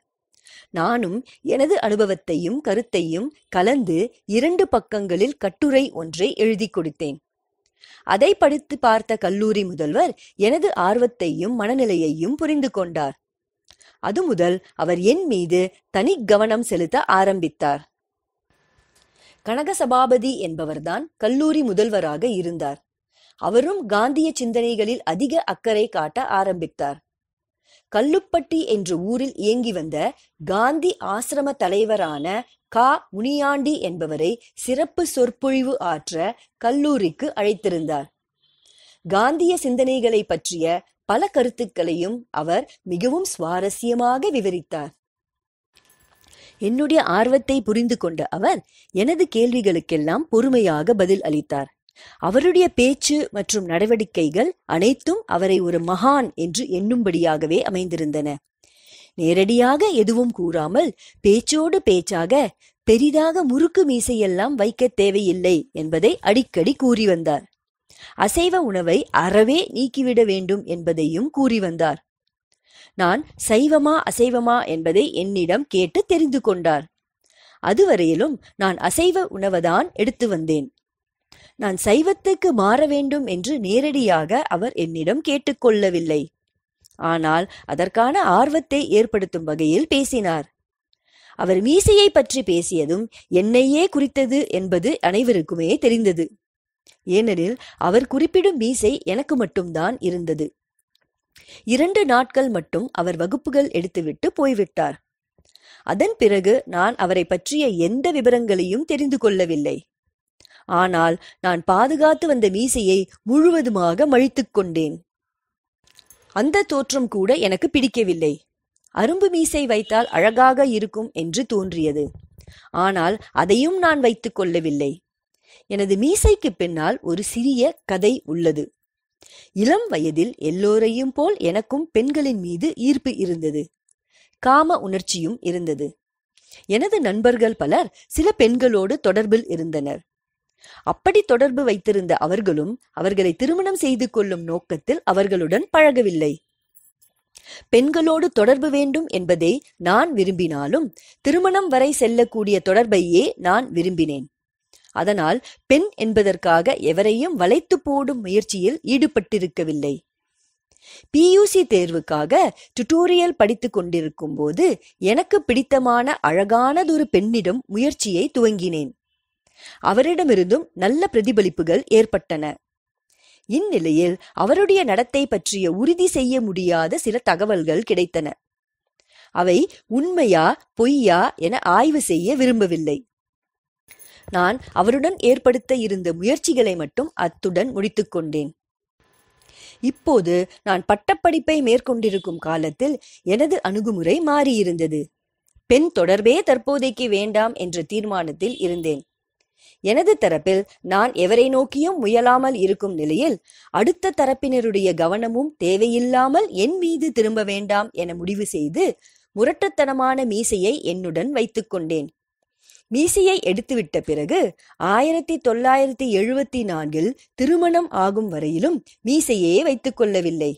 S1: நானும் எனது அனுபவத்தையும் கருத்தையும் கலந்து இரண்டு பக்கங்களில் கட்டுரை ஒன்றை எழுதி கொடுத்தேன் அதை படித்து பார்த்த கல்லூரி முதல்வர் எனது ஆர்வத்தையும் மனநிலையையும் புரிந்து கொண்டார் அது முதல் அவர் என் மீது தனி கவனம் செலுத்த ஆரம்பித்தார் கனகசபாபதி என்பவர்தான் கல்லூரி முதல்வராக இருந்தார் அவரும் காந்திய சிந்தனைகளில் அதிக அக்கறை காட்ட ஆரம்பித்தார் கல்லுப்பட்டி என்ற ஊரில் இயங்கி வந்த காந்தி ஆசிரம தலைவரான கா முனியாண்டி என்பவரை சிறப்பு சொற்பொழிவு ஆற்ற கல்லூரிக்கு அழைத்திருந்தார் காந்திய சிந்தனைகளை பற்றிய பல கருத்துக்களையும் அவர் மிகவும் சுவாரஸ்யமாக விவரித்தார் என்னுடைய ஆர்வத்தை புரிந்து கொண்ட அவர் எனது கேள்விகளுக்கெல்லாம் பொறுமையாக பதில் அளித்தார் அவருடைய பேச்சு மற்றும் நடவடிக்கைகள் அனைத்தும் அவரை ஒரு மகான் என்று எண்ணும்படியாகவே அமைந்திருந்தன நேரடியாக எதுவும் கூறாமல் பேச்சோடு பேச்சாக பெரிதாக முறுக்கு மீசையெல்லாம் வைக்க தேவையில்லை என்பதை அடிக்கடி கூறி வந்தார் அசைவ உணவை அறவே நீக்கிவிட வேண்டும் என்பதையும் கூறி வந்தார் நான் சைவமா அசைவமா என்பதை என்னிடம் கேட்டு தெரிந்து கொண்டார் அதுவரையிலும் நான் அசைவ உணவுதான் எடுத்து வந்தேன் நான் சைவத்துக்கு மாற வேண்டும் என்று நேரடியாக அவர் என்னிடம் கேட்டுக்கொள்ளவில்லை ஆனால் அதற்கான ஆர்வத்தை ஏற்படுத்தும் வகையில் பேசினார் அவர் மீசையை பற்றி பேசியதும் என்னையே குறித்தது என்பது அனைவருக்குமே தெரிந்தது ஏனெனில் அவர் குறிப்பிடும் மீசை எனக்கு மட்டும்தான் இருந்தது இரண்டு நாட்கள் மட்டும் அவர் வகுப்புகள் எடுத்துவிட்டு போய்விட்டார் அதன் பிறகு நான் அவரை பற்றிய எந்த விவரங்களையும் தெரிந்து கொள்ளவில்லை ஆனால் நான் பாதுகாத்து வந்த மீசையை முழுவதுமாக மழித்துக் கொண்டேன் அந்த தோற்றம் கூட எனக்கு பிடிக்கவில்லை அரும்பு மீசை வைத்தால் அழகாக இருக்கும் என்று தோன்றியது ஆனால் அதையும் நான் வைத்துக் கொள்ளவில்லை எனது மீசைக்கு பின்னால் ஒரு சிறிய கதை உள்ளது இளம் வயதில் எல்லோரையும் போல் எனக்கும் பெண்களின் மீது ஈர்ப்பு இருந்தது காம உணர்ச்சியும் இருந்தது எனது நண்பர்கள் பலர் சில பெண்களோடு தொடர்பில் இருந்தனர் அப்படி தொடர்பு வைத்திருந்த அவர்களும் அவர்களை திருமணம் செய்து கொள்ளும் நோக்கத்தில் அவர்களுடன் பழகவில்லை பெண்களோடு தொடர்பு வேண்டும் என்பதை நான் விரும்பினாலும் திருமணம் வரை செல்லக்கூடிய தொடர்பையே நான் விரும்பினேன் அதனால் பெண் என்பதற்காக எவரையும் வளைத்து போடும் முயற்சியில் ஈடுபட்டிருக்கவில்லை பியூசி தேர்வுக்காக டுட்டோரியல் படித்துக் கொண்டிருக்கும் போது எனக்கு பிடித்தமான அழகானதொரு பெண்ணிடம் முயற்சியை துவங்கினேன் அவரிடமிருந்தும் நல்ல பிரதிபலிப்புகள் ஏற்பட்டன இந்நிலையில் அவருடைய நடத்தை பற்றிய உறுதி செய்ய முடியாத சில தகவல்கள் கிடைத்தன அவை உண்மையா பொய்யா என ஆய்வு செய்ய விரும்பவில்லை நான் அவருடன் ஏற்படுத்த இருந்த முயற்சிகளை மட்டும் அத்துடன் முடித்துக்கொண்டேன் இப்போது நான் பட்டப்படிப்பை மேற்கொண்டிருக்கும் காலத்தில் எனது அணுகுமுறை மாறியிருந்தது பெண் தொடர்பே தற்போதைக்கு வேண்டாம் என்ற தீர்மானத்தில் இருந்தேன் எனது தரப்பில் நான் எவரை நோக்கியும் முயலாமல் இருக்கும் நிலையில் அடுத்த தரப்பினருடைய கவனமும் தேவையில்லாமல் என் மீது திரும்ப வேண்டாம் என முடிவு செய்து முரட்டத்தனமான மீசையை என்னுடன் வைத்துக்கொண்டேன் மீசியை எடுத்துவிட்ட பிறகு ஆயிரத்தி தொள்ளாயிரத்தி எழுபத்தி நான்கில் திருமணம் ஆகும் வரையிலும் மீசையே வைத்துக் கொள்ளவில்லை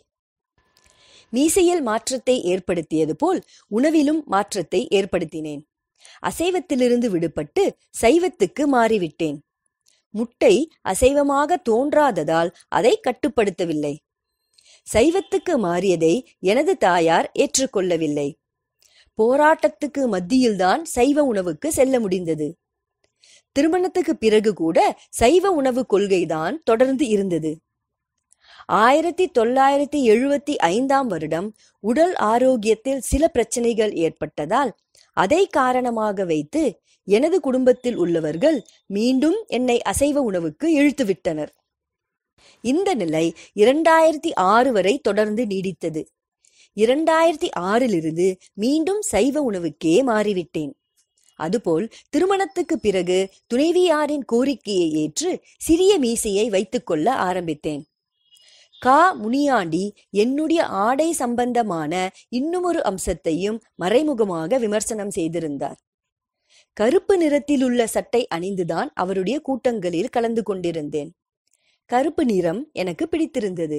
S1: மீசையில் மாற்றத்தை ஏற்படுத்தியது போல் உணவிலும் மாற்றத்தை ஏற்படுத்தினேன் அசைவத்திலிருந்து விடுபட்டு சைவத்துக்கு மாறிவிட்டேன் முட்டை அசைவமாக தோன்றாததால் அதை கட்டுப்படுத்தவில்லை சைவத்துக்கு மாறியதை எனது தாயார் ஏற்றுக்கொள்ளவில்லை போராட்டத்துக்கு மத்தியில்தான் சைவ உணவுக்கு செல்ல முடிந்தது திருமணத்துக்கு பிறகு கூட சைவ உணவு கொள்கைதான் தொடர்ந்து இருந்தது ஆயிரத்தி தொள்ளாயிரத்தி எழுபத்தி ஐந்தாம் வருடம் உடல் ஆரோக்கியத்தில் சில பிரச்சனைகள் ஏற்பட்டதால் அதை காரணமாக வைத்து எனது குடும்பத்தில் உள்ளவர்கள் மீண்டும் என்னை அசைவ உணவுக்கு இழுத்துவிட்டனர் இந்த நிலை இரண்டாயிரத்தி ஆறு வரை தொடர்ந்து நீடித்தது இரண்டாயிரத்தி ஆறிலிருந்து மீண்டும் சைவ உணவுக்கே மாறிவிட்டேன் அதுபோல் திருமணத்துக்கு பிறகு துணைவியாரின் கோரிக்கையை ஏற்று சிறிய மீசையை வைத்துக்கொள்ள ஆரம்பித்தேன் கா முனியாண்டி என்னுடைய ஆடை சம்பந்தமான இன்னுமொரு அம்சத்தையும் மறைமுகமாக விமர்சனம் செய்திருந்தார் கருப்பு நிறத்திலுள்ள சட்டை அணிந்துதான் அவருடைய கூட்டங்களில் கலந்து கொண்டிருந்தேன் கருப்பு நிறம் எனக்கு பிடித்திருந்தது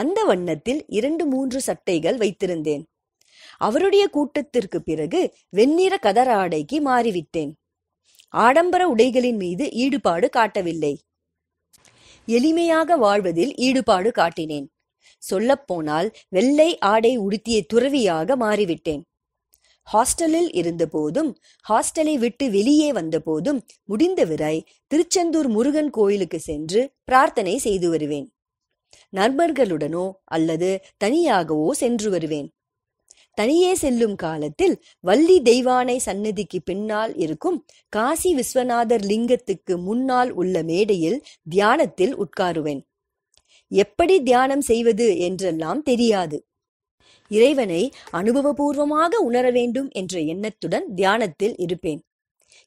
S1: அந்த வண்ணத்தில் இரண்டு மூன்று சட்டைகள் வைத்திருந்தேன் அவருடைய கூட்டத்திற்கு பிறகு வெண்ணிற கதர ஆடைக்கு மாறிவிட்டேன் ஆடம்பர உடைகளின் மீது ஈடுபாடு காட்டவில்லை எளிமையாக வாழ்வதில் ஈடுபாடு காட்டினேன் சொல்லப்போனால் வெள்ளை ஆடை உடுத்திய துறவியாக மாறிவிட்டேன் ஹாஸ்டலில் இருந்தபோதும் ஹாஸ்டலை விட்டு வெளியே வந்தபோதும் முடிந்தவரை திருச்செந்தூர் முருகன் கோயிலுக்கு சென்று பிரார்த்தனை செய்து வருவேன் நண்பர்களுடனோ அல்லது தனியாகவோ சென்று வருவேன் தனியே செல்லும் காலத்தில் வள்ளி தெய்வானை சன்னதிக்கு பின்னால் இருக்கும் காசி விஸ்வநாதர் லிங்கத்துக்கு முன்னால் உள்ள மேடையில் தியானத்தில் உட்காருவேன் எப்படி தியானம் செய்வது என்றெல்லாம் தெரியாது இறைவனை அனுபவபூர்வமாக உணர வேண்டும் என்ற எண்ணத்துடன் தியானத்தில் இருப்பேன்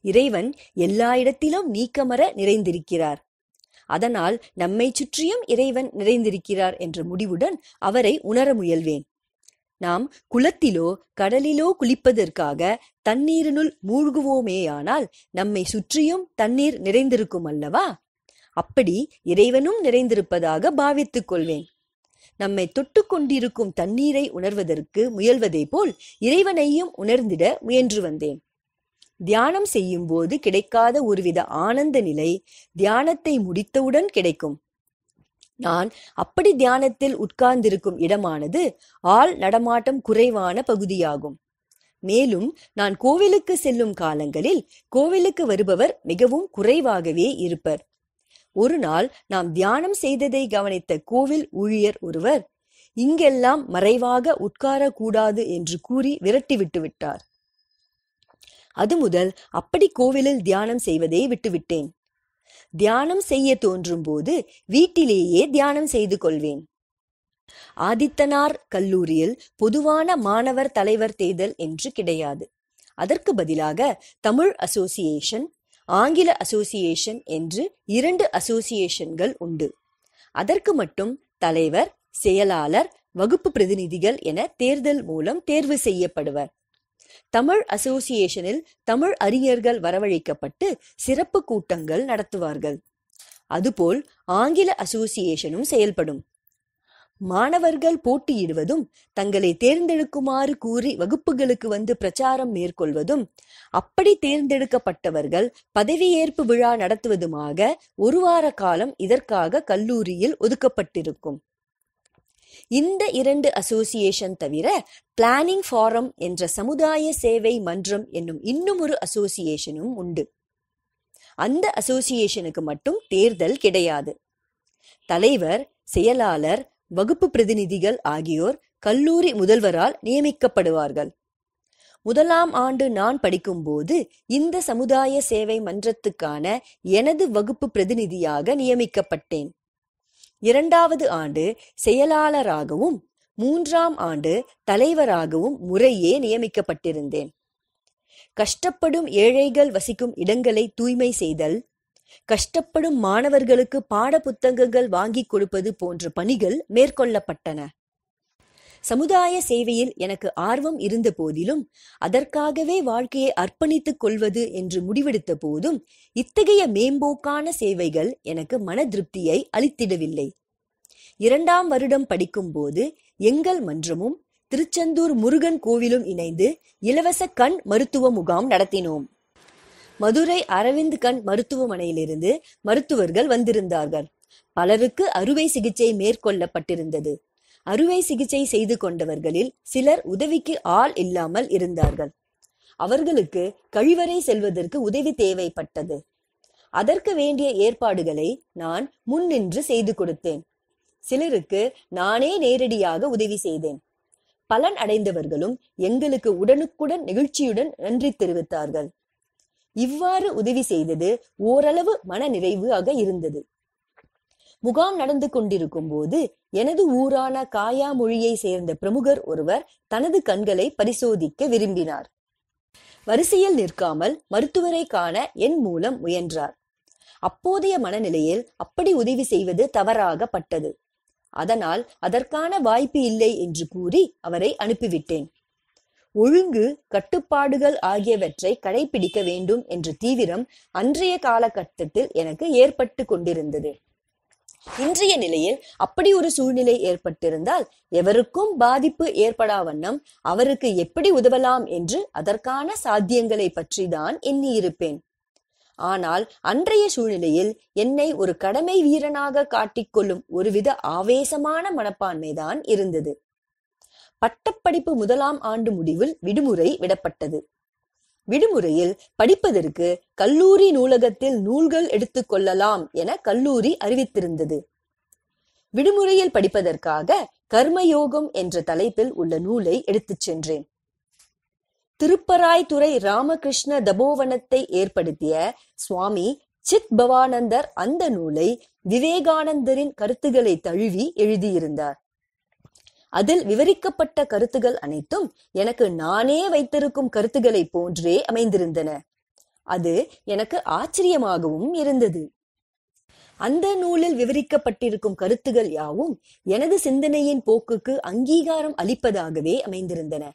S1: இறைவன் எல்லா இடத்திலும் நீக்கமர நிறைந்திருக்கிறார் அதனால் நம்மை சுற்றியும் இறைவன் நிறைந்திருக்கிறார் என்ற முடிவுடன் அவரை உணர முயல்வேன் நாம் குளத்திலோ கடலிலோ குளிப்பதற்காக தண்ணீரினுள் மூழ்குவோமேயானால் நம்மை சுற்றியும் தண்ணீர் நிறைந்திருக்கும் அல்லவா அப்படி இறைவனும் நிறைந்திருப்பதாக பாவித்துக் கொள்வேன் நம்மை தொட்டு கொண்டிருக்கும் தண்ணீரை உணர்வதற்கு முயல்வதை போல் இறைவனையும் உணர்ந்திட முயன்று வந்தேன் தியானம் செய்யும் போது கிடைக்காத ஒருவித ஆனந்த நிலை தியானத்தை முடித்தவுடன் கிடைக்கும் நான் அப்படி தியானத்தில் உட்கார்ந்திருக்கும் இடமானது ஆள் நடமாட்டம் குறைவான பகுதியாகும் மேலும் நான் கோவிலுக்கு செல்லும் காலங்களில் கோவிலுக்கு வருபவர் மிகவும் குறைவாகவே இருப்பர் ஒரு நாள் நாம் தியானம் செய்ததை கவனித்த கோவில் ஊழியர் ஒருவர் இங்கெல்லாம் மறைவாக உட்காரக்கூடாது என்று கூறி விரட்டிவிட்டு விட்டார் அது முதல் அப்படி கோவிலில் தியானம் செய்வதை விட்டுவிட்டேன் தியானம் செய்ய தோன்றும் போது வீட்டிலேயே தியானம் செய்து கொள்வேன் ஆதித்தனார் கல்லூரியில் பொதுவான மாணவர் தலைவர் தேர்தல் என்று கிடையாது அதற்கு பதிலாக தமிழ் அசோசியேஷன் ஆங்கில அசோசியேஷன் என்று இரண்டு அசோசியேஷன்கள் உண்டு அதற்கு மட்டும் தலைவர் செயலாளர் வகுப்பு பிரதிநிதிகள் என தேர்தல் மூலம் தேர்வு செய்யப்படுவர் தமிழ் அசோசியேஷனில் தமிழ் அறிஞர்கள் வரவழைக்கப்பட்டு சிறப்பு கூட்டங்கள் நடத்துவார்கள் அதுபோல் ஆங்கில அசோசியேஷனும் செயல்படும் மாணவர்கள் போட்டியிடுவதும் தங்களை தேர்ந்தெடுக்குமாறு கூறி வகுப்புகளுக்கு வந்து பிரச்சாரம் மேற்கொள்வதும் அப்படி தேர்ந்தெடுக்கப்பட்டவர்கள் பதவியேற்பு விழா நடத்துவதுமாக ஒரு வார காலம் இதற்காக கல்லூரியில் ஒதுக்கப்பட்டிருக்கும் இந்த இரண்டு அசோசியேஷன் தவிர பிளானிங் ஃபாரம் என்ற சமுதாய சேவை மன்றம் என்னும் இன்னுமொரு அசோசியேஷனும் உண்டு அந்த அசோசியேஷனுக்கு மட்டும் தேர்தல் கிடையாது தலைவர் செயலாளர் வகுப்பு பிரதிநிதிகள் ஆகியோர் கல்லூரி முதல்வரால் நியமிக்கப்படுவார்கள் முதலாம் ஆண்டு நான் படிக்கும்போது இந்த சமுதாய சேவை மன்றத்துக்கான எனது வகுப்பு பிரதிநிதியாக நியமிக்கப்பட்டேன் இரண்டாவது ஆண்டு செயலாளராகவும் மூன்றாம் ஆண்டு தலைவராகவும் முறையே நியமிக்கப்பட்டிருந்தேன் கஷ்டப்படும் ஏழைகள் வசிக்கும் இடங்களை தூய்மை செய்தல் கஷ்டப்படும் மாணவர்களுக்கு பாட புத்தகங்கள் வாங்கி கொடுப்பது போன்ற பணிகள் மேற்கொள்ளப்பட்டன சமுதாய சேவையில் எனக்கு ஆர்வம் இருந்த போதிலும் அதற்காகவே வாழ்க்கையை அர்ப்பணித்துக் கொள்வது என்று முடிவெடுத்த போதும் இத்தகைய மேம்போக்கான சேவைகள் எனக்கு மன திருப்தியை அளித்திடவில்லை இரண்டாம் வருடம் படிக்கும்போது எங்கள் மன்றமும் திருச்செந்தூர் முருகன் கோவிலும் இணைந்து இலவச கண் மருத்துவ முகாம் நடத்தினோம் மதுரை அரவிந்த் கண் மருத்துவமனையிலிருந்து மருத்துவர்கள் வந்திருந்தார்கள் பலருக்கு அறுவை சிகிச்சை மேற்கொள்ளப்பட்டிருந்தது அறுவை சிகிச்சை செய்து கொண்டவர்களில் சிலர் உதவிக்கு ஆள் இல்லாமல் இருந்தார்கள் அவர்களுக்கு கழிவறை செல்வதற்கு உதவி தேவைப்பட்டது அதற்கு வேண்டிய ஏற்பாடுகளை நான் முன்னின்று செய்து கொடுத்தேன் சிலருக்கு நானே நேரடியாக உதவி செய்தேன் பலன் அடைந்தவர்களும் எங்களுக்கு உடனுக்குடன் நிகழ்ச்சியுடன் நன்றி தெரிவித்தார்கள் இவ்வாறு உதவி செய்தது ஓரளவு மன நிறைவாக இருந்தது முகாம் நடந்து கொண்டிருக்கும் போது எனது ஊரான காயா மொழியை சேர்ந்த பிரமுகர் ஒருவர் தனது கண்களை பரிசோதிக்க விரும்பினார் வரிசையில் நிற்காமல் மருத்துவரை காண என் மூலம் முயன்றார் அப்போதைய மனநிலையில் அப்படி உதவி செய்வது தவறாகப்பட்டது அதனால் அதற்கான வாய்ப்பு இல்லை என்று கூறி அவரை அனுப்பிவிட்டேன் ஒழுங்கு கட்டுப்பாடுகள் ஆகியவற்றை கடைபிடிக்க வேண்டும் என்ற தீவிரம் அன்றைய காலகட்டத்தில் எனக்கு ஏற்பட்டு கொண்டிருந்தது இன்றைய நிலையில் அப்படி ஒரு சூழ்நிலை ஏற்பட்டிருந்தால் எவருக்கும் பாதிப்பு ஏற்படா வண்ணம் அவருக்கு எப்படி உதவலாம் என்று அதற்கான சாத்தியங்களை பற்றி தான் எண்ணியிருப்பேன் ஆனால் அன்றைய சூழ்நிலையில் என்னை ஒரு கடமை வீரனாக காட்டிக்கொள்ளும் ஒருவித ஆவேசமான மனப்பான்மைதான் இருந்தது பட்டப்படிப்பு முதலாம் ஆண்டு முடிவில் விடுமுறை விடப்பட்டது விடுமுறையில் படிப்பதற்கு கல்லூரி நூலகத்தில் நூல்கள் எடுத்துக்கொள்ளலாம் என கல்லூரி அறிவித்திருந்தது விடுமுறையில் படிப்பதற்காக கர்மயோகம் என்ற தலைப்பில் உள்ள நூலை எடுத்துச் சென்றேன் திருப்பராய்துறை ராமகிருஷ்ண தபோவனத்தை ஏற்படுத்திய சுவாமி சித் பவானந்தர் அந்த நூலை விவேகானந்தரின் கருத்துக்களை தழுவி எழுதியிருந்தார் அதில் விவரிக்கப்பட்ட கருத்துகள் அனைத்தும் எனக்கு நானே வைத்திருக்கும் கருத்துக்களை போன்றே அமைந்திருந்தன அது எனக்கு ஆச்சரியமாகவும் இருந்தது அந்த நூலில் விவரிக்கப்பட்டிருக்கும் கருத்துகள் யாவும் எனது சிந்தனையின் போக்குக்கு அங்கீகாரம் அளிப்பதாகவே அமைந்திருந்தன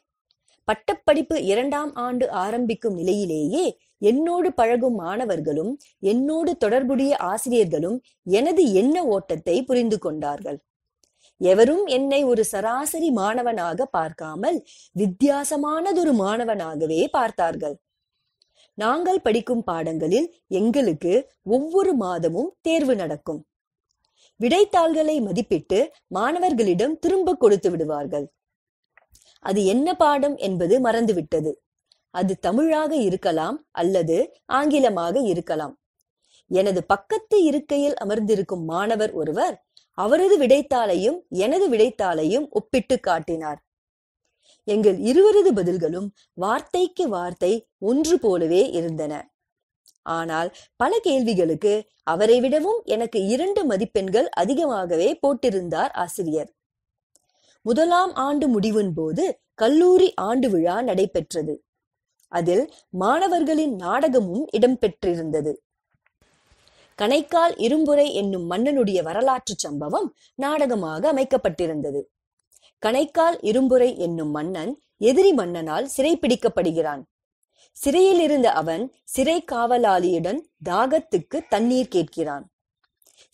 S1: பட்டப்படிப்பு இரண்டாம் ஆண்டு ஆரம்பிக்கும் நிலையிலேயே என்னோடு பழகும் மாணவர்களும் என்னோடு தொடர்புடைய ஆசிரியர்களும் எனது எண்ண ஓட்டத்தை புரிந்து கொண்டார்கள் எவரும் என்னை ஒரு சராசரி மாணவனாக பார்க்காமல் வித்தியாசமானதொரு மாணவனாகவே பார்த்தார்கள் நாங்கள் படிக்கும் பாடங்களில் எங்களுக்கு ஒவ்வொரு மாதமும் தேர்வு நடக்கும் விடைத்தாள்களை மதிப்பிட்டு மாணவர்களிடம் திரும்ப கொடுத்து விடுவார்கள் அது என்ன பாடம் என்பது மறந்துவிட்டது அது தமிழாக இருக்கலாம் அல்லது ஆங்கிலமாக இருக்கலாம் எனது பக்கத்து இருக்கையில் அமர்ந்திருக்கும் மாணவர் ஒருவர் அவரது விடைத்தாளையும் எனது விடைத்தாளையும் ஒப்பிட்டு காட்டினார் எங்கள் இருவரது பதில்களும் வார்த்தைக்கு வார்த்தை ஒன்று போலவே இருந்தன ஆனால் பல கேள்விகளுக்கு அவரை விடவும் எனக்கு இரண்டு மதிப்பெண்கள் அதிகமாகவே போட்டிருந்தார் ஆசிரியர் முதலாம் ஆண்டு முடிவின் போது கல்லூரி ஆண்டு விழா நடைபெற்றது அதில் மாணவர்களின் நாடகமும் இடம்பெற்றிருந்தது கணைக்கால் இரும்புரை என்னும் மன்னனுடைய வரலாற்று சம்பவம் நாடகமாக அமைக்கப்பட்டிருந்தது கணைக்கால் இரும்புரை என்னும் மன்னன் எதிரி மன்னனால் சிறைப்பிடிக்கப்படுகிறான் சிறையில் இருந்த அவன் சிறை காவலாளியுடன் தாகத்துக்கு தண்ணீர் கேட்கிறான்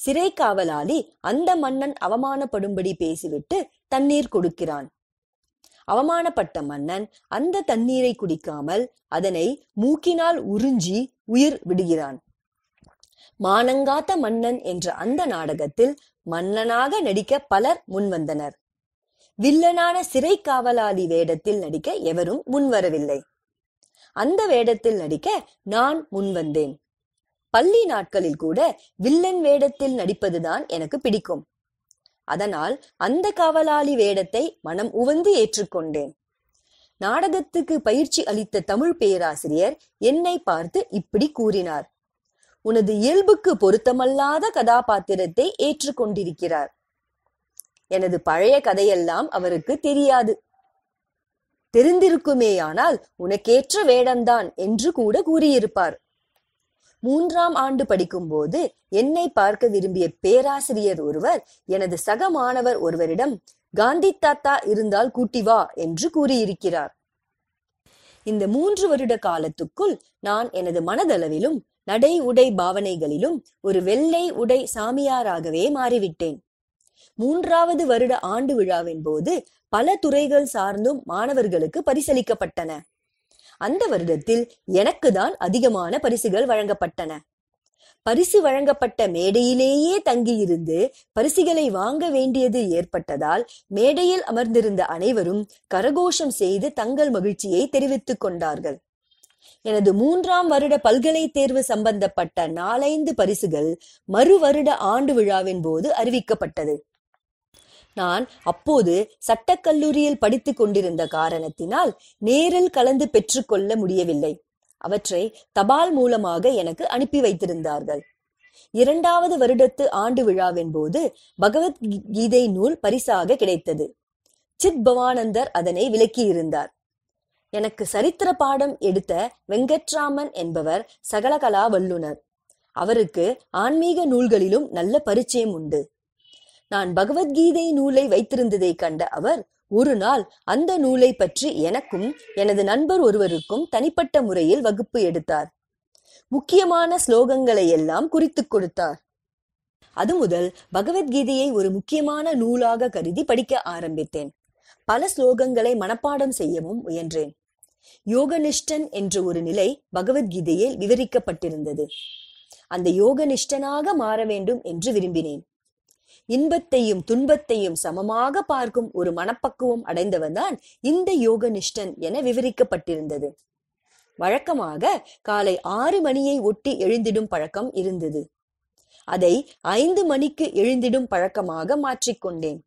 S1: சிறை காவலாளி அந்த மன்னன் அவமானப்படும்படி பேசிவிட்டு தண்ணீர் கொடுக்கிறான் அவமானப்பட்ட மன்னன் அந்த தண்ணீரை குடிக்காமல் அதனை மூக்கினால் உறிஞ்சி உயிர் விடுகிறான் மானங்காத்த மன்னன் என்ற அந்த நாடகத்தில் மன்னனாக நடிக்க பலர் முன்வந்தனர் வில்லனான சிறை காவலாளி வேடத்தில் நடிக்க எவரும் முன்வரவில்லை அந்த வேடத்தில் நடிக்க நான் முன்வந்தேன் பள்ளி நாட்களில் கூட வில்லன் வேடத்தில் நடிப்பதுதான் எனக்கு பிடிக்கும் அதனால் அந்த காவலாளி வேடத்தை மனம் உவந்து ஏற்றுக்கொண்டேன் நாடகத்துக்கு பயிற்சி அளித்த தமிழ் பேராசிரியர் என்னை பார்த்து இப்படி கூறினார் உனது இயல்புக்கு பொருத்தமல்லாத கதாபாத்திரத்தை ஏற்றுக்கொண்டிருக்கிறார் எனது பழைய கதையெல்லாம் அவருக்கு தெரியாது தெரிந்திருக்குமேயானால் உனக்கேற்ற வேடம்தான் என்று கூட கூறியிருப்பார் மூன்றாம் ஆண்டு படிக்கும்போது என்னை பார்க்க விரும்பிய பேராசிரியர் ஒருவர் எனது சக மாணவர் ஒருவரிடம் காந்தி தாத்தா இருந்தால் கூட்டி வா என்று கூறியிருக்கிறார் இந்த மூன்று வருட காலத்துக்குள் நான் எனது மனதளவிலும் நடை உடை பாவனைகளிலும் ஒரு வெள்ளை உடை சாமியாராகவே மாறிவிட்டேன் மூன்றாவது வருட ஆண்டு விழாவின் போது பல துறைகள் சார்ந்தும் மாணவர்களுக்கு பரிசளிக்கப்பட்டன அந்த வருடத்தில் எனக்குதான் அதிகமான பரிசுகள் வழங்கப்பட்டன பரிசு வழங்கப்பட்ட மேடையிலேயே தங்கியிருந்து பரிசுகளை வாங்க வேண்டியது ஏற்பட்டதால் மேடையில் அமர்ந்திருந்த அனைவரும் கரகோஷம் செய்து தங்கள் மகிழ்ச்சியை தெரிவித்துக் கொண்டார்கள் எனது மூன்றாம் வருட பல்கலை தேர்வு சம்பந்தப்பட்ட நாலைந்து பரிசுகள் மறு வருட ஆண்டு விழாவின் போது அறிவிக்கப்பட்டது நான் அப்போது சட்டக்கல்லூரியில் படித்துக் கொண்டிருந்த காரணத்தினால் நேரில் கலந்து பெற்றுக்கொள்ள முடியவில்லை அவற்றை தபால் மூலமாக எனக்கு அனுப்பி வைத்திருந்தார்கள் இரண்டாவது வருடத்து ஆண்டு விழாவின் போது பகவத்கீதை நூல் பரிசாக கிடைத்தது சித் பவானந்தர் அதனை விளக்கியிருந்தார் எனக்கு சரித்திர பாடம் எடுத்த வெங்கட்ராமன் என்பவர் சகலகலா வல்லுனர் அவருக்கு ஆன்மீக நூல்களிலும் நல்ல பரிச்சயம் உண்டு நான் பகவத்கீதை நூலை வைத்திருந்ததை கண்ட அவர் ஒரு நாள் அந்த நூலை பற்றி எனக்கும் எனது நண்பர் ஒருவருக்கும் தனிப்பட்ட முறையில் வகுப்பு எடுத்தார் முக்கியமான ஸ்லோகங்களை எல்லாம் குறித்து கொடுத்தார் அது முதல் பகவத்கீதையை ஒரு முக்கியமான நூலாக கருதி படிக்க ஆரம்பித்தேன் பல ஸ்லோகங்களை மனப்பாடம் செய்யவும் முயன்றேன் யோகனிஷ்டன் என்ற ஒரு நிலை பகவத்கீதையில் விவரிக்கப்பட்டிருந்தது அந்த யோகனிஷ்டனாக மாற வேண்டும் என்று விரும்பினேன் இன்பத்தையும் துன்பத்தையும் சமமாக பார்க்கும் ஒரு மனப்பக்குவம் அடைந்தவன்தான் இந்த யோகனிஷ்டன் என விவரிக்கப்பட்டிருந்தது வழக்கமாக காலை ஆறு மணியை ஒட்டி எழுந்திடும் பழக்கம் இருந்தது அதை ஐந்து மணிக்கு எழுந்திடும் பழக்கமாக மாற்றிக்கொண்டேன்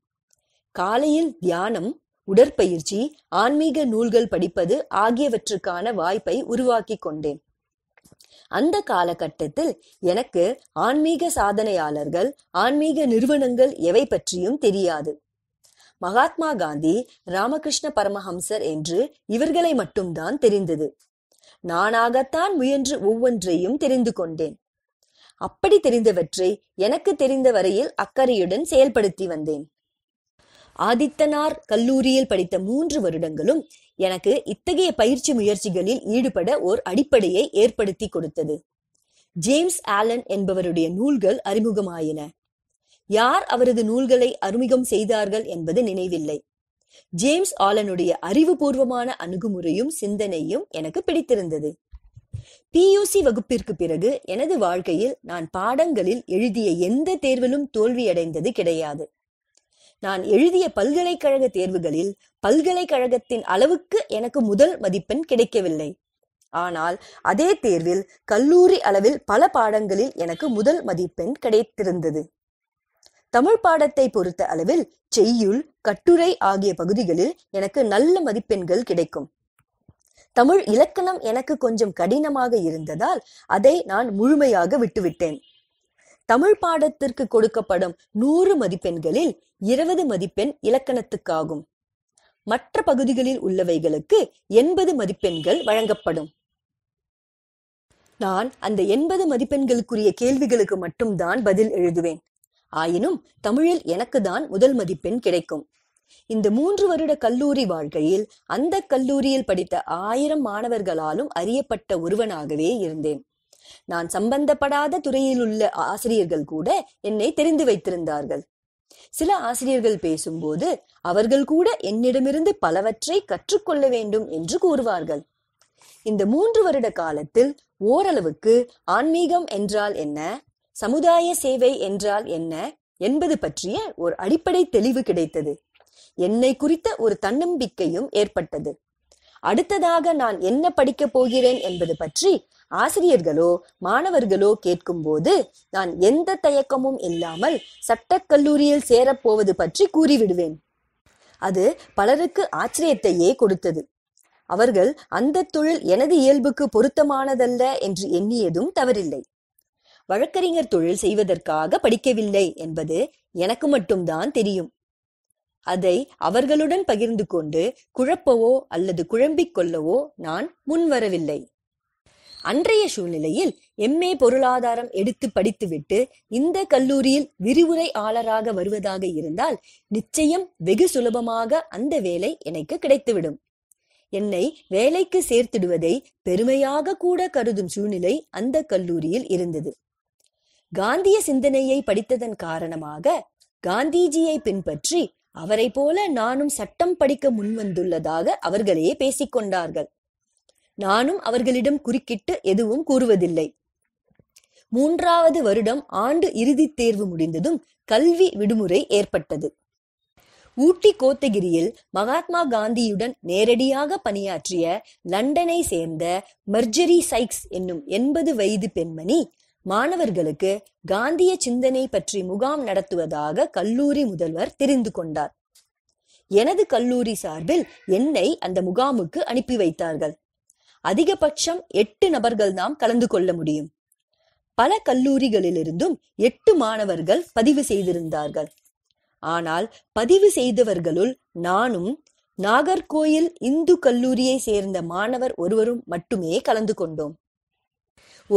S1: காலையில் தியானம் உடற்பயிற்சி ஆன்மீக நூல்கள் படிப்பது ஆகியவற்றுக்கான வாய்ப்பை உருவாக்கி கொண்டேன் அந்த காலகட்டத்தில் எனக்கு ஆன்மீக சாதனையாளர்கள் ஆன்மீக நிறுவனங்கள் எவை பற்றியும் தெரியாது மகாத்மா காந்தி ராமகிருஷ்ண பரமஹம்சர் என்று இவர்களை மட்டும்தான் தெரிந்தது நானாகத்தான் முயன்று ஒவ்வொன்றையும் தெரிந்து கொண்டேன் அப்படி தெரிந்தவற்றை எனக்கு தெரிந்த வரையில் அக்கறையுடன் செயல்படுத்தி வந்தேன் ஆதித்தனார் கல்லூரியில் படித்த மூன்று வருடங்களும் எனக்கு இத்தகைய பயிற்சி முயற்சிகளில் ஈடுபட ஓர் அடிப்படையை ஏற்படுத்தி கொடுத்தது ஜேம்ஸ் ஆலன் என்பவருடைய நூல்கள் அறிமுகமாயின யார் அவரது நூல்களை அறிமுகம் செய்தார்கள் என்பது நினைவில்லை ஜேம்ஸ் ஆலனுடைய அறிவுபூர்வமான அணுகுமுறையும் சிந்தனையும் எனக்கு பிடித்திருந்தது பியூசி வகுப்பிற்கு பிறகு எனது வாழ்க்கையில் நான் பாடங்களில் எழுதிய எந்த தேர்விலும் தோல்வியடைந்தது கிடையாது நான் எழுதிய பல்கலைக்கழக தேர்வுகளில் பல்கலைக்கழகத்தின் அளவுக்கு எனக்கு முதல் மதிப்பெண் கிடைக்கவில்லை ஆனால் அதே தேர்வில் கல்லூரி அளவில் பல பாடங்களில் எனக்கு முதல் மதிப்பெண் கிடைத்திருந்தது தமிழ் பாடத்தை பொறுத்த அளவில் செய்யுள் கட்டுரை ஆகிய பகுதிகளில் எனக்கு நல்ல மதிப்பெண்கள் கிடைக்கும் தமிழ் இலக்கணம் எனக்கு கொஞ்சம் கடினமாக இருந்ததால் அதை நான் முழுமையாக விட்டுவிட்டேன் தமிழ் பாடத்திற்கு கொடுக்கப்படும் நூறு மதிப்பெண்களில் இருபது மதிப்பெண் இலக்கணத்துக்காகும் மற்ற பகுதிகளில் உள்ளவைகளுக்கு எண்பது மதிப்பெண்கள் வழங்கப்படும் நான் அந்த எண்பது மதிப்பெண்களுக்குரிய கேள்விகளுக்கு மட்டும்தான் பதில் எழுதுவேன் ஆயினும் தமிழில் எனக்கு தான் முதல் மதிப்பெண் கிடைக்கும் இந்த மூன்று வருட கல்லூரி வாழ்க்கையில் அந்த கல்லூரியில் படித்த ஆயிரம் மாணவர்களாலும் அறியப்பட்ட ஒருவனாகவே இருந்தேன் நான் சம்பந்தப்படாத துறையில் உள்ள ஆசிரியர்கள் கூட என்னை தெரிந்து வைத்திருந்தார்கள் சில ஆசிரியர்கள் பேசும்போது அவர்கள் கூட என்னிடமிருந்து பலவற்றை கற்றுக்கொள்ள வேண்டும் என்று கூறுவார்கள் இந்த மூன்று வருட காலத்தில் ஓரளவுக்கு ஆன்மீகம் என்றால் என்ன சமுதாய சேவை என்றால் என்ன என்பது பற்றிய ஒரு அடிப்படை தெளிவு கிடைத்தது என்னை குறித்த ஒரு தன்னம்பிக்கையும் ஏற்பட்டது அடுத்ததாக நான் என்ன படிக்கப் போகிறேன் என்பது பற்றி ஆசிரியர்களோ மாணவர்களோ கேட்கும்போது நான் எந்த தயக்கமும் இல்லாமல் சட்டக்கல்லூரியில் சேரப்போவது பற்றி கூறிவிடுவேன் அது பலருக்கு ஆச்சரியத்தையே கொடுத்தது அவர்கள் அந்த தொழில் எனது இயல்புக்கு பொருத்தமானதல்ல என்று எண்ணியதும் தவறில்லை வழக்கறிஞர் தொழில் செய்வதற்காக படிக்கவில்லை என்பது எனக்கு மட்டும்தான் தெரியும் அதை அவர்களுடன் பகிர்ந்து கொண்டு குழப்பவோ அல்லது குழம்பிக் கொள்ளவோ நான் முன்வரவில்லை அன்றைய சூழ்நிலையில் எம்ஏ பொருளாதாரம் எடுத்து படித்துவிட்டு இந்த கல்லூரியில் விரிவுரை ஆளராக வருவதாக இருந்தால் நிச்சயம் வெகு சுலபமாக அந்த வேலை எனக்கு கிடைத்துவிடும் என்னை வேலைக்கு சேர்த்திடுவதை பெருமையாக கூட கருதும் சூழ்நிலை அந்த கல்லூரியில் இருந்தது காந்திய சிந்தனையை படித்ததன் காரணமாக காந்திஜியை பின்பற்றி அவரை போல நானும் சட்டம் படிக்க முன்வந்துள்ளதாக அவர்களே பேசிக்கொண்டார்கள் நானும் அவர்களிடம் குறுக்கிட்டு எதுவும் கூறுவதில்லை மூன்றாவது வருடம் ஆண்டு இறுதித் தேர்வு முடிந்ததும் கல்வி விடுமுறை ஏற்பட்டது ஊட்டி கோத்தகிரியில் மகாத்மா காந்தியுடன் நேரடியாக பணியாற்றிய லண்டனை சேர்ந்த மர்ஜரி சைக்ஸ் என்னும் எண்பது வயது பெண்மணி மாணவர்களுக்கு காந்திய சிந்தனை பற்றி முகாம் நடத்துவதாக கல்லூரி முதல்வர் தெரிந்து கொண்டார் எனது கல்லூரி சார்பில் என்னை அந்த முகாமுக்கு அனுப்பி வைத்தார்கள் அதிகபட்சம் எட்டு நபர்கள் தாம் கலந்து கொள்ள முடியும் பல கல்லூரிகளிலிருந்தும் எட்டு மாணவர்கள் பதிவு செய்திருந்தார்கள் ஆனால் பதிவு செய்தவர்களுள் நானும் நாகர்கோயில் இந்து கல்லூரியை சேர்ந்த மாணவர் ஒருவரும் மட்டுமே கலந்து கொண்டோம்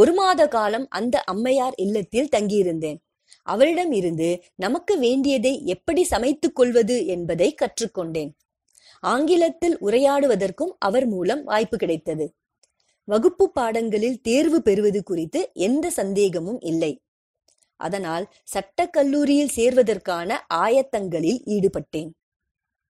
S1: ஒரு மாத காலம் அந்த அம்மையார் இல்லத்தில் தங்கியிருந்தேன் அவரிடம் இருந்து நமக்கு வேண்டியதை எப்படி சமைத்துக் கொள்வது என்பதை கற்றுக்கொண்டேன் ஆங்கிலத்தில் உரையாடுவதற்கும் அவர் மூலம் வாய்ப்பு கிடைத்தது வகுப்பு பாடங்களில் தேர்வு பெறுவது குறித்து எந்த சந்தேகமும் இல்லை அதனால் சட்டக்கல்லூரியில் சேர்வதற்கான ஆயத்தங்களில் ஈடுபட்டேன்